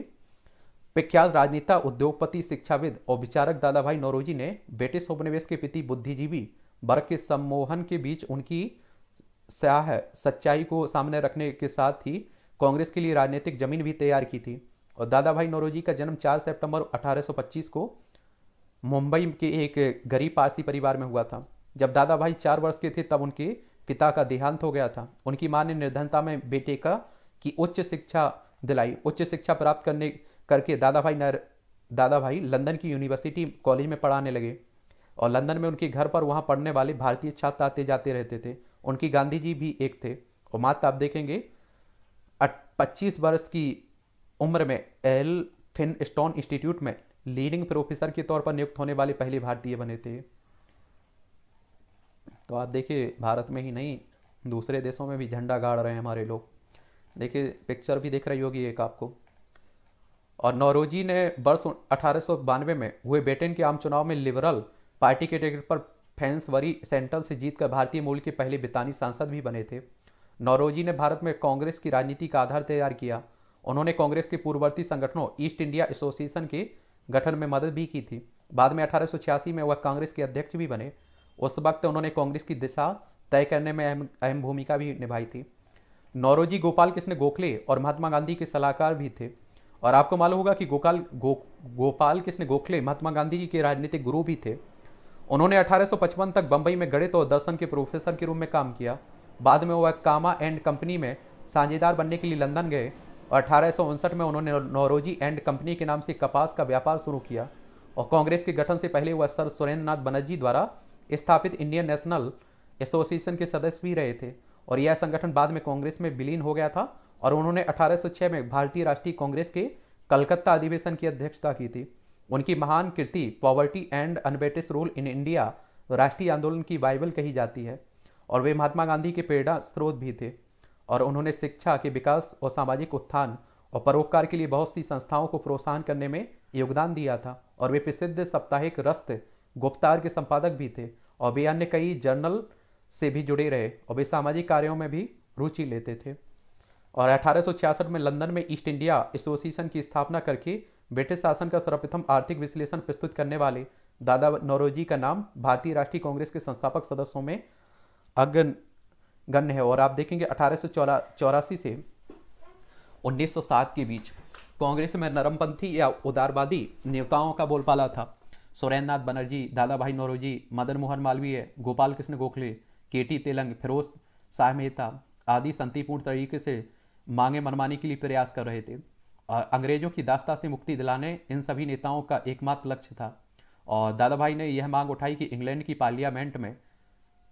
प्रख्यात राजनेता उद्योगपति शिक्षाविद और विचारक दादा भाई नौरोजी ने ब्रिटिश उपनिवेश के पिति बुद्धिजीवी वर्ग के सम्मोहन के बीच उनकी सह सच्चाई को सामने रखने के साथ ही कांग्रेस के लिए राजनीतिक जमीन भी तैयार की थी और दादा भाई नौरोजी का जन्म 4 सितंबर 1825 को मुंबई के एक गरीब पारसी परिवार में हुआ था जब दादा भाई चार वर्ष के थे तब उनके पिता का देहांत हो गया था उनकी माँ ने निर्धनता में बेटे का की उच्च शिक्षा दिलाई उच्च शिक्षा प्राप्त करने करके दादा भाई नर दादा भाई लंदन की यूनिवर्सिटी कॉलेज में पढ़ाने लगे और लंदन में उनके घर पर वहाँ पढ़ने वाले भारतीय छात्र आते जाते रहते थे उनकी गांधी जी भी एक थे और मात्र आप देखेंगे पच्चीस वर्ष की उम्र में एल फिन स्टोन इंस्टीट्यूट में लीडिंग प्रोफेसर के तौर पर नियुक्त होने वाले पहले भारतीय बने थे तो आप देखिए भारत में ही नहीं दूसरे देशों में भी झंडा गाड़ रहे हैं हमारे लोग देखिए पिक्चर भी देख रही होगी एक आपको और नौरोजी ने वर्ष अठारह में हुए ब्रिटेन के आम चुनाव में लिबरल पार्टी के टिकट पर फैंसवरी सेंट्रल से जीतकर भारतीय मूल के पहले बितानी सांसद भी बने थे नौरोजी ने भारत में कांग्रेस की राजनीति का आधार तैयार किया उन्होंने कांग्रेस के पूर्ववर्ती संगठनों ईस्ट इंडिया एसोसिएशन के गठन में मदद भी की थी बाद में अठारह में वह कांग्रेस के अध्यक्ष भी बने उस वक्त उन्होंने कांग्रेस की दिशा तय करने में अहम अहम भूमिका भी निभाई थी नौरोजी गोपाल कृष्ण गोखले और महात्मा गांधी के सलाहकार भी थे और आपको मालूम होगा कि गोपाल गो, गोपाल कृष्ण गोखले महात्मा गांधी जी के राजनीतिक गुरु भी थे उन्होंने 1855 तक बंबई में गणित और दर्शन के प्रोफेसर के रूप में काम किया बाद में वह कामा एंड कंपनी में साझेदार बनने के लिए लंदन गए अठारह में उन्होंने नौरोजी एंड कंपनी के नाम से कपास का व्यापार शुरू किया और कांग्रेस के गठन से पहले वह सर सुरेंद्र नाथ बनर्जी द्वारा स्थापित इंडियन नेशनल एसोसिएशन के सदस्य भी रहे थे और यह संगठन बाद में कांग्रेस में विलीन हो गया था और उन्होंने 1806 में भारतीय राष्ट्रीय कांग्रेस के कलकत्ता अधिवेशन की अध्यक्षता की थी उनकी महान कृति poverty and unbritish rule in India राष्ट्रीय आंदोलन की बाइबल कही जाती है और वे महात्मा गांधी के प्रेरणा स्रोत भी थे और उन्होंने शिक्षा के विकास और सामाजिक उत्थान और परोपकार के लिए बहुत सी संस्थाओं को प्रोत्साहन करने में योगदान दिया था और वे प्रसिद्ध साप्ताहिक रस्त गुप्तार के संपादक भी थे और वे अन्य कई जर्नल से भी जुड़े रहे और वे सामाजिक कार्यों में भी रुचि लेते थे और अठारह में लंदन में ईस्ट इंडिया एसोसिएशन की स्थापना करके ब्रिटिश शासन का सर्वप्रथम आर्थिक विश्लेषण प्रस्तुत करने वाले दादा नौरोजी का नाम भारतीय राष्ट्रीय कांग्रेस के संस्थापक सदस्यों में अग्र गन्य है और आप देखेंगे अठारह से 1907 के बीच कांग्रेस में नरमपंथी या उदारवादी नेताओं का बोलपाला था सुरेंद्र नाथ बनर्जी दादा भाई नौरोजी मदन मोहन मालवीय गोपाल कृष्ण गोखले के टी तेलंग फिरोज शाह मेहता आदि शांतिपूर्ण तरीके से मांगे मनमाने के लिए प्रयास कर रहे थे अंग्रेजों की दास्ता से मुक्ति दिलाने इन सभी नेताओं का एकमात्र लक्ष्य था और दादा भाई ने यह मांग उठाई कि इंग्लैंड की पार्लियामेंट में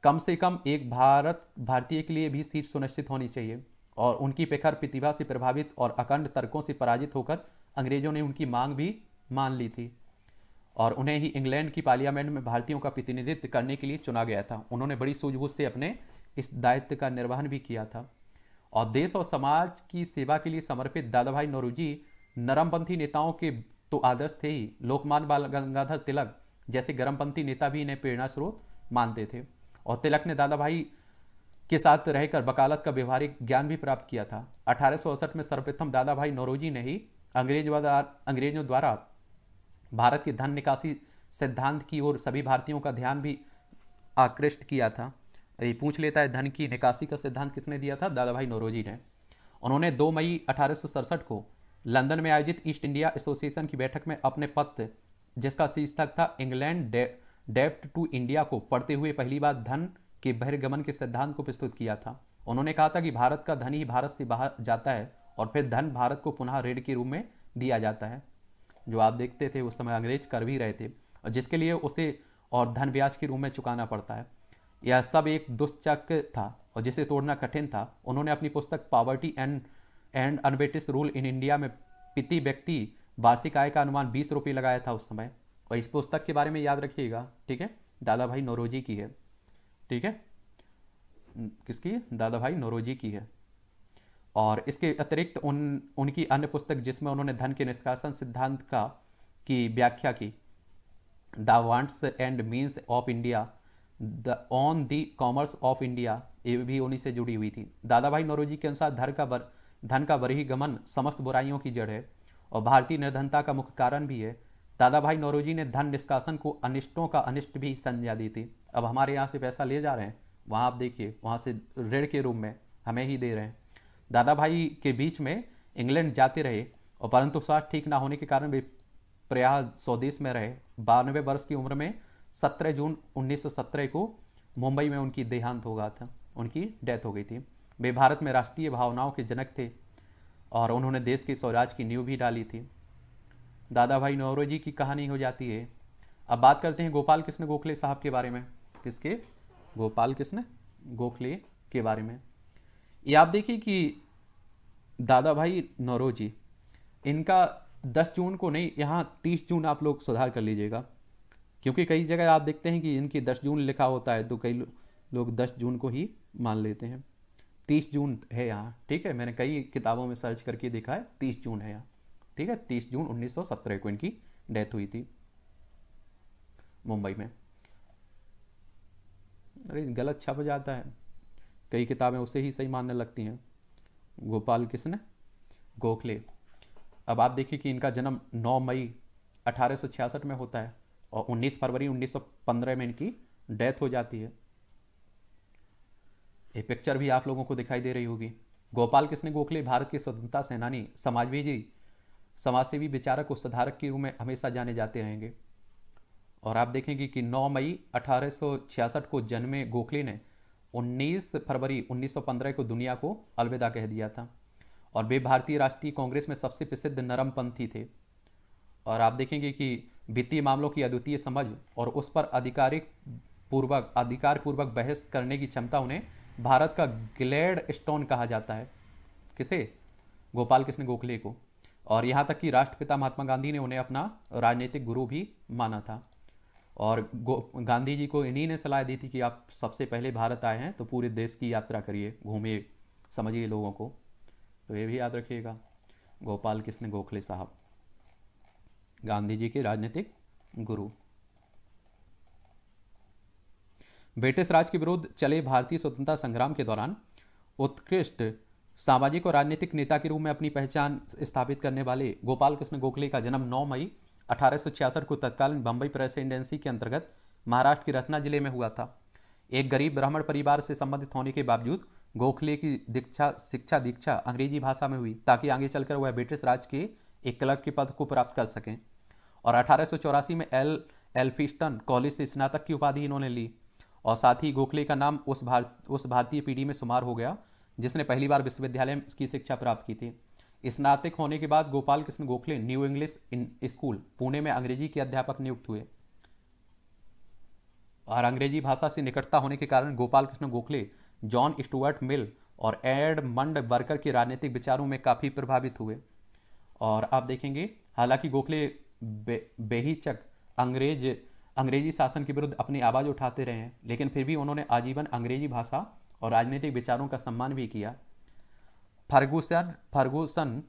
कम से कम एक भारत भारतीय के लिए भी सीट सुनिश्चित होनी चाहिए और उनकी पेखर प्रतिभा से प्रभावित और अखंड तर्कों से पराजित होकर अंग्रेजों ने उनकी मांग भी मान ली थी और उन्हें ही इंग्लैंड की पार्लियामेंट में भारतीयों का प्रतिनिधित्व करने के लिए चुना गया था उन्होंने बड़ी सूझबूझ से अपने इस दायित्व का निर्वहन भी किया था और देश और समाज की सेवा के लिए समर्पित दादा भाई नौरोजी नरमपंथी नेताओं के तो आदर्श थे ही लोकमान बाल गंगाधर तिलक जैसे गर्मपंथी नेता भी इन्हें प्रेरणा स्रोत मानते थे और तिलक ने दादा भाई के साथ रहकर वकालत का व्यवहारिक ज्ञान भी प्राप्त किया था अठारह में सर्वप्रथम दादा भाई नौरोजी ने ही अंग्रेज अंग्रेजों द्वारा भारत की धन निकासी सिद्धांत की ओर सभी भारतीयों का ध्यान भी आकृष्ट किया था ये पूछ लेता है धन की निकासी का सिद्धांत किसने दिया था दादा भाई नौरोजी ने उन्होंने 2 मई अठारह को लंदन में आयोजित ईस्ट इंडिया एसोसिएशन की बैठक में अपने पत्र जिसका शीर्षक था इंग्लैंड डेप्ट टू इंडिया को पढ़ते हुए पहली बार धन के बहिर्गमन के सिद्धांत को प्रस्तुत किया था उन्होंने कहा था कि भारत का धन ही भारत से बाहर जाता है और फिर धन भारत को पुनः रेड के रूप में दिया जाता है जो आप देखते थे उस समय अंग्रेज कर भी रहे थे और जिसके लिए उसे और धन ब्याज के रूप में चुकाना पड़ता है यह सब एक दुष्चक था और जिसे तोड़ना कठिन था उन्होंने अपनी पुस्तक poverty and and unbritish rule in India में पिति व्यक्ति वार्षिक आय का अनुमान बीस रुपये लगाया था उस समय और इस पुस्तक के बारे में याद रखिएगा ठीक है दादा भाई नोरोजी की है ठीक है किसकी दादा भाई नोरोजी की है और इसके अतिरिक्त उन उनकी अन्य पुस्तक जिसमें उन्होंने धन के निष्कासन सिद्धांत का की व्याख्या की the wants and means of India the on the commerce of India ये भी उन्हीं से जुड़ी हुई थी दादा भाई नोरोजी के अनुसार धर का वर धन का वरही गमन समस्त बुराइयों की जड़ है और भारतीय निर्धनता का मुख्य कारण भी है दादा भाई नौरोजी ने धन निष्कासन को अनिष्टों का अनिष्ट भी संज्ञा दी थी अब हमारे यहाँ से पैसा ले जा रहे हैं वहाँ आप देखिए वहाँ से ऋण के रूप में हमें ही दे रहे हैं दादा भाई के बीच में इंग्लैंड जाते रहे और परंतु स्वास्थ्य ठीक ना होने के कारण वे प्रयाग स्वदेश में रहे बानवे वर्ष की उम्र में 17 जून 1917 को मुंबई में उनकी देहांत हो गया था उनकी डेथ हो गई थी वे भारत में राष्ट्रीय भावनाओं के जनक थे और उन्होंने देश के स्वराज की नींव भी डाली थी दादा भाई नौरो जी की कहानी हो जाती है अब बात करते हैं गोपाल कृष्ण गोखले साहब के बारे में किसके गोपाल कृष्ण गोखले के बारे में ये आप देखिए कि दादा भाई जी इनका 10 जून को नहीं यहाँ 30 जून आप लोग सुधार कर लीजिएगा क्योंकि कई जगह आप देखते हैं कि इनकी 10 जून लिखा होता है तो कई लो, लोग 10 जून को ही मान लेते हैं 30 जून है यहाँ ठीक है मैंने कई किताबों में सर्च करके देखा है 30 जून है यहाँ ठीक है तीस जून 1917 को इनकी डेथ हुई थी मुंबई में अरे गलत छप जाता है कई किताबें उसे ही सही मानने लगती हैं गोपाल किसने गोखले अब आप देखिए कि इनका जन्म 9 मई 1866 में होता है और 19 फरवरी 1915 में इनकी डेथ हो जाती है ये पिक्चर भी आप लोगों को दिखाई दे रही होगी गोपाल किसने गोखले भारत के स्वतंत्रता सेनानी समाजवादी समाजसेवी विचारक और सुधारक के रूप में हमेशा जाने जाते रहेंगे और आप देखेंगे कि 9 मई 1866 को जन्मे गोखले ने 19 फरवरी 1915 को दुनिया को अलविदा कह दिया था और वे भारतीय राष्ट्रीय कांग्रेस में सबसे प्रसिद्ध नरमपंथी थे और आप देखेंगे कि वित्तीय मामलों की अद्वितीय समझ और उस पर आधिकारिक पूर्वक अधिकार पूर्वक बहस करने की क्षमता उन्हें भारत का ग्लेड स्टोन कहा जाता है किसे गोपाल कृष्ण गोखले को और यहाँ तक कि राष्ट्रपिता महात्मा गांधी ने उन्हें अपना राजनीतिक गुरु भी माना था और गांधी जी को इन्हीं ने सलाह दी थी कि आप सबसे पहले भारत आए हैं तो पूरे देश की यात्रा करिए घूमिए समझिए लोगों को तो ये भी याद रखिएगा गोपाल कृष्ण गोखले साहब गांधी जी के राजनीतिक गुरु ब्रिटिश राज के विरुद्ध चले भारतीय स्वतंत्रता संग्राम के दौरान उत्कृष्ट सामाजिक और राजनीतिक नेता के रूप में अपनी पहचान स्थापित करने वाले गोपाल कृष्ण गोखले का जन्म 9 मई अठारह को तत्कालीन बम्बई प्रेसिडेंसी के अंतर्गत महाराष्ट्र के रत्ना जिले में हुआ था एक गरीब ब्राह्मण परिवार से संबंधित होने के बावजूद गोखले की दीक्षा शिक्षा दीक्षा अंग्रेजी भाषा में हुई ताकि आगे चलकर वह ब्रिटिश राज के एक क्लर्क के पद को प्राप्त कर सकें और अठारह में एल एल्फिस्टन कॉलेज से स्नातक की उपाधि इन्होंने ली और साथ ही गोखले का नाम उस भारत उस भारतीय पीढ़ी में शुमार हो गया जिसने पहली बार विश्वविद्यालय की शिक्षा प्राप्त की थी स्नातक होने के बाद Gopal Krishna Gokhale new English school Pune में अंग्रेजी के अध्यापक नियुक्त हुए और अंग्रेजी भाषा से निकटता होने के कारण Gopal Krishna Gokhale John Stuart Mill और एडमंड वर्कर के राजनीतिक विचारों में काफ़ी प्रभावित हुए और आप देखेंगे हालांकि गोखले बे, बेहिचक अंग्रेज अंग्रेजी शासन के विरुद्ध अपनी आवाज़ उठाते रहे हैं लेकिन फिर भी उन्होंने आजीवन अंग्रेजी भाषा और राजनीतिक विचारों का सम्मान भी किया फर्गूसन फर्गूसन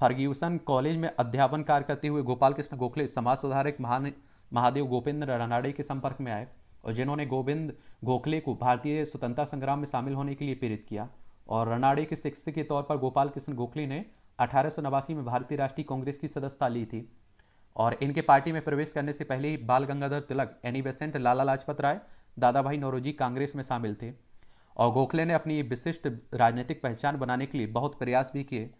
फर्ग्यूसन कॉलेज में अध्यापन कार्य करते हुए गोपाल कृष्ण गोखले समाज सुधारक महान महादेव गोविंद रनाडे के संपर्क में आए और जिन्होंने गोविंद गोखले को भारतीय स्वतंत्रता संग्राम में शामिल होने के लिए प्रेरित किया और रनाडे के शिक्षक के तौर पर गोपाल कृष्ण गोखले ने अठारह में भारतीय राष्ट्रीय कांग्रेस की सदस्यता ली थी और इनके पार्टी में प्रवेश करने से पहले ही Bal Gangadhar Tilak Annie Besant Lala Lajpat Rai Dadabhai Naoroji Congress में शामिल थे और गोखले ने अपनी विशिष्ट राजनीतिक पहचान बनाने के लिए बहुत प्रयास भी किए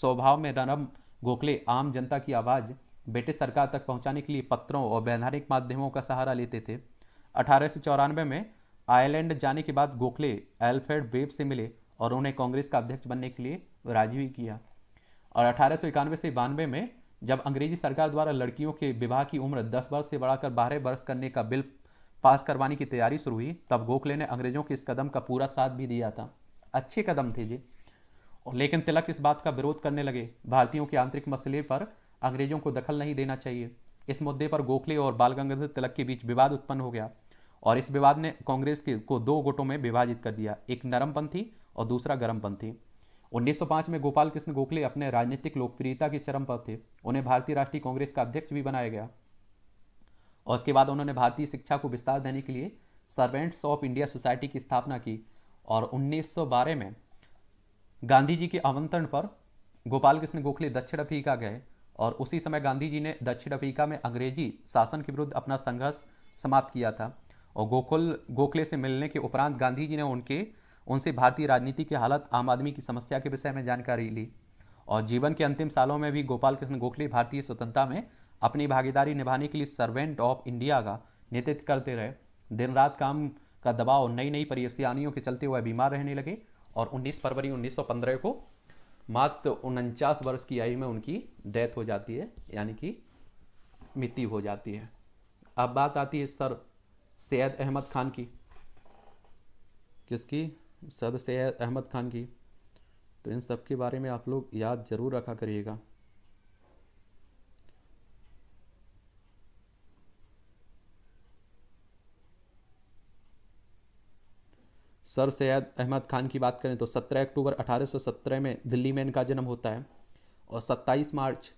स्वभाव में रणब गोखले आम जनता की आवाज़ ब्रिटिश सरकार तक पहुंचाने के लिए पत्रों और वैधानिक माध्यमों का सहारा लेते थे अठारह में आयरलैंड जाने के बाद गोखले एल्फ्रेड बेब से मिले और उन्हें कांग्रेस का अध्यक्ष बनने के लिए राजी किया और अठारह से बानवे में जब अंग्रेजी सरकार द्वारा लड़कियों के विवाह की उम्र 10 वर्ष से बढ़ाकर बारह वर्ष करने का बिल पास करवाने की तैयारी शुरू हुई तब गोखले ने अंग्रेजों के इस कदम का पूरा साथ भी दिया था अच्छे कदम थे जी और लेकिन तिलक इस बात का विरोध करने लगे भारतीयों के आंतरिक मसले पर अंग्रेजों को दखल नहीं देना चाहिए इस मुद्दे पर गोखले और बाल गंगाधर तिलक के बीच विवाद उत्पन्न हो गया और इस विवाद ने कांग्रेस के को दो गुटों में विभाजित कर दिया एक नरमपंथी और दूसरा गर्मपंथी 1905 में गोपाल कृष्ण गोखले अपने राजनीतिक लोकप्रियता के चरम पर थे उन्हें भारतीय राष्ट्रीय कांग्रेस का अध्यक्ष भी बनाया गया और उसके बाद उन्होंने भारतीय शिक्षा को विस्तार देने के लिए सर्वेंट्स ऑफ इंडिया सोसाइटी की स्थापना की और 1912 में गांधी जी के आमंत्रण पर गोपाल कृष्ण गोखले दक्षिण अफ्रीका गए और उसी समय गांधी जी ने दक्षिण अफ्रीका में अंग्रेजी शासन के विरुद्ध अपना संघर्ष समाप्त किया था और गोकुल गोखले से मिलने के उपरांत गांधी जी ने उनके उनसे भारतीय राजनीति की हालत आम आदमी की समस्या के विषय में जानकारी ली और जीवन के अंतिम सालों में भी गोपाल कृष्ण गोखले भारतीय स्वतंत्रता में अपनी भागीदारी निभाने के लिए सर्वेंट ऑफ इंडिया का नेतृत्व करते रहे दिन रात काम का दबाव नई नई परेशानियों के चलते हुए बीमार रहने लगे और 19 फरवरी 1915 को मात्र उनचास वर्ष की आयु में उनकी डेथ हो जाती है यानी कि मृत्यु हो जाती है अब बात आती है सर सैद अहमद खान की किसकी सर सैद अहमद खान की तो इन सब के बारे में आप लोग याद ज़रूर रखा करिएगा सर सैद अहमद खान की बात करें तो 17 अक्टूबर 1817 में दिल्ली में इनका जन्म होता है और 27 मार्च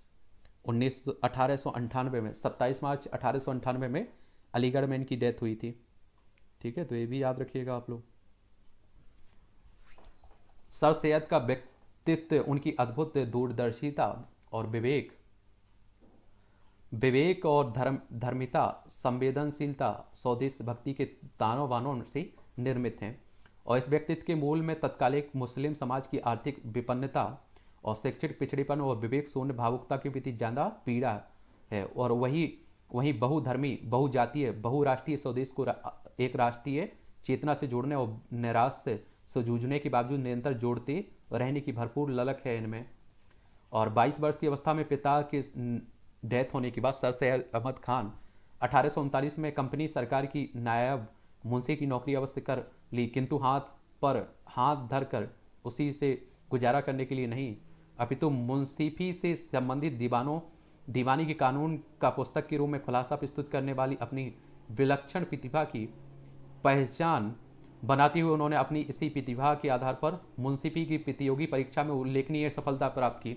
उन्नीस अठारह में 27 मार्च अठारह में अलीगढ़ में इनकी डेथ हुई थी ठीक है तो ये भी याद रखिएगा आप लोग सर सैद का व्यक्तित्व उनकी अद्भुत दूरदर्शिता और विवेक विवेक और धर्म धर्मिता संवेदनशीलता स्वदेश भक्ति के तानों बानों से निर्मित हैं और इस व्यक्तित्व के मूल में तत्कालिक मुस्लिम समाज की आर्थिक विपन्नता और शैक्षिक पिछड़ीपन और विवेक शून्य भावुकता के प्रति ज़्यादा पीड़ा है और वही वही बहुधर्मी बहुजातीय बहुराष्ट्रीय स्वदेश को रा, एक राष्ट्रीय चेतना से जोड़ने और निराश से जूझने के बावजूद निरंतर जोड़ते रहने की भरपूर ललक है इनमें और 22 वर्ष की अवस्था में पिता के डेथ होने के बाद सर सैद अहमद खान अठारह में कंपनी सरकार की नायब मुंशी की नौकरी अवश्य कर ली किंतु हाथ पर हाथ धर कर उसी से गुजारा करने के लिए नहीं अपितु तो मुंसिफी से संबंधित दीवानों दीवानी के कानून का पुस्तक के रूप में खुलासा प्रस्तुत करने वाली अपनी विलक्षण प्रतिभा की पहचान बनाते हुए उन्होंने अपनी इसी प्रतिभा के आधार पर मुंसिफी की प्रतियोगी परीक्षा में उल्लेखनीय सफलता प्राप्त की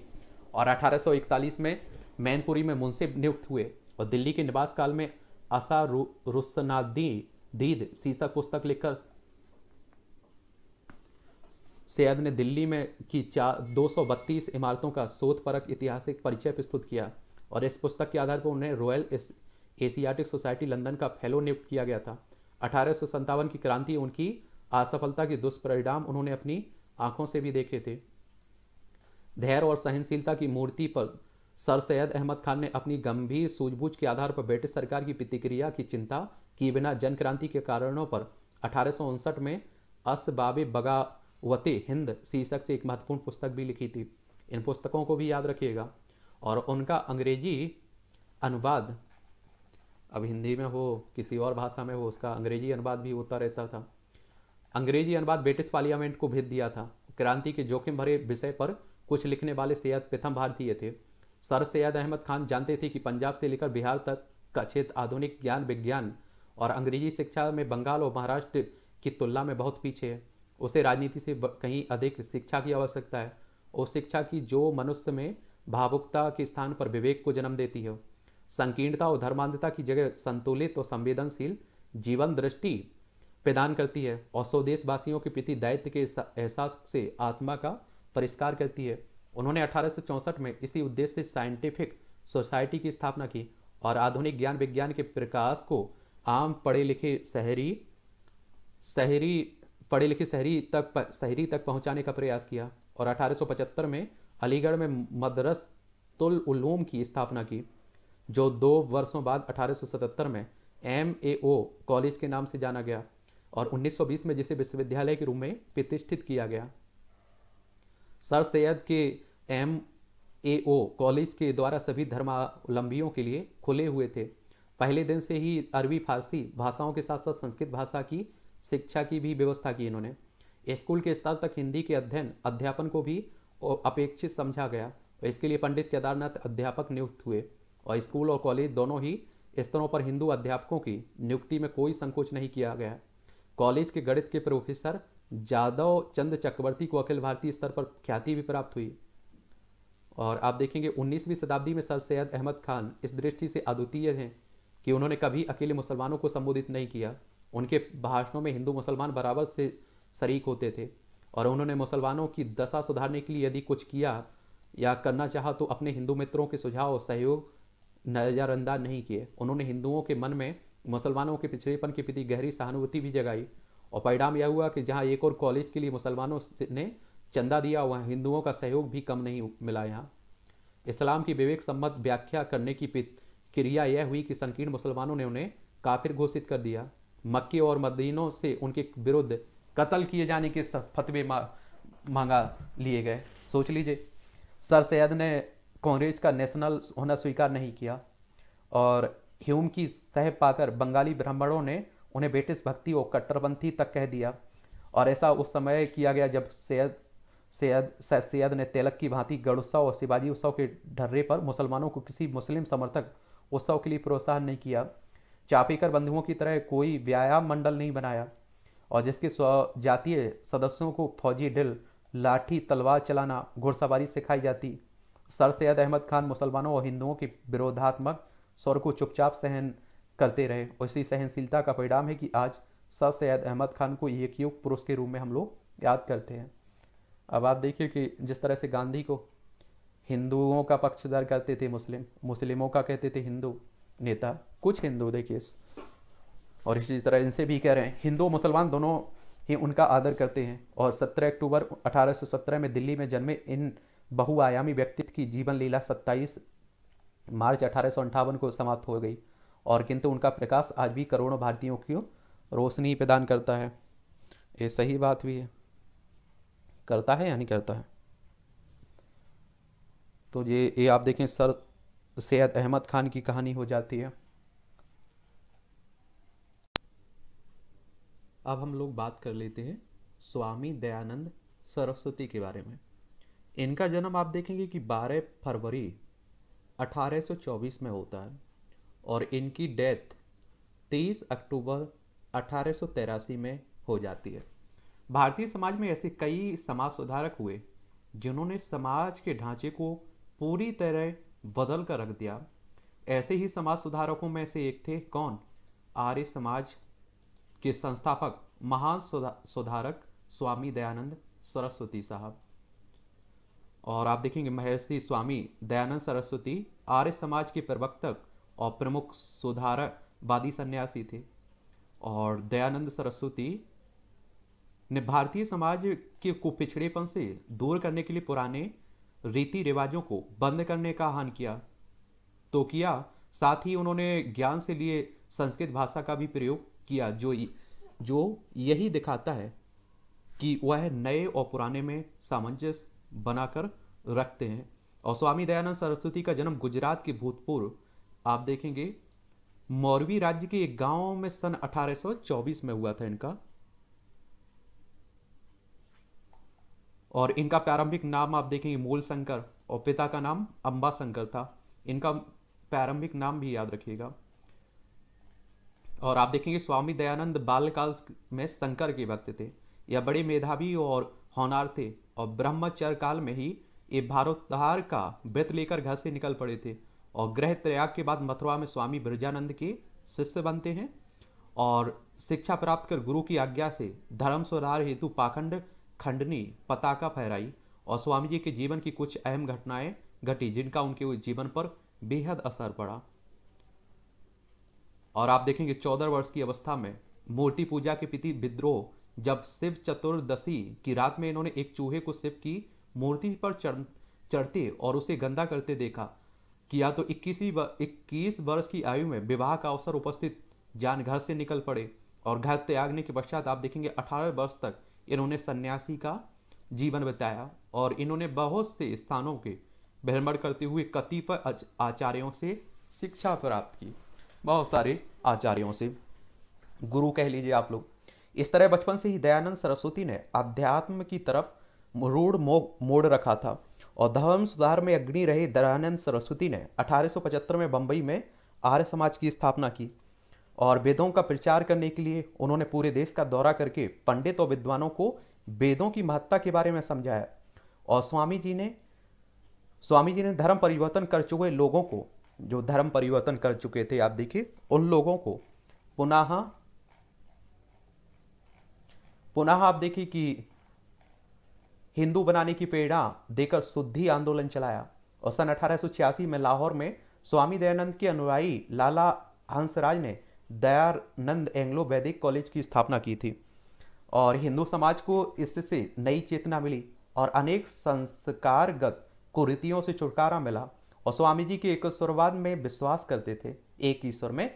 और 1841 में मैनपुरी में मुंसिफ नियुक्त हुए और दिल्ली के निवास काल में असा रु, रुसनादी दीद शीर्षक पुस्तक लिखकर सैयद ने दिल्ली में की चार दो इमारतों का शोध परक ऐतिहासिक परिचय प्रस्तुत किया और इस पुस्तक के आधार पर उन्हें रॉयल एशियाटिक सोसाइटी लंदन का फेलो नियुक्त किया गया था अठारह की क्रांति उनकी असफलता के दुष्परिणाम उन्होंने अपनी आंखों से भी देखे थे धैर्य और सहनशीलता की मूर्ति पर सर सैयद अहमद खान ने अपनी गंभीर सूझबूझ के आधार पर ब्रिटिश सरकार की प्रतिक्रिया की चिंता की बिना जनक्रांति के कारणों पर अठारह में असबाबे बगा वते हिंद शीर्षक से एक महत्वपूर्ण पुस्तक भी लिखी थी इन पुस्तकों को भी याद रखिएगा और उनका अंग्रेजी अनुवाद अब हिंदी में हो किसी और भाषा में हो उसका अंग्रेजी अनुवाद भी होता रहता था अंग्रेजी अनुवाद ब्रिटिश पार्लियामेंट को भेज दिया था क्रांति के जोखिम भरे विषय पर कुछ लिखने वाले सैयद प्रथम भारतीय थे सर सैयद अहमद खान जानते थे कि पंजाब से लेकर बिहार तक का क्षेत्र आधुनिक ज्ञान विज्ञान और अंग्रेजी शिक्षा में बंगाल और महाराष्ट्र की तुलना में बहुत पीछे है उसे राजनीति से कहीं अधिक शिक्षा की आवश्यकता है और शिक्षा की जो मनुष्य में भावुकता के स्थान पर विवेक को जन्म देती है संकीर्णता और धर्मांधता की जगह संतुलित और संवेदनशील जीवन दृष्टि प्रदान करती है और स्वदेशवासियों के प्रति दायित्व के एहसास से आत्मा का परिष्कार करती है उन्होंने अठारह में इसी उद्देश्य से साइंटिफिक सोसाइटी की स्थापना की और आधुनिक ज्ञान विज्ञान के प्रकाश को आम पढ़े लिखे शहरी शहरी पढ़े लिखे शहरी तक शहरी तक पहुंचाने का प्रयास किया और 1875 में अलीगढ़ में मदरस तुल उलूम की स्थापना की जो दो वर्षों बाद 1877 में एम ए ओ कॉलेज के नाम से जाना गया और 1920 में जिसे विश्वविद्यालय के रूप में प्रतिष्ठित किया गया सर सैयद के एम ए ओ कॉलेज के द्वारा सभी धर्मावलंबियों के लिए खुले हुए थे पहले दिन से ही अरबी फारसी भाषाओं के साथ साथ संस्कृत भाषा की शिक्षा की भी व्यवस्था की इन्होंने स्कूल के स्तर तक हिंदी के अध्ययन अध्यापन को भी अपेक्षित समझा गया इसके लिए पंडित केदारनाथ अध्यापक नियुक्त हुए और स्कूल और कॉलेज दोनों ही स्तरों पर हिंदू अध्यापकों की नियुक्ति में कोई संकोच नहीं किया गया कॉलेज के गणित के प्रोफेसर जादव चंद चक्रवर्ती को अखिल भारतीय स्तर पर ख्याति भी प्राप्त हुई और आप देखेंगे 19वीं शताब्दी में सर सैयद अहमद खान इस दृष्टि से अद्वितीय हैं कि उन्होंने कभी अकेले मुसलमानों को संबोधित नहीं किया उनके भाषणों में हिंदू मुसलमान बराबर से शरीक होते थे और उन्होंने मुसलमानों की दशा सुधारने के लिए यदि कुछ किया या करना चाहा तो अपने हिंदू मित्रों के सुझाव और सहयोग नज़रअंदाज नहीं किए उन्होंने हिंदुओं के मन में मुसलमानों के पिछड़ेपन के प्रति गहरी सहानुभूति भी जगाई और परिणाम यह हुआ कि जहाँ एक और कॉलेज के लिए मुसलमानों ने चंदा दिया वहाँ हिंदुओं का सहयोग भी कम नहीं मिला यहाँ इस्लाम की विवेक सम्मत व्याख्या करने की क्रिया यह हुई कि संकीर्ण मुसलमानों ने उन्हें काफिर घोषित कर दिया मक्के और मदीनों से उनके विरुद्ध कत्ल किए जाने के फतवे मांगा लिए गए सोच लीजिए सर सैद ने कांग्रेस का नेशनल होना स्वीकार नहीं किया और ह्यूम की सह पाकर बंगाली ब्राह्मणों ने उन्हें ब्रिटिश भक्ति और कट्टरपंथी तक कह दिया और ऐसा उस समय किया गया जब सैद सैद सैद ने तिलक की भांति गढ़ उत्सव और शिवाजी उत्सव के ढर्रे पर मुसलमानों को किसी मुस्लिम समर्थक उत्सव के लिए प्रोत्साहन नहीं किया चापेकर बंधुओं की तरह कोई व्यायाम मंडल नहीं बनाया और जिसके जातीय सदस्यों को फौजी ढिल लाठी तलवार चलाना घुड़सवारी सिखाई जाती सर सैद अहमद खान मुसलमानों और हिंदुओं के विरोधात्मक स्वर को चुपचाप सहन करते रहे और इसी सहनशीलता का परिणाम है कि आज सर सैद अहमद खान को एक युग पुरुष के रूप में हम लोग याद करते हैं अब आप देखिए कि जिस तरह से गांधी को हिंदुओं का पक्षधर करते थे मुस्लिम मुस्लिमों का कहते थे हिंदू नेता कुछ हिंदू देखिए और इसी तरह इनसे भी कह रहे हैं हिंदू मुसलमान दोनों ही उनका आदर करते हैं और 17 अक्टूबर 1817 में दिल्ली में जन्मे इन बहुआयामी व्यक्तित्व की जीवन लीला 27 मार्च अठारह को समाप्त हो गई और किंतु उनका प्रकाश आज भी करोड़ों भारतीयों की रोशनी प्रदान करता है ये सही बात भी है करता है या नहीं करता है तो ये ये आप देखें सर सैद अहमद खान की कहानी हो जाती है अब हम लोग बात कर लेते हैं स्वामी दयानंद सरस्वती के बारे में इनका जन्म आप देखेंगे कि 12 फरवरी 1824 में होता है और इनकी डेथ 30 अक्टूबर अठारह में हो जाती है भारतीय समाज में ऐसे कई समाज सुधारक हुए जिन्होंने समाज के ढांचे को पूरी तरह बदल कर रख दिया ऐसे ही समाज सुधारकों में से एक थे कौन आर्य समाज के संस्थापक महान सुधा, सुधारक स्वामी दयानंद सरस्वती साहब और आप देखेंगे महर्षि स्वामी दयानंद सरस्वती आर्य समाज के प्रवक्तक और प्रमुख सुधारक वादी सन्यासी थे और दयानंद सरस्वती ने भारतीय समाज के को पिछड़ेपन से दूर करने के लिए पुराने रीति रिवाजों को बंद करने का आह्वान किया तो किया साथ ही उन्होंने ज्ञान से लिए संस्कृत भाषा का भी प्रयोग किया जो जो यही दिखाता है कि वह नए और पुराने में सामंजस्य बनाकर रखते हैं और स्वामी दयानंद सरस्वती का जन्म गुजरात के भूतपूर्व आप देखेंगे मौरवी राज्य के एक गांव में सन 1824 में हुआ था इनका और इनका प्रारंभिक नाम आप देखेंगे मूल शंकर और पिता का नाम अंबा शंकर था इनका प्रारंभिक नाम भी याद रखिएगा और आप देखेंगे स्वामी दयानंद बाल्यकाल में शंकर के भक्त थे यह बड़े मेधावी और होनार थे और ब्रह्मचर्य काल में ही ये भारोद्धार का व्रत लेकर घर से निकल पड़े थे और ग्रह प्रयाग के बाद मथुरा में स्वामी ब्रजानंद के शिष्य बनते हैं और शिक्षा प्राप्त कर गुरु की आज्ञा से धर्म सुधार हेतु पाखंड खंडनी पताका फहराई और स्वामी जी के जीवन की कुछ अहम घटनाएं घटी जिनका उनके जीवन पर बेहद असर पड़ा और आप देखेंगे चौदह वर्ष की अवस्था में मूर्ति पूजा के पिति विद्रोह जब शिव चतुर्दशी की रात में इन्होंने एक चूहे को शिव की मूर्ति पर चढ़ चढ़ते और उसे गंदा करते देखा किया तो इक्कीसवीं इक्कीस वर्ष की आयु में विवाह का अवसर उपस्थित जान घर से निकल पड़े और घर त्यागने के पश्चात आप देखेंगे अठारह वर्ष तक इन्होंने सन्यासी का जीवन बताया और इन्होंने बहुत से स्थानों के भ्रमण करते हुए कतिपय आचार्यों से शिक्षा प्राप्त की बहुत सारे आचार्यों से गुरु कह लीजिए आप लोग इस तरह बचपन से ही दयानंद सरस्वती ने अध्यात्म की तरफ रूढ़ मोड़ रखा था और धर्म सुधार में अग्नि रहे दयानंद सरस्वती ने 1875 में बम्बई में आर्य समाज की स्थापना की और वेदों का प्रचार करने के लिए उन्होंने पूरे देश का दौरा करके पंडित और विद्वानों को वेदों की महत्ता के बारे में समझाया और स्वामी जी ने स्वामी जी ने धर्म परिवर्तन कर चुके लोगों को जो धर्म परिवर्तन कर चुके थे आप देखिए उन लोगों को पुनः पुनः आप देखिए कि हिंदू बनाने की प्रेरणा देकर शुद्धि आंदोलन चलाया और सन अठारह में लाहौर में स्वामी दयानंद के अनुयायी लाला हंसराज ने दयानंद एंग्लो वैदिक कॉलेज की स्थापना की थी और हिंदू समाज को इससे नई चेतना मिली और अनेक संस्कारगत कुरीतियों से छुटकारा मिला और स्वामी जी के ईश्वरवाद में विश्वास करते थे एक ईश्वर में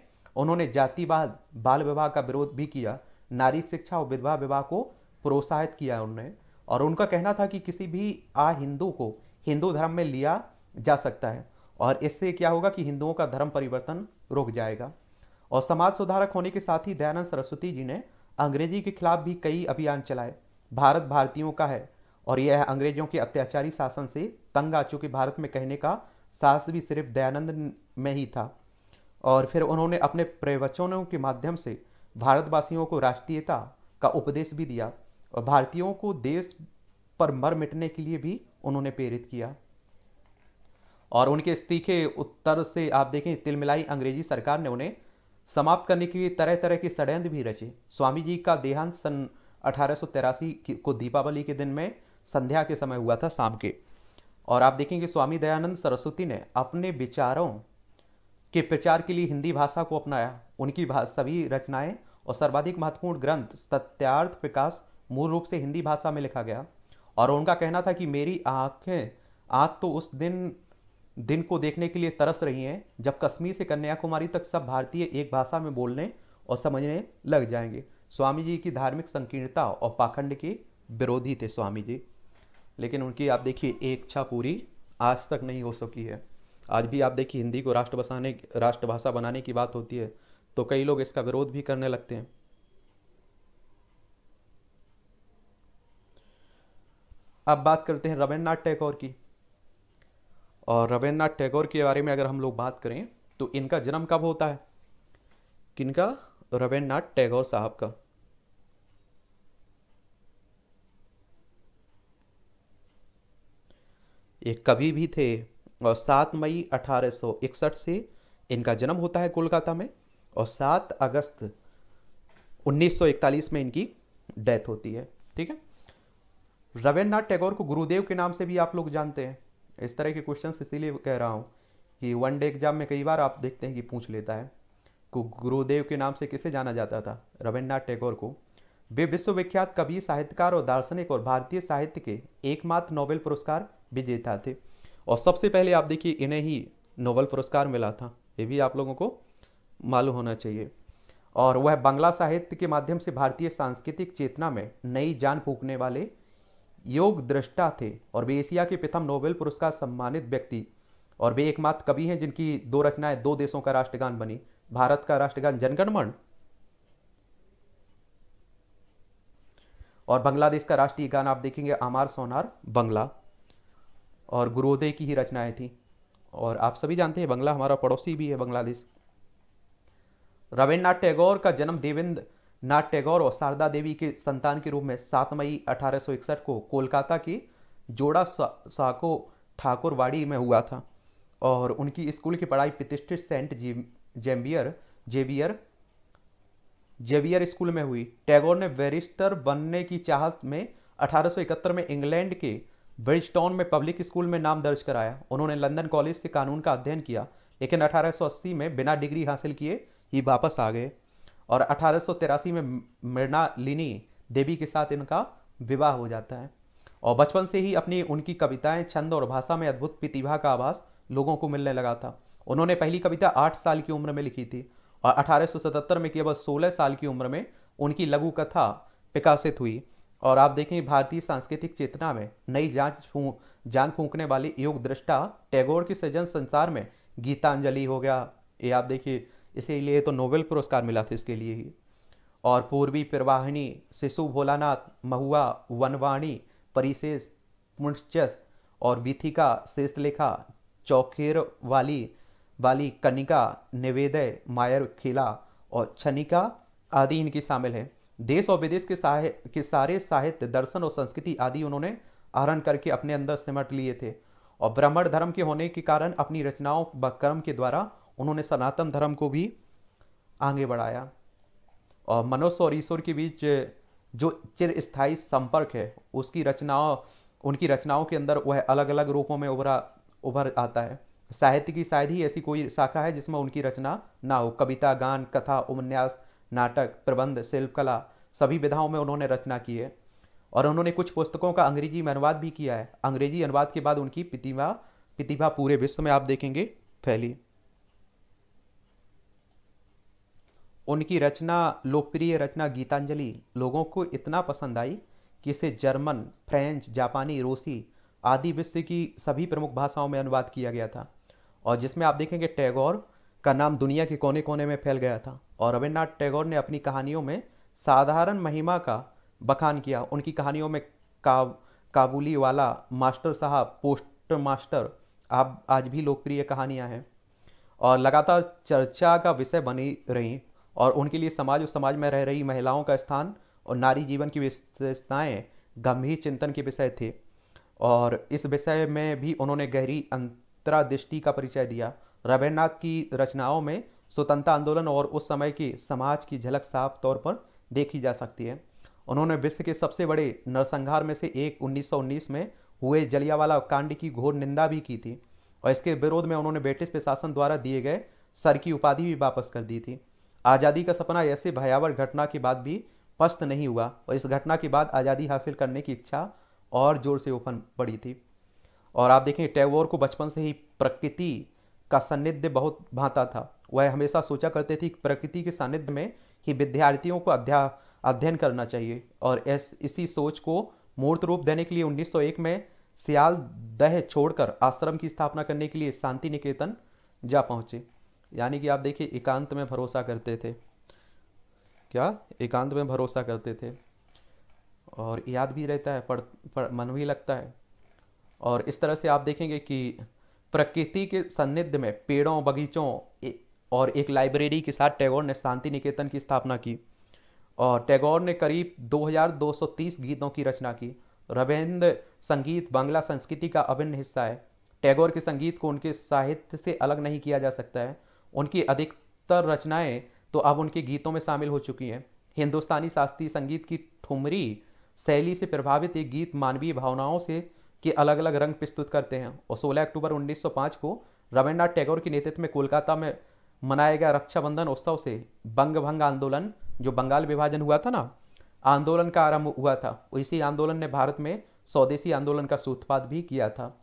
उन्होंने जातिवाद बाल विवाह का विरोध भी किया नारी शिक्षा और विधवा विवाह को प्रोत्साहित किया उन्होंने और उनका कहना था कि किसी भी आ हिंदू को हिंदू धर्म में लिया जा सकता है और इससे क्या होगा कि हिंदुओं का धर्म परिवर्तन रुक जाएगा और समाज सुधारक होने के साथ ही दयानंद सरस्वती जी ने अंग्रेजी के खिलाफ भी कई अभियान चलाए भारत भारतीयों का है और यह अंग्रेजों के अत्याचारी शासन से तंग आ चुके भारत में कहने का साहस भी सिर्फ दयानंद में ही था और फिर उन्होंने अपने प्रवचनों के माध्यम से भारतवासियों को राष्ट्रीयता का उपदेश भी दिया और भारतीयों को देश पर मर मिटने के लिए भी उन्होंने प्रेरित किया और उनके इस तीखे उत्तर से आप देखें तिलमिलाई अंग्रेजी सरकार ने उन्हें समाप्त करने के लिए तरह तरह के षडयंत्र भी रचे स्वामी जी का देहांत सन अठारह को दीपावली के दिन में संध्या के समय हुआ था शाम के और आप देखेंगे स्वामी दयानंद सरस्वती ने अपने विचारों के प्रचार के लिए हिंदी भाषा को अपनाया उनकी सभी रचनाएं और सर्वाधिक महत्वपूर्ण ग्रंथ सत्यार्थ प्रकाश मूल रूप से हिंदी भाषा में लिखा गया और उनका कहना था कि मेरी आँखें आँख तो उस दिन दिन को देखने के लिए तरस रही हैं जब कश्मीर से कन्याकुमारी तक सब भारतीय एक भाषा में बोलने और समझने लग जाएंगे स्वामी जी की धार्मिक संकीर्णता और पाखंड के विरोधी थे स्वामी जी लेकिन उनकी आप देखिए एक इच्छा पूरी आज तक नहीं हो सकी है आज भी आप देखिए हिंदी को राष्ट्र बसाने राष्ट्रभाषा बनाने की बात होती है तो कई लोग इसका विरोध भी करने लगते हैं अब बात करते हैं रविन्द्रनाथ टैगोर की और रविन्द्रनाथ टैगोर के बारे में अगर हम लोग बात करें तो इनका जन्म कब होता है किनका रविन्द्रनाथ टैगोर साहब का एक कवि भी थे और सात मई 1861 से इनका जन्म होता है कोलकाता में और सात अगस्त 1941 में इनकी डेथ होती है ठीक है रविन्द्रनाथ टैगोर को गुरुदेव के नाम से भी आप लोग जानते हैं इस तरह के क्वेश्चन इसीलिए कह रहा हूँ कि वन डे एग्जाम में कई बार आप देखते हैं कि पूछ लेता है को गुरुदेव के नाम से किसे जाना जाता था रविन्द्रनाथ टैगोर को वे विश्वविख्यात कवि साहित्यकार और दार्शनिक और भारतीय साहित्य के एकमात्र नोबेल पुरस्कार विजेता थे और सबसे पहले आप देखिए इन्हें ही नोबल पुरस्कार मिला था ये भी आप लोगों को मालूम होना चाहिए और वह बांग्ला साहित्य के माध्यम से भारतीय सांस्कृतिक चेतना में नई जान फूकने वाले योग दृष्टा थे और वे एशिया के प्रथम नोबेल पुरस्कार सम्मानित व्यक्ति और वे एकमात्र कवि हैं जिनकी दो रचनाएं दो देशों का राष्ट्रगान बनी भारत का राष्ट्रगान जनगणमन और बांग्लादेश का राष्ट्रीय गान आप देखेंगे आमार सोनार बंगला और गुरुदय की ही रचनाएं थी और आप सभी जानते हैं बंगला हमारा पड़ोसी भी है बांग्लादेश रविन्द्रनाथ टैगोर का जन्म देवेंद्र नाथ टैगोर और शारदा देवी के संतान के रूप में 7 मई 1861 को कोलकाता की जोड़ा साको ठाकुरवाड़ी में हुआ था और उनकी स्कूल की पढ़ाई प्रतिष्ठित सेंट जेम्बियर जेवियर जेवियर स्कूल में हुई टैगोर ने वेरिस्टर बनने की चाहत में 1871 में इंग्लैंड के ब्रिजटाउन में पब्लिक स्कूल में नाम दर्ज कराया उन्होंने लंदन कॉलेज से कानून का अध्ययन किया लेकिन 1880 में बिना डिग्री हासिल किए ही वापस आ गए और अठारह में मृणालिनी देवी के साथ इनका विवाह हो जाता है और बचपन से ही अपनी उनकी कविताएं छंद और भाषा में अद्भुत प्रतिभा का आभास लोगों को मिलने लगा था उन्होंने पहली कविता आठ साल की उम्र में लिखी थी और 1877 में केवल 16 साल की उम्र में उनकी लघु कथा प्रकाशित हुई और आप देखें भारतीय सांस्कृतिक चेतना में नई जांच फूं, जान फूंकने वाली योग दृष्टा टैगोर की सृजन संसार में गीतांजलि हो गया ये आप देखिए इसीलिए तो नोबेल पुरस्कार मिला था इसके लिए ही और पूर्वी प्रवाहिनी शिशु भोलानाथ महुआ वनवाणी परिशेष पुण्चस और विथिका शेषलेखा चौखेर वाली वाली कनिका निवेदय मायर खिला और छनिका आदि इनकी शामिल है देश और विदेश के साहे के सारे साहित्य दर्शन और संस्कृति आदि उन्होंने आहरण करके अपने अंदर सिमट लिए थे और ब्राह्मण धर्म के होने के कारण अपनी रचनाओं व कर्म के द्वारा उन्होंने सनातन धर्म को भी आगे बढ़ाया और मनुष्य और ईश्वर के बीच जो चिरस्थायी संपर्क है उसकी रचनाओं उनकी रचनाओं के अंदर वह अलग अलग रूपों में उभरा उभर आता है साहित्य की शायद ही ऐसी कोई शाखा है जिसमें उनकी रचना ना हो कविता गान कथा उपन्यास नाटक प्रबंध शिल्पकला सभी विधाओं में उन्होंने रचना की है और उन्होंने कुछ पुस्तकों का अंग्रेजी में अनुवाद भी किया है अंग्रेजी अनुवाद के बाद उनकी प्रतिभा प्रतिभा पूरे विश्व में आप देखेंगे फैली उनकी रचना लोकप्रिय रचना गीतांजलि लोगों को इतना पसंद आई कि इसे जर्मन फ्रेंच जापानी रूसी आदि विश्व की सभी प्रमुख भाषाओं में अनुवाद किया गया था और जिसमें आप देखेंगे टैगोर का नाम दुनिया के कोने कोने में फैल गया था और रविन्द्रनाथ टैगोर ने अपनी कहानियों में साधारण महिमा का बखान किया उनकी कहानियों में काव काबुली वाला मास्टर साहब पोस्ट मास्टर आप आज भी लोकप्रिय कहानियाँ हैं और लगातार चर्चा का विषय बनी रहीं और उनके लिए समाज और समाज में रह रही महिलाओं का स्थान और नारी जीवन की विशेषताएँ गंभीर चिंतन के विषय थे और इस विषय में भी उन्होंने गहरी अंतरादृष्टि का परिचय दिया रविन्द्रनाथ की रचनाओं में स्वतंत्रता आंदोलन और उस समय की समाज की झलक साफ तौर पर देखी जा सकती है उन्होंने विश्व के सबसे बड़े नरसंहार में से एक 1919 में हुए जलियावाला कांड की घोर निंदा भी की थी और इसके विरोध में उन्होंने ब्रिटिश प्रशासन द्वारा दिए गए सर की उपाधि भी वापस कर दी थी आज़ादी का सपना ऐसे भयावह घटना के बाद भी पस्त नहीं हुआ और इस घटना के बाद आज़ादी हासिल करने की इच्छा और जोर से उफन पड़ी थी और आप देखें टैगोर को बचपन से ही प्रकृति का सन्निध्य बहुत भाता था वह हमेशा सोचा करते थे कि प्रकृति के सानिध्य में ही विद्यार्थियों को अध्या अध्ययन करना चाहिए और इस इसी सोच को मूर्त रूप देने के लिए 1901 में सियाल दह छोड़कर आश्रम की स्थापना करने के लिए शांति निकेतन जा पहुँचे यानी कि आप देखिए एकांत में भरोसा करते थे क्या एकांत में भरोसा करते थे और याद भी रहता है पढ़, पढ़ मन भी लगता है और इस तरह से आप देखेंगे कि प्रकृति के सन्निध्य में पेड़ों बगीचों और एक लाइब्रेरी के साथ टैगोर ने शांति निकेतन की स्थापना की और टैगोर ने करीब 2230 गीतों की रचना की रविंद्र संगीत बांग्ला संस्कृति का अभिन्न हिस्सा है टैगोर के संगीत को उनके साहित्य से अलग नहीं किया जा सकता है उनकी अधिकतर रचनाएं तो अब उनके गीतों में शामिल हो चुकी हैं हिंदुस्तानी शास्त्रीय संगीत की ठुमरी शैली से प्रभावित ये गीत मानवीय भावनाओं से के अलग अलग रंग प्रस्तुत करते हैं और 16 अक्टूबर 1905 को रविन्द्रनाथ टैगोर के नेतृत्व में कोलकाता में मनाया गया रक्षाबंधन उत्सव से बंग भंग आंदोलन जो बंगाल विभाजन हुआ था ना आंदोलन का आरंभ हुआ था इसी आंदोलन ने भारत में स्वदेशी आंदोलन का सूत्रपात भी किया था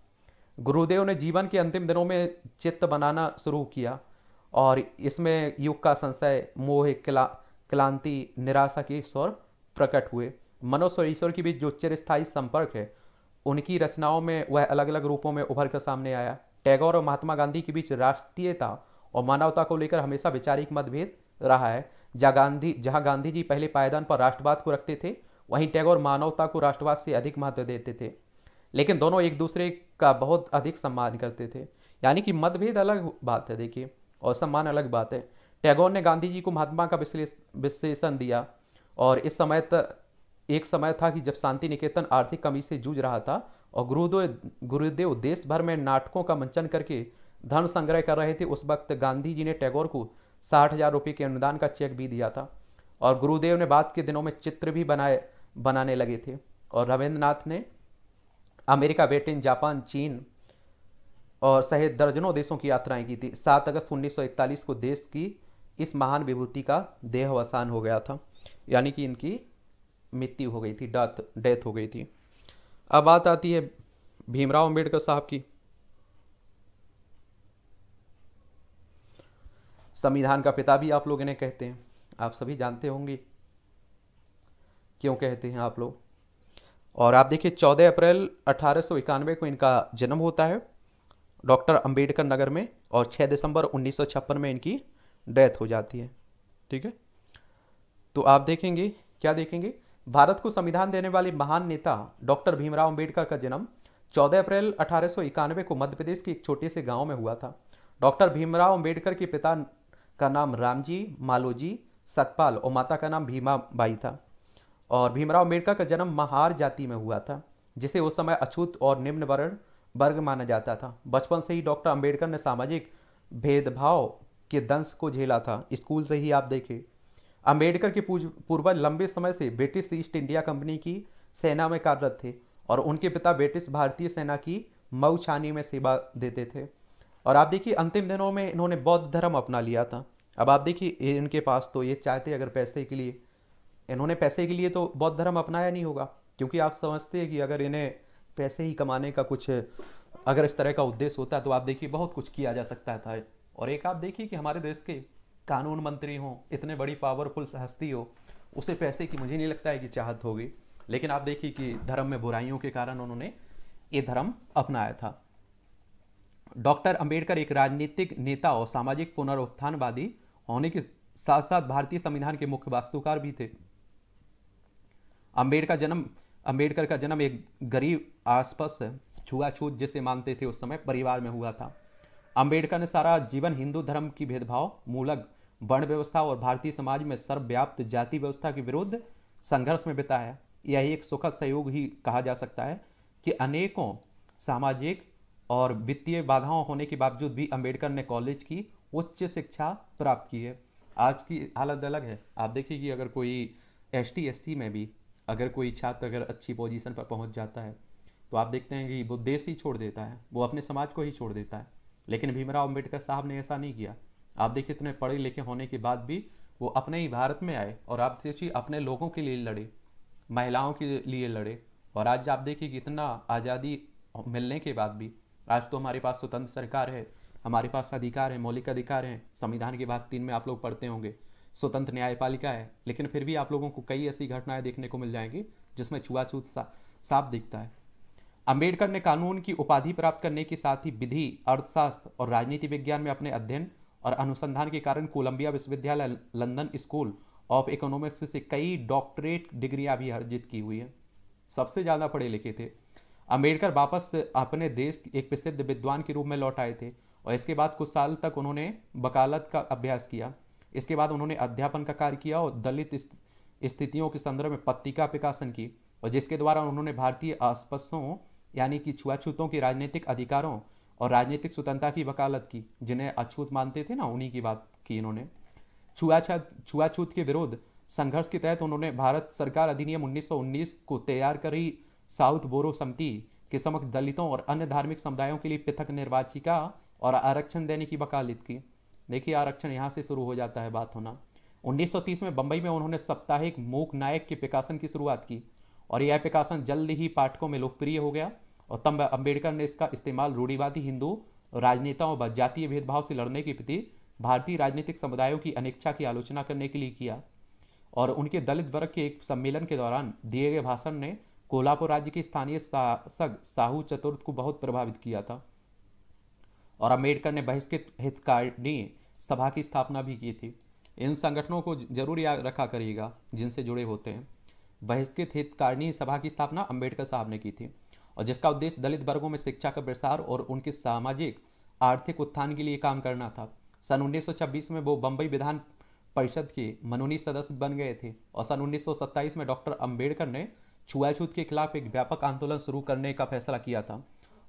गुरुदेव ने जीवन के अंतिम दिनों में चित्त बनाना शुरू किया और इसमें युग का संशय मोह क्ला क्लांति निराशा के स्वर प्रकट हुए मनुष्य और ईश्वर के बीच जो चिरस्थायी संपर्क है उनकी रचनाओं में वह अलग अलग रूपों में उभर कर सामने आया टैगोर और महात्मा गांधी के बीच राष्ट्रीयता और मानवता को लेकर हमेशा वैचारिक मतभेद रहा है जहाँ गांधी जहाँ गांधी जी पहले पायदान पर राष्ट्रवाद को रखते थे वहीं टैगोर मानवता को राष्ट्रवाद से अधिक महत्व देते थे लेकिन दोनों एक दूसरे का बहुत अधिक सम्मान करते थे यानी कि मतभेद अलग बात है देखिए और सम्मान अलग बात है टैगोर ने गांधी जी को महात्मा का विश्लेषण दिया और इस समय तक एक समय था कि जब शांति निकेतन आर्थिक कमी से जूझ रहा था और गुरुदेव गुरुदेव देश भर में नाटकों का मंचन करके धन संग्रह कर रहे थे उस वक्त गांधी जी ने टैगोर को साठ हजार रुपये के अनुदान का चेक भी दिया था और गुरुदेव ने बाद के दिनों में चित्र भी बनाए बनाने लगे थे और रविंद्रनाथ ने अमेरिका ब्रिटेन जापान चीन और सहित दर्जनों देशों की यात्राएं की थी सात अगस्त 1941 को देश की इस महान विभूति का अवसान हो गया था यानी कि इनकी मृत्यु हो गई थी डेथ डेथ हो गई थी अब बात आती है भीमराव अम्बेडकर साहब की संविधान का पिता भी आप लोग इन्हें कहते हैं आप सभी जानते होंगे क्यों कहते हैं आप लोग और आप देखिए चौदह अप्रैल अठारह को इनका जन्म होता है डॉक्टर अंबेडकर नगर में और 6 दिसंबर उन्नीस में इनकी डेथ हो जाती है ठीक है तो आप देखेंगे क्या देखेंगे भारत को संविधान देने वाले महान नेता डॉक्टर भीमराव अंबेडकर का जन्म 14 अप्रैल अठारह को मध्य प्रदेश के एक छोटे से गांव में हुआ था डॉक्टर भीमराव अंबेडकर के पिता का नाम रामजी मालोजी सतपाल और माता का नाम भीमा बाई था और भीमराव अम्बेडकर का जन्म महार जाति में हुआ था जिसे उस समय अछूत और निम्न वर्ण वर्ग माना जाता था बचपन से ही डॉक्टर अम्बेडकर ने सामाजिक भेदभाव के दंश को झेला था स्कूल से ही आप देखें अम्बेडकर के पूर्वज लंबे समय से ब्रिटिश ईस्ट इंडिया कंपनी की सेना में कार्यरत थे और उनके पिता ब्रिटिश भारतीय सेना की मऊ छानी में सेवा देते थे और आप देखिए अंतिम दिनों में इन्होंने बौद्ध धर्म अपना लिया था अब आप देखिए इनके पास तो ये चाहते अगर पैसे के लिए इन्होंने पैसे के लिए तो बौद्ध धर्म अपनाया नहीं होगा क्योंकि आप समझते हैं कि अगर इन्हें पैसे ही कमाने का कुछ अगर इस तरह का उद्देश्य होता है तो आप देखिए बहुत कुछ किया जा सकता था और एक आप देखिए कि हमारे देश के कानून मंत्री हों इतने बड़ी पावरफुल हस्ती हो उसे पैसे की मुझे नहीं लगता है कि चाहत होगी लेकिन आप देखिए कि धर्म में बुराइयों के कारण उन्होंने ये धर्म अपनाया था डॉक्टर अंबेडकर एक राजनीतिक नेता और सामाजिक पुनरुत्थानवादी होने के साथ साथ भारतीय संविधान के मुख्य वास्तुकार भी थे अंबेडकर जन्म अंबेडकर का जन्म एक गरीब आसपास छुआछूत जिसे मानते थे उस समय परिवार में हुआ था अंबेडकर ने सारा जीवन हिंदू धर्म की भेदभाव मूलक वर्ण व्यवस्था और भारतीय समाज में सर्वव्याप्त जाति व्यवस्था के विरुद्ध संघर्ष में बिताया यही एक सुखद सहयोग ही कहा जा सकता है कि अनेकों सामाजिक और वित्तीय बाधाओं होने के बावजूद भी अंबेडकर ने कॉलेज की उच्च शिक्षा प्राप्त की है आज की हालत अलग है आप देखिए कि अगर कोई एस टी में भी अगर कोई छात्र अगर अच्छी पोजीशन पर पहुंच जाता है तो आप देखते हैं कि वो देश ही छोड़ देता है वो अपने समाज को ही छोड़ देता है लेकिन भीमराव अम्बेडकर साहब ने ऐसा नहीं किया आप देखिए इतने पढ़े लिखे होने के बाद भी वो अपने ही भारत में आए और आप देखिए अपने लोगों के लिए लड़े महिलाओं के लिए लड़े और आज आप देखिए कि इतना आज़ादी मिलने के बाद भी आज तो हमारे पास स्वतंत्र सरकार है हमारे पास अधिकार है मौलिक अधिकार है संविधान के बात तीन में आप लोग पढ़ते होंगे स्वतंत्र न्यायपालिका है लेकिन फिर भी आप लोगों को कई ऐसी घटनाएं देखने को मिल जाएंगी जिसमें छुआछूत साफ दिखता है अंबेडकर ने कानून की उपाधि प्राप्त करने के साथ ही विधि अर्थशास्त्र और राजनीति विज्ञान में अपने अध्ययन और अनुसंधान के कारण कोलंबिया विश्वविद्यालय लंदन स्कूल ऑफ इकोनॉमिक्स से कई डॉक्टरेट डिग्रियां भी अर्जित की हुई हैं सबसे ज़्यादा पढ़े लिखे थे अम्बेडकर वापस अपने देश एक प्रसिद्ध विद्वान के रूप में लौट आए थे और इसके बाद कुछ साल तक उन्होंने वकालत का अभ्यास किया इसके बाद उन्होंने अध्यापन का कार्य किया और दलित स्थितियों के संदर्भ में पत्रिका प्रकाशन की और जिसके द्वारा उन्होंने भारतीय आसपासों यानी कि छुआछूतों के राजनीतिक अधिकारों और राजनीतिक स्वतंत्रता की वकालत की जिन्हें अछूत मानते थे ना उन्हीं की बात की इन्होंने छुआछूत छुआछूत के विरोध संघर्ष के तहत उन्होंने भारत सरकार अधिनियम 1919 को तैयार कर ही साउथ बोरो समिति के समक्ष दलितों और अन्य धार्मिक समुदायों के लिए पृथक निर्वाचिका और आरक्षण देने की वकालत की देखिए आरक्षण यहाँ से शुरू हो जाता है बात होना 1930 में बंबई में उन्होंने साप्ताहिक मूक नायक के प्रकाशन की शुरुआत की और यह प्रकाशन जल्द ही पाठकों में लोकप्रिय हो गया और तब अम्बेडकर ने इसका इस्तेमाल रूढ़ीवादी हिंदू राजनेताओं व जातीय भेदभाव से लड़ने के प्रति भारतीय राजनीतिक समुदायों की अनिच्छा की आलोचना करने के लिए किया और उनके दलित वर्ग के एक सम्मेलन के दौरान दिए गए भाषण ने कोल्हापुर राज्य के स्थानीय शासक साहू चतुर्थ को बहुत प्रभावित किया था और अम्बेडकर ने बहिष्कृत हितकारिणी सभा की स्थापना भी की थी इन संगठनों को जरूर याद रखा करिएगा जिनसे जुड़े होते हैं बहिष्कृत हितकारिणी सभा की स्थापना अम्बेडकर साहब ने की थी और जिसका उद्देश्य दलित वर्गों में शिक्षा का प्रसार और उनके सामाजिक आर्थिक उत्थान के लिए काम करना था सन 1926 में वो बम्बई विधान परिषद के मनोनीत सदस्य बन गए थे और सन 1927 में डॉक्टर अंबेडकर ने छुआछूत के खिलाफ एक व्यापक आंदोलन शुरू करने का फैसला किया था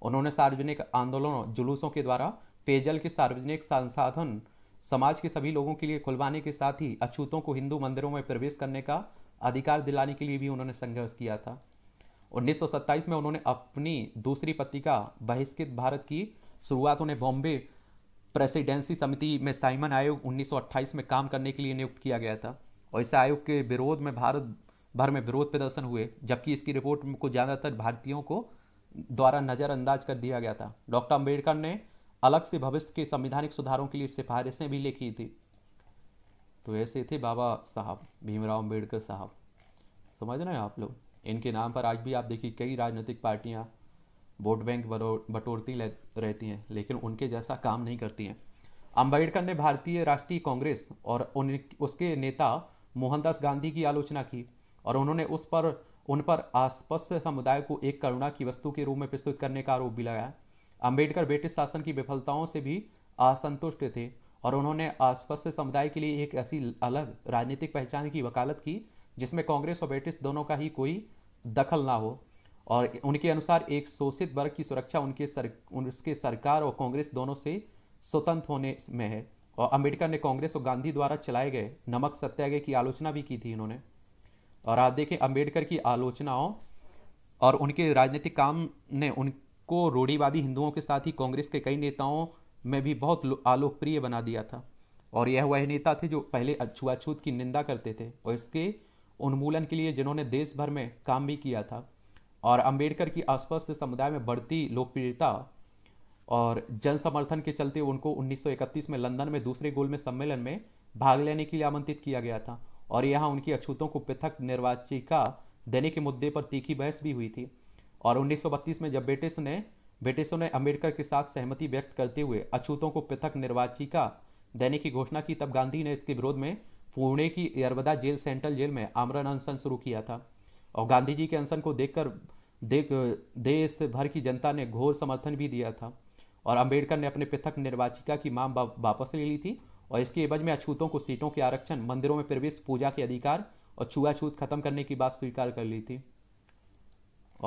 उन्होंने सार्वजनिक आंदोलनों जुलूसों के द्वारा पेयजल के सार्वजनिक संसाधन समाज के सभी लोगों के लिए खुलवाने के साथ ही अछूतों को हिंदू मंदिरों में प्रवेश करने का अधिकार दिलाने के लिए भी उन्होंने संघर्ष किया था 1927 में उन्होंने अपनी दूसरी पत्रिका बहिष्कृत भारत की शुरुआत उन्हें बॉम्बे प्रेसिडेंसी समिति में साइमन आयोग 1928 में काम करने के लिए नियुक्त किया गया था और इस आयोग के विरोध में भारत भर में विरोध प्रदर्शन हुए जबकि इसकी रिपोर्ट को ज़्यादातर भारतीयों को द्वारा नज़रअंदाज कर दिया गया था डॉक्टर अम्बेडकर ने अलग से भविष्य के संविधानिक सुधारों के लिए सिफारिशें भी लिखी थी तो ऐसे थे बाबा साहब भीमराव अम्बेडकर साहब समझ रहे हैं आप लोग इनके नाम पर आज भी आप देखिए कई राजनीतिक पार्टियाँ वोट बैंक बटोरती रहती हैं लेकिन उनके जैसा काम नहीं करती हैं अम्बेडकर ने भारतीय राष्ट्रीय कांग्रेस और उन उसके नेता मोहनदास गांधी की आलोचना की और उन्होंने उस पर उन पर अस्पष्ट समुदाय को एक करुणा की वस्तु के रूप में प्रस्तुत करने का आरोप भी लगाया अंबेडकर ब्रिटिश शासन की विफलताओं से भी असंतुष्ट थे और उन्होंने अस्पष्ट समुदाय के लिए एक ऐसी अलग राजनीतिक पहचान की वकालत की जिसमें कांग्रेस और ब्रिटिश दोनों का ही कोई दखल ना हो और उनके अनुसार एक शोषित वर्ग की सुरक्षा उनके सर उनके सरकार और कांग्रेस दोनों से स्वतंत्र होने में है और अंबेडकर ने कांग्रेस और गांधी द्वारा चलाए गए नमक सत्याग्रह की आलोचना भी की थी इन्होंने और आप देखें अम्बेडकर की आलोचनाओं और उनके राजनीतिक काम ने उनको रूढ़ीवादी हिंदुओं के साथ ही कांग्रेस के कई नेताओं में भी बहुत आलोकप्रिय बना दिया था और यह वह नेता थे जो पहले छुआछूत की निंदा करते थे और इसके उन्मूलन के लिए जिन्होंने देश भर में काम भी किया था और अंबेडकर की से समुदाय में बढ़ती लोकप्रियता और जन समर्थन के चलते उनको 1931 में लंदन में दूसरे गोल में सम्मेलन में भाग लेने के लिए आमंत्रित किया गया था और यहाँ उनकी अछूतों को पृथक निर्वाचिका देने के मुद्दे पर तीखी बहस भी हुई थी और 1932 में जब ब्रिटिश ने ब्रिटिशों ने अम्बेडकर के साथ सहमति व्यक्त करते हुए अछूतों को पृथक निर्वाचिका देने की घोषणा की तब गांधी ने इसके विरोध में पुणे की यरवदा जेल सेंट्रल जेल में आमरण अनशन शुरू किया था और गांधी जी के अनशन को देखकर देख देश भर की जनता ने घोर समर्थन भी दिया था और अंबेडकर ने अपने पृथक निर्वाचिका की मांग वापस ले ली थी और इसके एवज में अछूतों को सीटों के आरक्षण मंदिरों में प्रवेश पूजा के अधिकार और छुआछूत खत्म करने की बात स्वीकार कर ली थी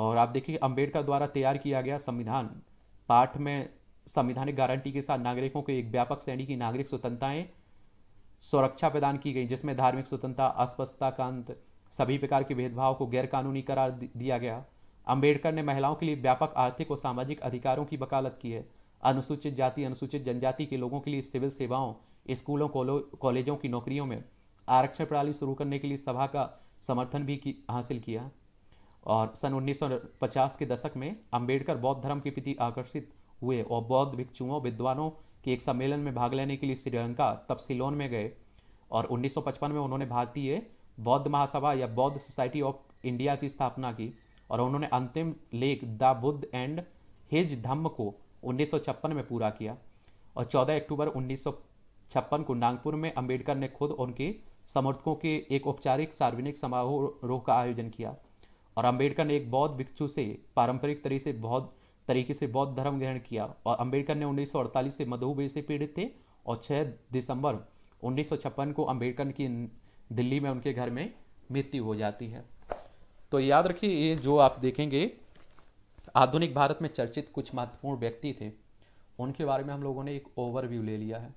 और आप देखिए अंबेडकर द्वारा तैयार किया गया संविधान पाठ में संविधानिक गारंटी के साथ नागरिकों को एक व्यापक श्रेणी की नागरिक स्वतंत्रताएं सुरक्षा प्रदान की गई जिसमें धार्मिक स्वतंत्रता अस्पष्टता का अंत सभी प्रकार के भेदभाव को गैरकानूनी करार दिया गया अंबेडकर ने महिलाओं के लिए व्यापक आर्थिक और सामाजिक अधिकारों की वकालत की है अनुसूचित जाति अनुसूचित जनजाति के लोगों के लिए सिविल सेवाओं स्कूलों कॉलेजों की नौकरियों में आरक्षण प्रणाली शुरू करने के लिए सभा का समर्थन भी की, हासिल किया और सन 1950 के दशक में अंबेडकर बौद्ध धर्म के प्रति आकर्षित हुए और बौद्ध भिक्षुओं विद्वानों के एक सम्मेलन में भाग लेने के लिए श्रीलंका तब सिलोन में गए और 1955 में उन्होंने भारतीय बौद्ध महासभा या बौद्ध सोसाइटी ऑफ इंडिया की स्थापना की और उन्होंने अंतिम लेख the Buddha and his Dhamma को उन्नीस में पूरा किया और चौदह अक्टूबर उन्नीस छप्पन को नागपुर में अंबेडकर ने खुद उनके समर्थकों के एक औपचारिक सार्वजनिक समारोह का आयोजन किया और अंबेडकर ने एक बौद्ध भिक्षु से पारंपरिक तरीके से बौद्ध तरीके से बौद्ध धर्म ग्रहण किया और अंबेडकर ने 1948 से मधुबे से पीड़ित थे और 6 दिसंबर 1956 को अंबेडकर की दिल्ली में उनके घर में मृत्यु हो जाती है तो याद रखिए ये जो आप देखेंगे आधुनिक भारत में चर्चित कुछ महत्वपूर्ण व्यक्ति थे उनके बारे में हम लोगों ने एक ओवरव्यू ले लिया है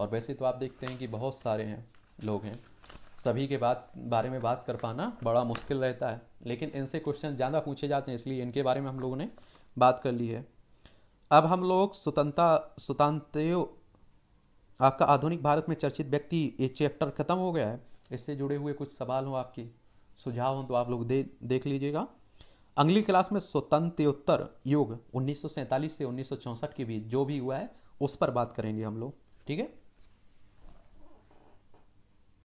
और वैसे तो आप देखते हैं कि बहुत सारे हैं लोग हैं सभी के बात बारे में बात कर पाना बड़ा मुश्किल रहता है लेकिन इनसे क्वेश्चन ज़्यादा पूछे जाते हैं इसलिए इनके बारे में हम लोगों ने बात कर ली है अब हम लोग स्वतंत्रता स्वतंत्रो आपका आधुनिक भारत में चर्चित व्यक्ति ये चैप्टर खत्म हो गया है इससे जुड़े हुए कुछ सवाल हों आपके सुझाव हों तो आप लोग दे देख लीजिएगा अगली क्लास में स्वतंत्रोत्तर योग 1947 से उन्नीस के बीच जो भी हुआ है उस पर बात करेंगे हम लोग ठीक है